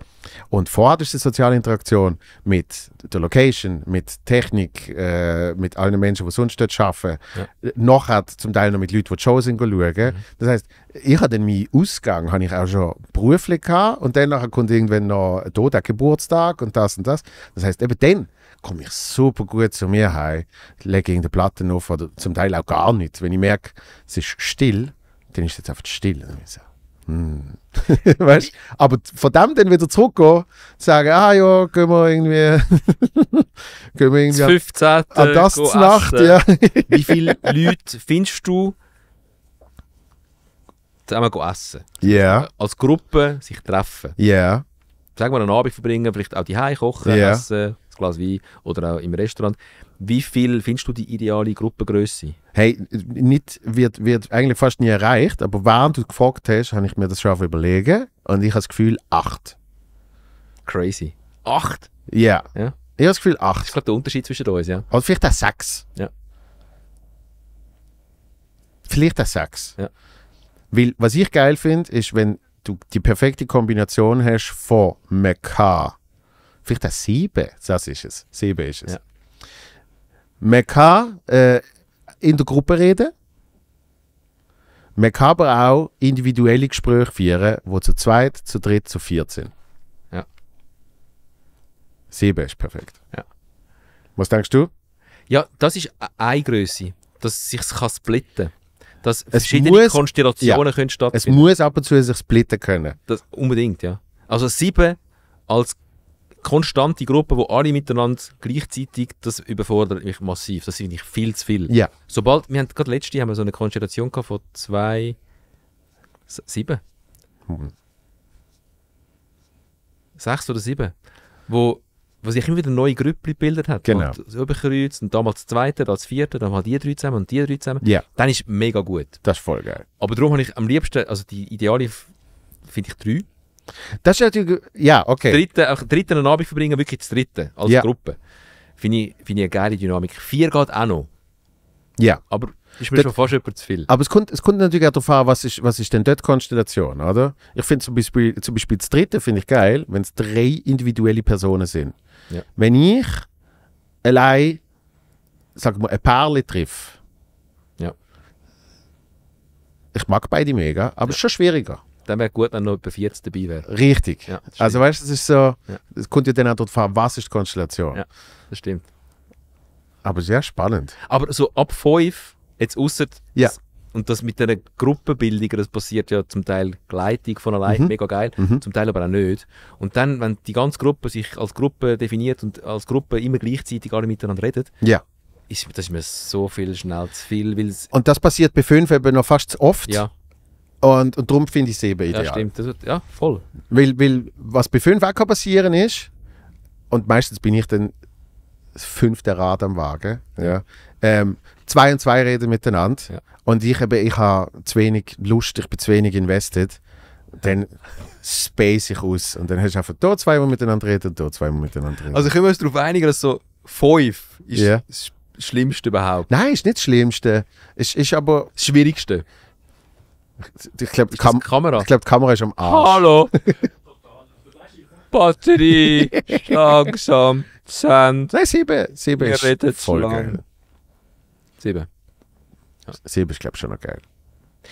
Und vorher ist eine soziale Interaktion mit der Location, mit Technik, äh, mit allen Menschen, die sonst dort arbeiten. Ja. Nachher zum Teil noch mit Leuten, die die Shows schauen. Mhm. Das heißt, ich habe dann meinen Ausgang habe ich auch schon beruflich gehabt und dann kommt irgendwann noch da der Geburtstag und das und das. Das heißt, eben dann komme ich super gut zu mir heim, lege in die Platten auf oder zum Teil auch gar nicht. Wenn ich merke, es ist still, dann ist es jetzt einfach still. hm. weißt? Aber von dem dann wieder zurückgehen, sagen, ah ja, gehen wir irgendwie, gehen wir irgendwie 15. an, das zu Nacht. Ja. Wie viele Leute findest du, zusammen essen? Ja. Yeah. Als Gruppe sich treffen? Ja. Yeah. Sagen wir, einen Abend verbringen, vielleicht auch die Hause kochen, yeah. essen ein Glas Wein oder auch im Restaurant. Wie viel findest du die ideale Gruppengröße? Hey, nicht, wird, wird eigentlich fast nie erreicht, aber während du gefragt hast, habe ich mir das schon überlegen und ich habe das Gefühl, acht. Crazy. Acht? Yeah. Ja. Ich habe das Gefühl, acht. Das ist, glaube der Unterschied zwischen uns, ja. Oder also vielleicht auch sechs. Ja. Vielleicht auch sechs. Ja. Weil, was ich geil finde, ist, wenn du die perfekte Kombination hast von Mekka, vielleicht auch sieben, das ist es, sieben ist es. Ja. Man kann äh, in der Gruppe reden, man kann aber auch individuelle Gespräche führen, wo zu zweit, zu dritt, zu viert sind. Ja. Sieben ist perfekt. Ja. Was denkst du? Ja, das ist e-, eine Größe, dass sich kann splitten. kann. Dass es verschiedene muss, Konstellationen ja, können stattfinden. Es muss ab und zu sich splitten können. Das, unbedingt, ja. Also sieben als konstante Gruppe, wo alle miteinander gleichzeitig, das überfordert mich massiv. Das finde ich viel zu viel. Ja. Sobald, wir haben gerade letzte haben wir so eine Konstellation gehabt von zwei, sieben. Hm. Sechs oder sieben. Wo, wo sich immer wieder neue Grüppli gebildet hat. Genau. Und das Überkreuz und damals das zweite, dann das vierte, dann mal die drei zusammen und die drei zusammen. Ja. Dann ist mega gut. Das ist voll geil. Aber darum habe ich am liebsten, also die ideale finde ich drei. Das ist natürlich, ja, okay. Dritte, auch dritten einen Abend verbringen, wirklich das dritte, als ja. Gruppe. Finde ich, find ich eine geile Dynamik. Vier geht auch noch. Ja. Aber ist mir dort, schon fast über zu viel. Aber es kommt, es kommt natürlich auch darauf an, was ist, was ist denn dort die Konstellation, oder? Ich finde zum Beispiel, zum Beispiel das dritte finde ich geil, wenn es drei individuelle Personen sind. Ja. Wenn ich allein, sag mal, ein Paarle treffe, ja. ich mag beide mega, aber es ja. ist schon schwieriger dann wäre gut, wenn noch etwa 40 dabei wäre. Richtig. Ja, also weißt du, es ist so, es kommt ja dann auch dort vor, was ist die Konstellation. Ja, das stimmt. Aber sehr spannend. Aber so ab 5, jetzt außer ja. und das mit einer Gruppenbildung, das passiert ja zum Teil Gleitung von allein, mhm. mega geil, mhm. zum Teil aber auch nicht. Und dann, wenn die ganze Gruppe sich als Gruppe definiert und als Gruppe immer gleichzeitig alle miteinander redet, ja. ist, das ist mir so viel schnell zu viel. und das passiert bei 5 eben noch fast oft. Ja und, und darum finde ich es eben ideal. Ja, stimmt. Das, ja, voll. Weil, weil was bei fünf auch passieren ist, und meistens bin ich dann das fünfte Rad am Wagen. Ja. Ähm, zwei und zwei reden miteinander. Ja. Und ich, ich habe zu wenig Lust, ich bin zu wenig invested. Dann space ich aus. Und dann hast du einfach da zwei, die miteinander reden und da zwei, die miteinander reden. Also können wir uns darauf einigen, dass so fünf ist yeah. das Schlimmste überhaupt? Nein, ist nicht das Schlimmste. Es ist, ist aber... Das Schwierigste. Ich glaube, die, Kam Kamera? Ich glaub, die Kamera ist am Arsch. Hallo! Batterie! langsam! Sand! Nein, sieben! Sieben Wir ist voll geil. Sieben. Ja. Sieben ist, glaube ich, schon noch geil.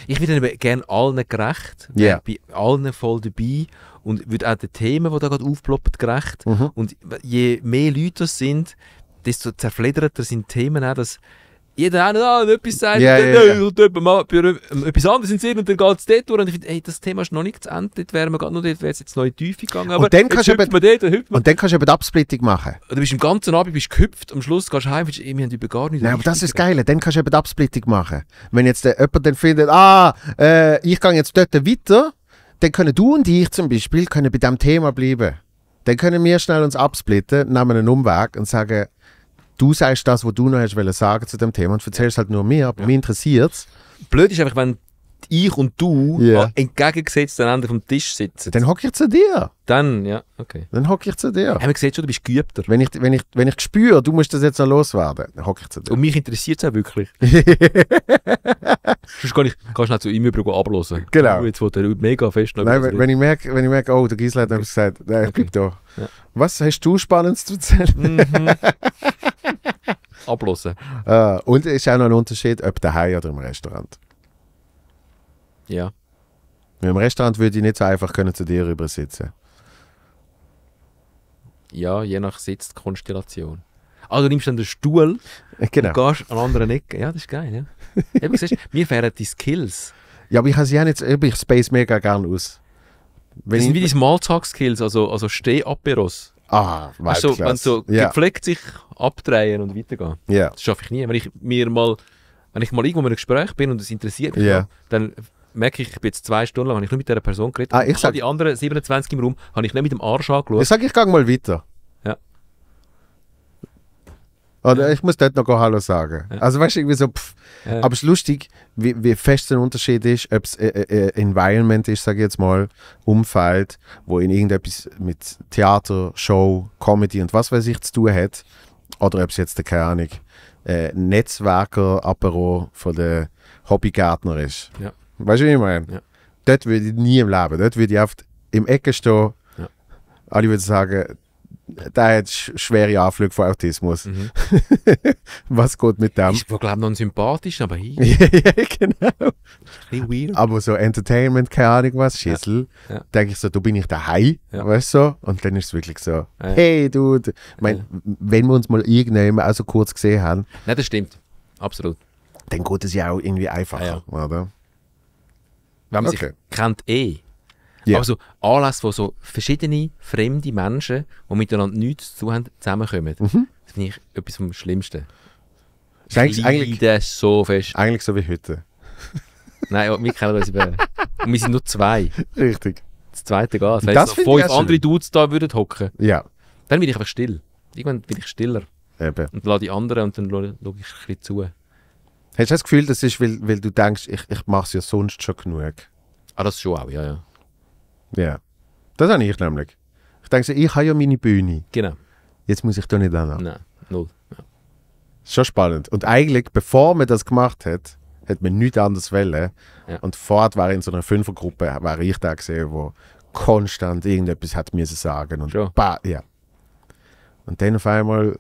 Ich würde gerne allen gerecht, Ja. yeah. Äh, bei allen voll dabei und würde auch den Themen, die da gerade aufploppen, gerecht. Mhm. Und je mehr Leute das sind, desto zerfledderter sind Themen auch, dass jeder hat oh, etwas sagt, yeah, yeah, yeah. und jemand macht etwas anderes in Sinn und dann geht es dort durch. Und ich finde, das Thema ist noch nicht zu Ende, dort wären wir gerade noch, dort wäre es jetzt noch in die Tiefe gegangen. Aber und dann kannst, eben, dort, dann und dann kannst du eben die Absplittung machen. Und du bist im ganzen Abend bist gehüpft, am Schluss gehst du heim und findest, ey, wir haben über gar nichts. Nein, aber das ist geil, dann kannst du eben die Absplittung machen. Wenn jetzt der, äh, jemand dann findet, ah, äh, ich gehe jetzt dort weiter, dann können du und ich zum Beispiel können bei diesem Thema bleiben. Dann können wir schnell uns absplitten, nehmen einen Umweg und sagen, du sagst das, was du noch hast sagen zu dem Thema und erzählst halt nur mir, aber ja. mich interessiert es. Blöd ist einfach, wenn ich und du yeah. entgegengesetzt einander vom Tisch sitzen. Dann hocke ich zu dir. Dann, ja, okay. Dann hocke ich zu dir. Haben wir gesehen schon, du bist geübter. Wenn ich, wenn ich, wenn ich spüre, du musst das jetzt noch loswerden, dann hocke ich zu dir. Und mich interessiert es auch wirklich. Sonst kann ich kann schnell zu ihm übrigens ablösen. Genau. Jetzt wird er mega fest Nein, wenn, wenn, ich merke, wenn ich merke, oh, der Gisela hat okay. gesagt, nein, ich okay. bleib da. Ja. Was hast du Spannendes zu erzählen? Mhm. Ablosen. Äh, und es ist auch noch ein Unterschied, ob daheim oder im Restaurant. Ja. Im Restaurant würde ich nicht so einfach können zu dir rüber sitzen. Ja, je nach Sitzkonstellation. Also du nimmst dann den Stuhl genau. und gehst an anderen andere Ecke. Ja, das ist geil, ja. Eben, siehst, mir fehlen die Skills. Ja, aber ich habe sie ja nicht, ich space mega gerne aus. Wenn das sind wie deine Maltag-Skills, also, also Steh-Aperos. Ah, weißt du, also, wenn so ja. gepflegt sich abdrehen und weitergehen. Ja. Das schaffe ich nie. Wenn ich mir mal, wenn ich mal irgendwo in einem Gespräch bin und es interessiert mich, ja. dann merke ich, ich bin jetzt zwei Stunden lang, habe ich nur mit dieser Person geredet. Ah, ich sag, die anderen 27 im Raum, habe ich nicht mit dem Arsch angeschaut. Ich sage, ich gehe mal weiter. Oder ich muss dort noch Hallo sagen. Ja. Also weißt du, irgendwie so, pff. Ja. Aber es ist lustig, wie, wie fest der Unterschied ist, ob es äh, äh, äh, Environment ist, sage ich jetzt mal, Umfeld, wo in irgendetwas mit Theater, Show, Comedy und was weiß ich zu tun hat. Oder ob es jetzt, keine Ahnung, äh, Netzwerker-Apero von der Hobbygärtner ist. Ja. Weißt du, wie ich meine? Ja. Dort würde ich nie im Leben, dort würde ich oft im Ecken stehen. Ja. Alle würden sagen, der hat schwere Anflüge von Autismus. Mhm. Was geht mit dem? Ist, glaube ich, noch sympathisch, aber hier. ja, genau. Ein weird. Aber so Entertainment, keine Ahnung was, Schissel, ja. ja. denke ich so, du bin ich daheim, ja. weißt du? So? Und dann ist es wirklich so, ja. hey, Dude. Ich meine, wenn wir uns mal irgendjemand auch so kurz gesehen haben. Nein, das stimmt. Absolut. Dann geht es ja auch irgendwie einfacher, ah, oder? Wenn man okay. sich kennt eh. Yeah. so Anlässe, wo so verschiedene fremde Menschen, die miteinander nichts zu haben, zusammenkommen. Mhm. Das finde ich etwas vom Schlimmsten. Ich das so fest. Eigentlich so wie heute. Nein, wir kennen uns über. Und wir sind nur zwei. Richtig. Das zweite Gas. Wenn das fünf andere Dudes da würden hocken. Ja. Dann bin ich einfach still. Irgendwann bin ich stiller. Eben. Und lade die anderen und dann schaue ich ein bisschen zu. Hast du das Gefühl, das ist, weil, weil du denkst, ich, ich mache es ja sonst schon genug? Ah, das schon auch, ja, ja. Ja, das habe ich nämlich. Ich denke so, ich habe ja meine Bühne. Genau. Jetzt muss ich da nicht anhaben. Nein, null. Ja. Schon spannend. Und eigentlich, bevor man das gemacht hat, hat man nichts anderes wollen. Ja. Und fort war in so einer Fünfergruppe, war ich da gesehen, wo konstant irgendetwas hat mir sagen und sure. ja. Und dann auf einmal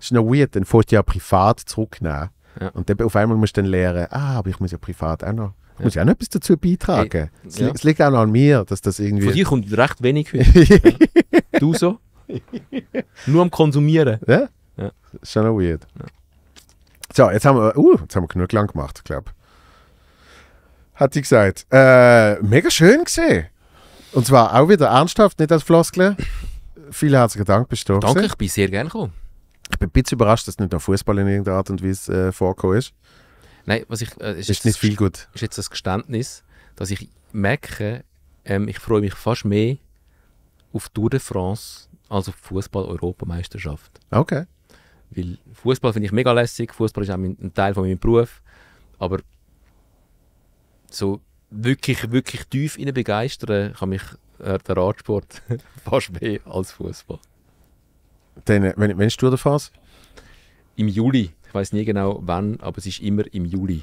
Es ist noch weird, dann fährst du ja privat zurücknehmen. Ja. Und dann auf einmal musst du dann lernen, ah, aber ich muss ja privat auch noch ja. Muss ich auch noch etwas dazu beitragen. Hey, es, ja. es, liegt auch noch an mir, dass das irgendwie. Von dir kommt recht wenig heute. Du so? Nur am Konsumieren. Ja? ja. ist schon noch weird. So, jetzt haben wir, uh, jetzt haben wir genug lang gemacht, glaube Hat sie gesagt. Äh, mega schön gesehen. Und zwar auch wieder ernsthaft, nicht als Floskeln. Vielen herzlichen Dank, bist du Danke, ich bin sehr gerne gekommen. Ich bin ein bisschen überrascht, dass nicht noch Fußball in irgendeiner Art und Weise äh, vorgekommen ist. Nein, was ich, äh, ist, ist, nicht das, viel gut. ist jetzt das Geständnis, dass ich merke, ähm, ich freue mich fast mehr auf Tour de France als auf Fußball-Europameisterschaft. Okay. Weil Fußball finde ich mega lässig, Fußball ist auch mein, ein Teil von meinem Beruf, aber so wirklich, wirklich tief innen begeistern kann mich äh, der Radsport fast mehr als Fußball. Dann, äh, wenn, wenn ist Tour de France? Im Juli. Ich weiß nie genau wann, aber es ist immer im Juli.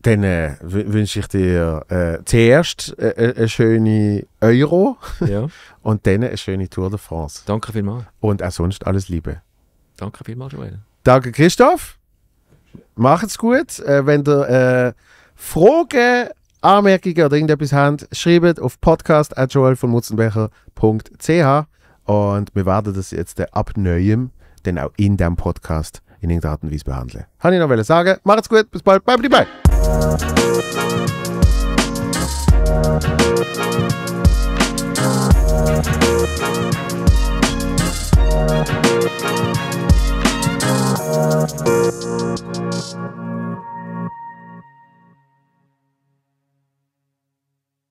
Dann äh, wünsche ich dir äh, zuerst äh, äh eine schöne Euro ja. und dann eine schöne Tour de France. Danke vielmals. Und auch sonst alles Liebe. Danke vielmals, Joel. Danke, Christoph. Macht's gut. Äh, wenn ihr äh, Fragen, Anmerkungen oder irgendetwas habt, schreibt auf podcast von mutzenbecher.ch und wir werden das jetzt ab neuem dann auch in diesem Podcast in irgendeiner Art und Weise behandle. Kann ich noch was sagen? Macht's gut, bis bald, bye, bye, bye.